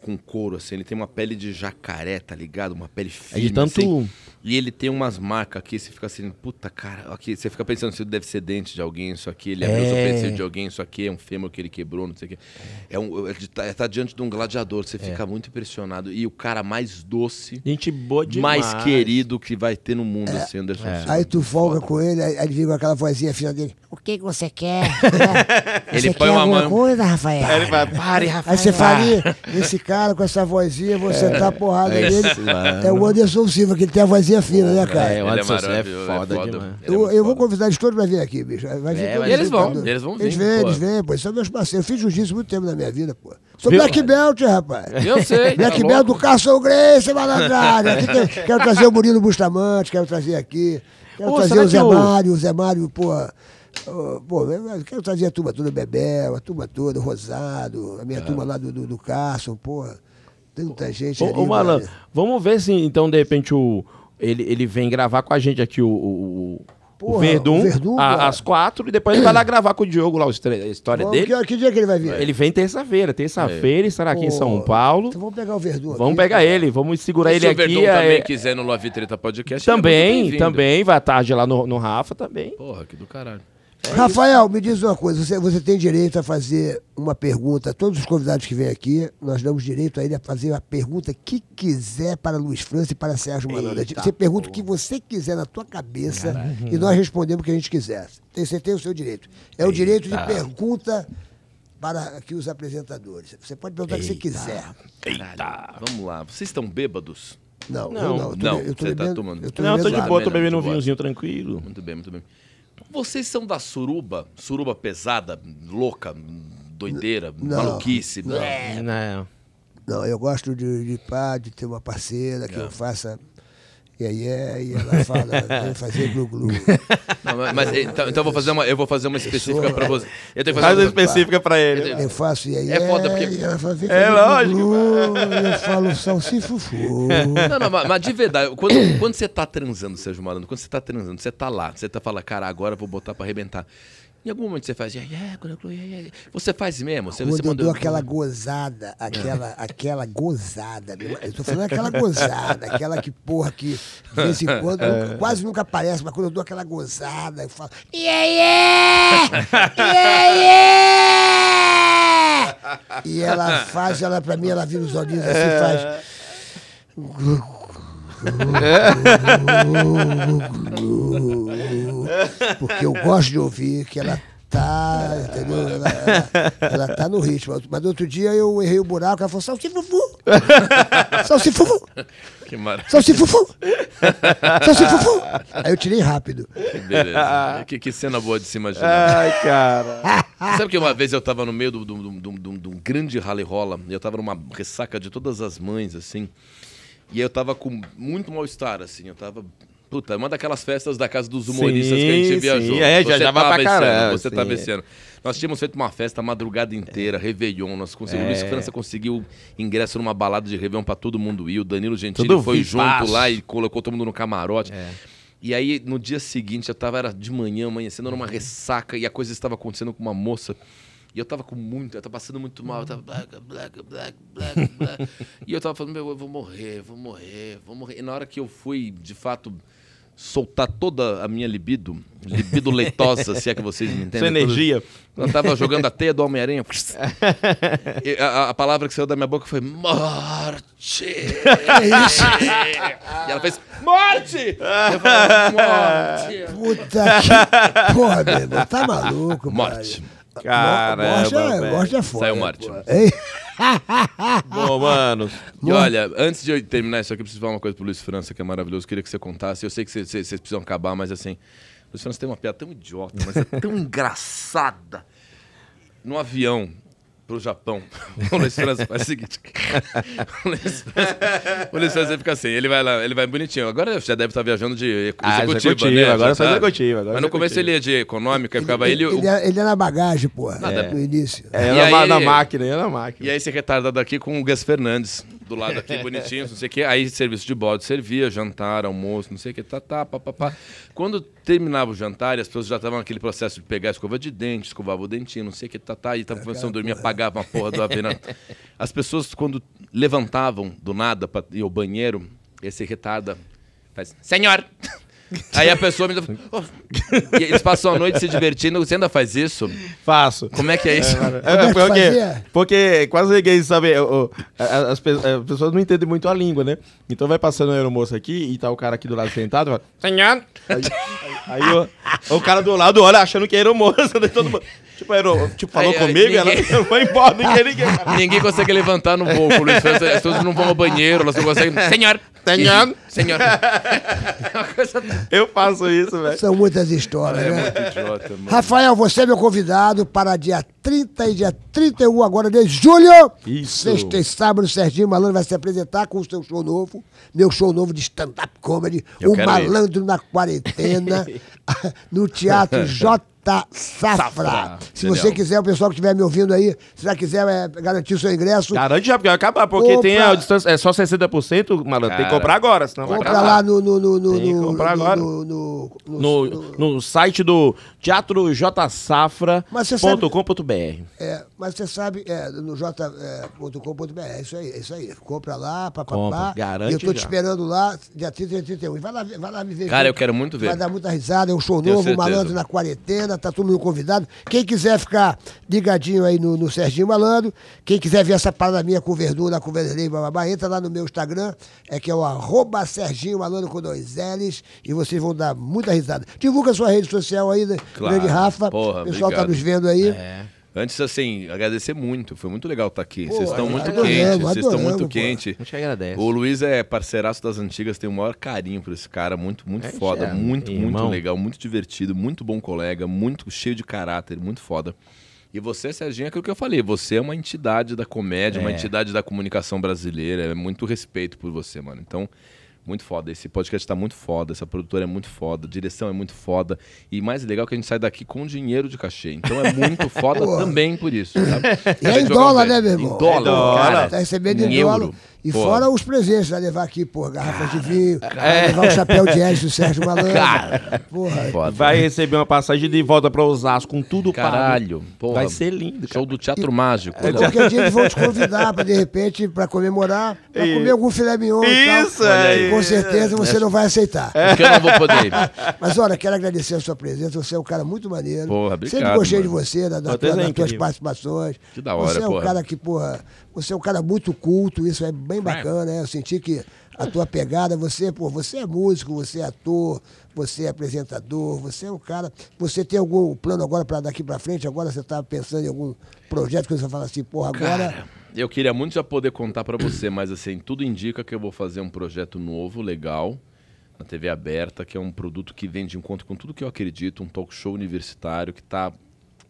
com couro, assim, ele tem uma pele de jacaré, tá ligado? Uma pele firme, é de tanto... Assim. E ele tem umas marcas aqui, você fica assim, puta cara, aqui, você fica pensando se deve ser dente de alguém, isso aqui, ele abriu é. o pensamento de alguém, isso aqui é um fêmur que ele quebrou, não sei o quê. É um, é, tá, tá diante de um gladiador, você é. fica muito impressionado. E o cara mais doce, gente boa demais. mais querido que vai ter no mundo, é. assim, Anderson. É. Assim. Aí tu folga com ele, aí ele vira com aquela vozinha fina dele: O que, você quer? você ele põe uma mão. coisa, Rafael? Aí ele vai, pare, Rafael. Aí você fala esse cara com essa vozinha, você é. tá porrada nele. É o Anderson Silva, que ele tem a vozinha fazia é fila, né, cara? É, o é Adson é, é, foda, foda demais. Eu, eu vou convidar eles todos pra vir aqui, bicho. Vai vir é, eles vão, eles vão vir. Eles vêm, eles vêm, pô. são meus parceiros. Eu fiz jiu-jitsu muito tempo na minha vida, pô. Sou Viu? Black Belt, rapaz. Eu sei. Black tá Belt do Carson Grace, malandrado. quero trazer o Murilo Bustamante, quero trazer aqui. Quero pô, trazer o Zé eu... Mário, o Zé Mário, pô. Pô, eu quero trazer a turma toda, Bebel, a turma toda, Rosado, a minha é. turma lá do, do, do Carson, porra. Tanta gente. Ô, ali, ô Malan, vamos ver se então, de repente, o, ele, ele vem gravar com a gente aqui o, o, Porra, o Verdun, o Verdun a, às quatro, e depois ele vai lá gravar com o Diogo lá a história Bom, dele. Que, que, dia que ele vai vir? Ele vem terça-feira. Terça-feira é. estará aqui em São Paulo. Então vamos pegar o Verdun Vamos aqui, pegar cara. ele, vamos segurar e ele aqui. Se o Verdun também é- quiser no Love Treta Podcast, é Também, é também. Vai à tarde lá no, no Rafa também. Porra, que do caralho. É Rafael, isso. me diz uma coisa: você, você tem direito a fazer uma pergunta. Todos os convidados que vêm aqui, nós damos direito a ele a fazer a pergunta que quiser para Luiz França e para Sérgio Malandro. Você pergunta pô. o que você quiser na tua cabeça e nós respondemos o que a gente quiser. Você tem o seu direito. É Eita. o direito de pergunta para aqui os apresentadores. Você pode perguntar Eita. o que você quiser. Eita! Vamos lá. Vocês estão bêbados? Não, não, eu não. Eu tô, não, tá eu tô você está tomando. Eu tô não, eu de boa, tô bebendo um vinhozinho tranquilo. Muito bem, muito bem. Vocês são da suruba, suruba pesada, louca, doideira, não, maluquice? Não. É. não. Não, eu gosto de, de pá, de ter uma parceira que não. É. eu faça yeah, yeah, é, e ela fala, vai fazer glu-glu. Mas então, então vou fazer uma, eu vou fazer uma específica para você. Eu tenho que fazer Faz uma específica para ele. Eu né? faço yeah, yeah, é foda porque e ela fala, fica é lógico. Glu, eu falo salsifufu. Não, não, mas, de verdade, quando, quando você tá transando, Sérgio Malandro, quando você tá transando, você tá lá, você tá falando, cara, agora eu vou botar para arrebentar. Em algum momento você faz, yeah, yeah, yeah, yeah. você faz mesmo. Você, você eu mandou... dou aquela gozada, aquela, aquela gozada, meu, eu tô falando aquela gozada, aquela que, porra, que de vez em quando é. nunca, quase nunca aparece, mas quando eu dou aquela gozada, eu falo, yeah, yeah! Yeah, yeah! E ela faz, ela pra mim, ela vira os olhinhos assim faz. É. Porque eu gosto de ouvir que ela tá, entendeu? Ela, ela, ela, tá no ritmo. Mas outro dia eu errei o buraco, ela falou, salsifufu! Salsifufu! Que maravilha. Salsifufu! Salsifufu! Aí eu tirei rápido. Que beleza. Ah. Que, que cena boa de se imaginar. Ai, cara. Sabe que uma vez eu tava no meio de um grande rally rola, eu tava numa ressaca de todas as mães, assim. E eu tava com muito mal-estar, assim. Eu tava. Puta, uma daquelas festas da casa dos humoristas sim, que a gente viajou. Sim, é, já você tava tá pra caramba. Você tá sim, tava vencendo Nós tínhamos feito uma festa a madrugada inteira, é. Réveillon. Nós conseguimos, é. Luiz França conseguiu ingresso numa balada de Réveillon pra todo mundo ir. O Danilo Gentili Tudo foi junto lá e colocou todo mundo no camarote. É. E aí, no dia seguinte, eu tava, era de manhã, amanhecendo numa ressaca, e a coisa estava acontecendo com uma moça e eu tava com muito, eu tava passando muito mal, eu tava black, black, black, black, black. e eu tava falando, meu, eu vou morrer, vou morrer, vou morrer. E na hora que eu fui, de fato, soltar toda a minha libido, libido leitosa, se é que vocês me entendem. Sua energia. Quando eu tava jogando a teia do Homem-Aranha, a, a, palavra que saiu da minha boca foi morte. e ela fez morte! Eu falei, morte! Puta que porra, meu irmão, tá maluco, Morte. Cara. Tá. Caramba, é- Borja, é foda. Saiu Martin. É, Bom, manos. E olha, antes de eu terminar isso aqui, eu preciso falar uma coisa pro Luiz França, que é maravilhoso. Eu queria que você contasse. Eu sei que vocês precisam acabar, mas assim... Luiz França tem uma piada tão idiota, mas é tão engraçada. No avião, pro Japão. o Luiz França faz o seguinte. o Luiz França, fica assim, ele vai lá, ele vai bonitinho. Agora já deve estar viajando de ah, né? Agora só tá. de Agora Mas no começo ele ia de econômica, ele, ficava ele... Ele, o... ele, era na bagagem, porra, é. no início. É, era na, aí, na máquina, era na máquina. E aí retarda daqui com o Gus Fernandes do lado aqui, bonitinho não sei o quê. Aí serviço de bode servia, jantar, almoço, não sei o quê, tá, tá, pá, pá, pá. Quando terminava o jantar, e as pessoas já estavam naquele processo de pegar a escova de dente, escovava o dentinho, não sei o que, tá, tá, e tava é, começando a dormir, apagava uma porra do avenida. As pessoas, quando levantavam do nada para ir ao banheiro, esse retarda faz, senhor! Aí a pessoa me. Oh. E eles passam a noite se divertindo. Você ainda faz isso? Faço. Como é que é isso? É, é, é porque, porque quase ninguém sabe. As, eh, pessoas não entendem muito a língua, né? Então vai passando o aeromoço aqui e tá o cara aqui do lado sentado. Fala, Senhor! Aí, aí, aí o, o, cara do lado olha achando que é aeromoço. Né? Todo mundo. Tipo, era, tipo falou aí, comigo, ninguém... ela foi embora, ninguém, ninguém. ninguém consegue levantar no voo, Luiz. As pessoas não vão ao banheiro, elas não conseguem. Senhor! Senhor! Senhor! É Eu faço isso, velho. São muitas histórias, é, né? Muito idiota, mano. Rafael, você é meu convidado para dia 30 e dia 31 agora de julho. Isso. Sexta e sábado, o Serginho Malandro vai se apresentar com o seu show novo, meu show novo de stand-up comedy, Eu O Malandro ir. na Quarentena, no Teatro J. Planeta tá Safra. Safra Se entendeu? você quiser, o pessoal que estiver me ouvindo aí, se já quiser é, garantir o seu ingresso. Garante já, porque vai acabar, porque compra... tem a distância, é só 60%, malandro. tem que comprar agora, senão compra vai acabar. lá no. no, no, no tem que comprar agora. No, no, no, site do Teatro J É, mas você sabe, é, no j.com.br, é, é, isso aí, é isso aí. Compra lá, papapá. Garante. eu tô te esperando lá, dia 30 e 31. Vai lá, vai lá me ver. Cara, eu quero muito ver. Vai dar muita risada, é um show Tenho novo, certeza. malandro na quarentena, tá todo mundo convidado. Quem quiser ficar ligadinho aí no, no Serginho Malandro, quem quiser ver essa parada minha com verdura, com verdelei, bababá, entra lá no meu Instagram, é que é o arroba Serginho Malandro com dois L's, e vocês vão dar muita risada. Divulga sua rede social aí, né? Claro. Grande Rafa. Porra, o pessoal tá obrigado. tá nos vendo aí. É. Antes, assim, agradecer muito. Foi muito legal estar aqui. Vocês estão muito quentes. Vocês estão muito quentes. A gente agradece. O Luiz é parceiraço das antigas, tem o maior carinho por esse cara. Muito, muito é, foda. É, muito, irmão. muito legal. Muito divertido. Muito bom colega. Muito cheio de caráter. Muito foda. E você, Serginho, é aquilo que eu falei. Você é uma entidade da comédia, é. uma entidade da comunicação brasileira. É muito respeito por você, mano. Então, muito foda. Esse podcast tá muito foda, essa produtora é muito foda, a direção é muito foda. E mais legal é que a gente sai daqui com dinheiro de cachê. Então é muito foda também por isso. Sabe? E é em dólar, né, meu irmão? Em dólar. É dólar. Cara, tá recebendo em, em dólar. Euro. E Pô. fora os presentes, vai né? levar aqui, porra, garrafas de vinho, vai né? levar o chapéu de Edson do Sérgio Malandro. Cara. Porra. Foda. Vai né? receber uma passagem de volta pra Osasco com tudo Caralho, pago. Vai ser lindo. Cara. Show do Teatro e, Mágico. É, qualquer dia eles vão te convidar pra, de repente, pra comemorar, pra comer algum filé mignon Isso, e tal. É, com certeza você é. não vai aceitar. É. Porque eu não vou poder Mas olha, quero agradecer a sua presença, você é um cara muito maneiro. Porra, obrigado. Sempre gostei mano. de você, da, da, da, das tuas participações. Que da hora, Você é um porra. cara que, porra você é um cara muito culto, isso é bem é. bacana, né? Eu senti que a tua pegada, você, pô, você é músico, você é ator, você é apresentador, você é um cara. Você tem algum plano agora para daqui para frente? Agora você está pensando em algum projeto que você fala assim, porra, agora. Cara, eu queria muito já poder contar para você, mas assim, tudo indica que eu vou fazer um projeto novo, legal, na TV aberta, que é um produto que vem de encontro com tudo que eu acredito, um talk show universitário que está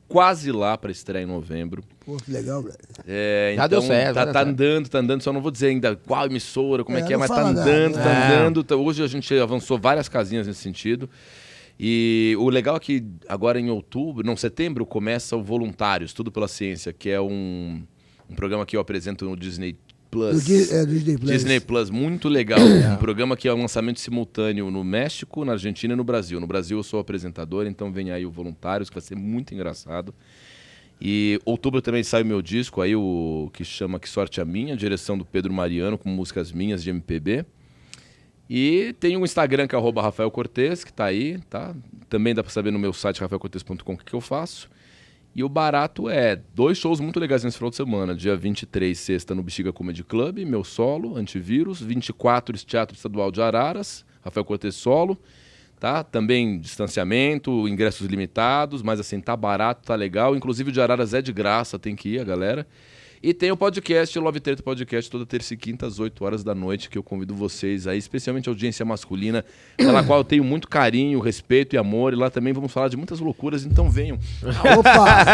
quase lá para estrear em novembro. Pô, que legal, velho. É, já então, deu certo. Tá, tá andando, tá andando. Só não vou dizer ainda qual emissora, como é, é que é, mas tá andando, nada. tá é. andando. Tá, hoje a gente avançou várias casinhas nesse sentido. E o legal é que agora em outubro, não, setembro, começa o Voluntários, Tudo pela Ciência, que é um, um programa que eu apresento no Disney Plus. Do, é, do Disney Plus. Disney Plus, muito legal. É. um programa que é um lançamento simultâneo no México, na Argentina e no Brasil. No Brasil eu sou apresentador, então vem aí o Voluntários, que vai ser muito engraçado. E outubro também sai o meu disco, aí o que chama Que Sorte a Minha, direção do Pedro Mariano, com músicas minhas de MPB. E tem um Instagram que é Rafael Cortez, que está aí, tá? Também dá para saber no meu site, rafaelcortez.com, o que, que eu faço. E o barato é dois shows muito legais nesse final de semana. Dia 23, sexta, no Bexiga Comedy Club, meu solo, antivírus. 24, Teatro Estadual de Araras, Rafael Cortez solo. Tá? Também distanciamento, ingressos limitados, mas assim, tá barato, tá legal. Inclusive o de Araras é de graça, tem que ir a galera. E tem o podcast, o Love Treta Podcast, toda terça e quinta, às 8 horas da noite, que eu convido vocês aí, especialmente a audiência masculina, pela qual eu tenho muito carinho, respeito e amor. E lá também vamos falar de muitas loucuras, então venham. Opa!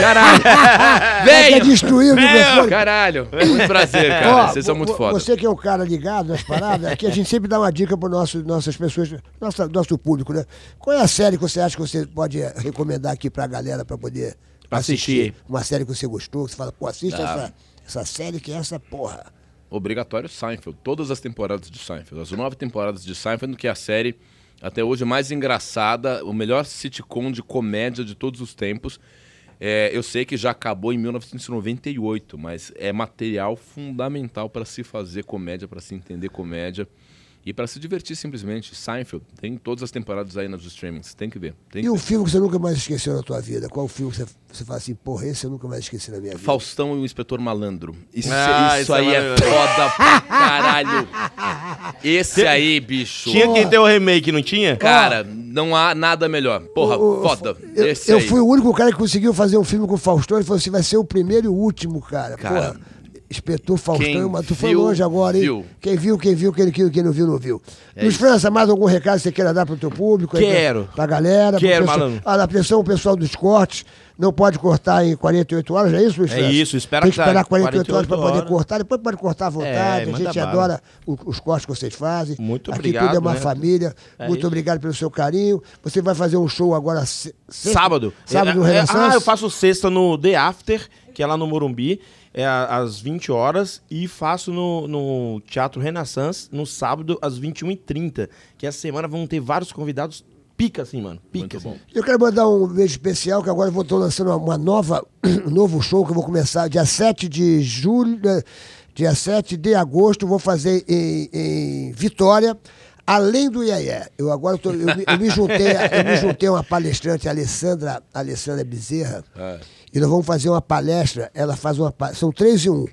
Caralho! Caralho! É é venham! destruir o microfone. Caralho! Muito prazer, cara. vocês são muito foda. Você que é o cara ligado nas paradas, aqui a gente sempre dá uma dica para nosso, nossas pessoas, nosso, nosso público, né? Qual é a série que você acha que você pode recomendar aqui para a galera para poder Pra assistir. assistir. Uma série que você gostou, que você fala, pô, assiste ah. essa, essa série que é essa porra. Obrigatório Seinfeld. Todas as temporadas de Seinfeld. As nove temporadas de Seinfeld, que é a série até hoje mais engraçada, o melhor sitcom de comédia de todos os tempos. É, eu sei que já acabou em 1998, mas é material fundamental para se fazer comédia, para se entender comédia. E para se divertir simplesmente, Seinfeld tem todas as temporadas aí nos streamings, tem que ver. Tem que e ver. o filme que você nunca mais esqueceu na tua vida? Qual filme que você, você fala assim, porra, esse eu nunca mais esqueci na minha vida? Faustão e o Inspetor Malandro. Isso, ah, isso aí é, é foda pra caralho. Esse aí, bicho. Tinha quem ter o remake, não tinha? Cara, não há nada melhor. Porra, O- o- foda. Eu, Esse eu aí. fui o único cara que conseguiu fazer um filme com o Faustão e falou assim: vai ser o primeiro e o último, cara. Cara, Porra espetou Faustão quem tu o Foi longe agora, hein? Viu. Quem viu, quem viu, quem, quem, quem não viu, não viu. É Luiz França, mais algum recado que você queira dar pro teu público? Quero. Aí, pra, pra galera. Quero, malandro. Ah, na pressão, o pessoal dos cortes não pode cortar em 48 horas, é isso, Michel? É isso, espera Tem que esperar 48, 48 horas para poder horas. cortar, depois pode cortar à vontade, é, a gente adora os, cortes que vocês fazem. Muito Aqui obrigado. Aqui tudo é uma né? família, é muito isso. obrigado pelo seu carinho. Você vai fazer um show agora sexta? sábado. Sábado no é, é, Renaissance? Ah, eu faço sexta no The After, que é lá no Morumbi é às 20 horas e faço no, no Teatro Renaissance no sábado às 21h30. Que essa semana vão ter vários convidados Pica assim, mano. Pica. Muito assim. bom. Eu quero mandar um beijo especial, que agora eu vou estou lançando uma nova, um novo show que eu vou começar dia 7 de julho. Né, dia 7 de agosto, vou fazer em, em Vitória além do Iaé. Eu agora tô, eu, eu, me juntei, eu me juntei a uma palestrante, a Alessandra, a Alessandra Bezerra, é. e nós vamos fazer uma palestra. Ela faz uma são três e um.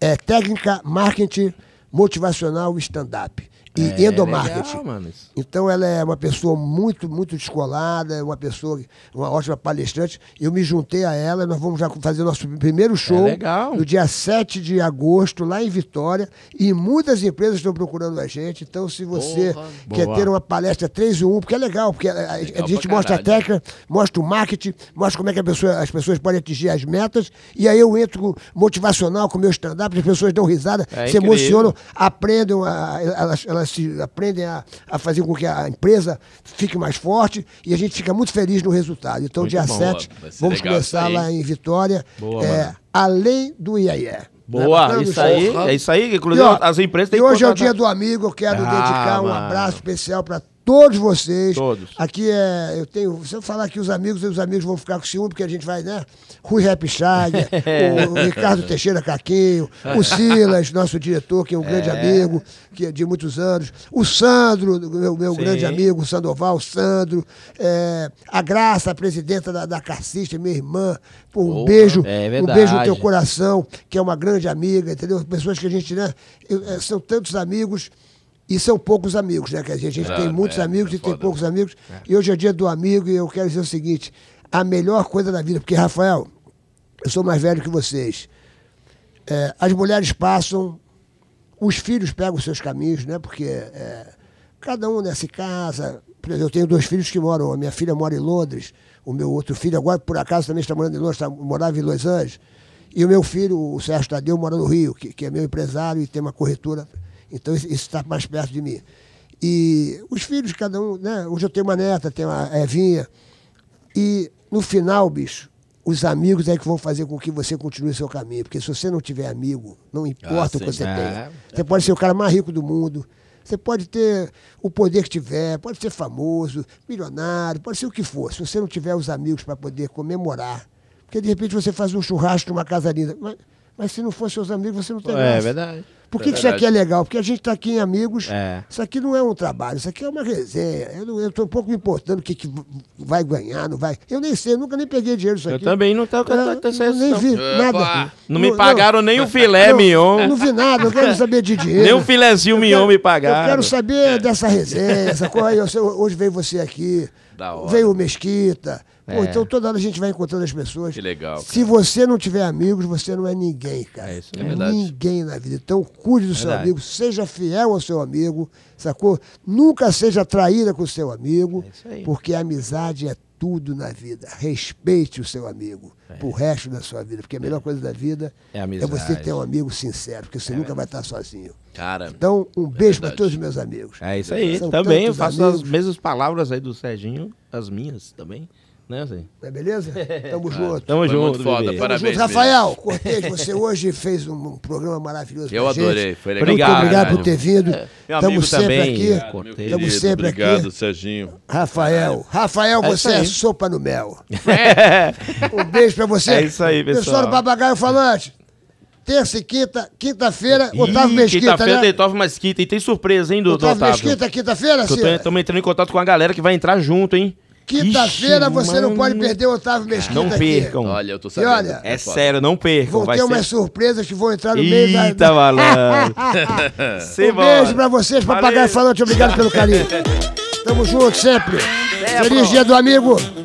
É técnica, marketing, motivacional e stand-up e é, endomarketing. É legal, mano. Então ela é uma pessoa muito, muito descolada, é uma pessoa, uma ótima palestrante. Eu me juntei a ela, nós vamos já fazer nosso primeiro é show é no dia 7 de agosto, lá em Vitória. E muitas empresas estão procurando a gente. Então, se você Porra, quer boa. ter uma palestra 3 em 1, porque é legal, porque legal a, gente mostra caralho. a técnica, mostra o marketing, mostra como é que pessoa, as pessoas podem atingir as metas. E aí eu entro motivacional com o meu stand-up, as pessoas dão risada, é se incrível. emocionam, aprendem, elas, elas se aprendem a, a fazer com que a empresa fique mais forte e a gente fica muito feliz no resultado. Então, muito dia bom, 7, vamos começar lá em Vitória, Boa, é, além do IAE. Né? Boa, né? isso aí, é isso aí. Inclusive, e, ó, as empresas têm e hoje é o dia do amigo, eu quero ah, dedicar um abraço especial para todos vocês. Todos. Aqui é. Eu tenho. Se eu falar aqui os amigos, os amigos vão ficar com ciúme, porque a gente vai, né? Rui Repschag, o Ricardo Teixeira Caquinho, o Silas, nosso diretor, que é um é. grande amigo, que é de muitos anos. O Sandro, meu, meu grande amigo, Sandoval, Sandro. É, a Graça, a presidenta da, da Carcista, minha irmã. um Opa, beijo. É um beijo no teu coração, que é uma grande amiga, entendeu? Pessoas que a gente, né? É, são tantos amigos e são poucos amigos, né? Quer dizer, a gente é, tem é, muitos é amigos, e tem poucos amigos. E hoje é dia do amigo e eu quero dizer o seguinte: a melhor coisa da vida, porque, Rafael, eu sou mais velho que vocês. É, as mulheres passam, os filhos pegam os seus caminhos, né? Porque é, cada um né, casa. Por casa. Eu tenho dois filhos que moram, a minha filha mora em Londres, o meu outro filho agora, por acaso, também está morando em Londres, tá, morava em Los Angeles. E o meu filho, o Sérgio Tadeu, mora no Rio, que, que é meu empresário e tem uma corretora então, isso está mais perto de mim. E os filhos, cada um, né? Hoje eu tenho uma neta, tenho uma Evinha. E no final, bicho, os amigos é que vão fazer com que você continue seu caminho. Porque se você não tiver amigo, não importa ah, o que você né? é. tenha. Você pode ser o cara mais rico do mundo. Você pode ter o poder que tiver, pode ser famoso, milionário, pode ser o que for. Se você não tiver os amigos para poder comemorar, porque de repente você faz um churrasco numa casa linda, mas, mas se não fossem seus amigos, você não teria. é verdade. Por que, é que isso aqui é legal? Porque a gente está aqui em amigos. É. Isso aqui não é um trabalho, isso aqui é uma resenha. Eu estou um pouco me importando o que, que vai ganhar, não vai. Eu nem sei, eu nunca nem peguei dinheiro isso aqui. Eu também não estava cantando ah, essa Nem vi nada. Não me pagaram nem o filé não, mignon. Não vi nada, eu quero saber de dinheiro. nem o um filézinho mignon me pagaram. Eu quero saber é. dessa resenha, Hoje veio você aqui. Veio o Mesquita, Pô, é. então toda hora a gente vai encontrando as pessoas. Que legal. Cara. Se você não tiver amigos, você não é ninguém, cara. É isso, é, é verdade. Ninguém na vida. Então cuide do verdade. seu amigo, seja fiel ao seu amigo, sacou? Nunca seja traída com o seu amigo, é porque a amizade é tudo na vida. Respeite o seu amigo é. pro resto da sua vida, porque a melhor coisa da vida é, é você ter um amigo sincero, porque você é nunca vai estar sozinho. Cara, então, um é beijo para todos os meus amigos. É isso aí. São também eu faço amigos. as mesmas palavras aí do Serginho, as minhas também. Né, É beleza? É, Tamo junto. Tamo junto. Muito foda, parabéns. Junto. Rafael, Cortez, você hoje fez um programa maravilhoso. Eu adorei, foi legal. Muito obrigado por ter vindo. É. Tamo sempre também. aqui. Obrigado, Tamo querido, sempre obrigado, aqui. Obrigado, Serginho. Rafael, Rafael, é você é sopa no mel. um beijo pra você. É isso aí, pessoal. Pessoal do Falante terça e quinta, quinta-feira, Otávio Mesquita, Quinta-feira né? tem Otávio Mesquita e tem surpresa, hein, doutor Otávio? Otávio Mesquita, quinta-feira, Estamos é- entrando em contato com a galera que vai entrar junto, hein? Quinta-feira você mano. não pode perder o Otávio Mesquita. Não percam. Aqui. Olha, eu tô sabendo. E olha, é, é sério, não percam. Vou vai ter ser... umas surpresas que vão entrar no meio Eita, da. malandro. um beijo pra vocês, Papagaio Falante. Obrigado pelo carinho. Tamo junto sempre. É, Feliz bro. dia do amigo.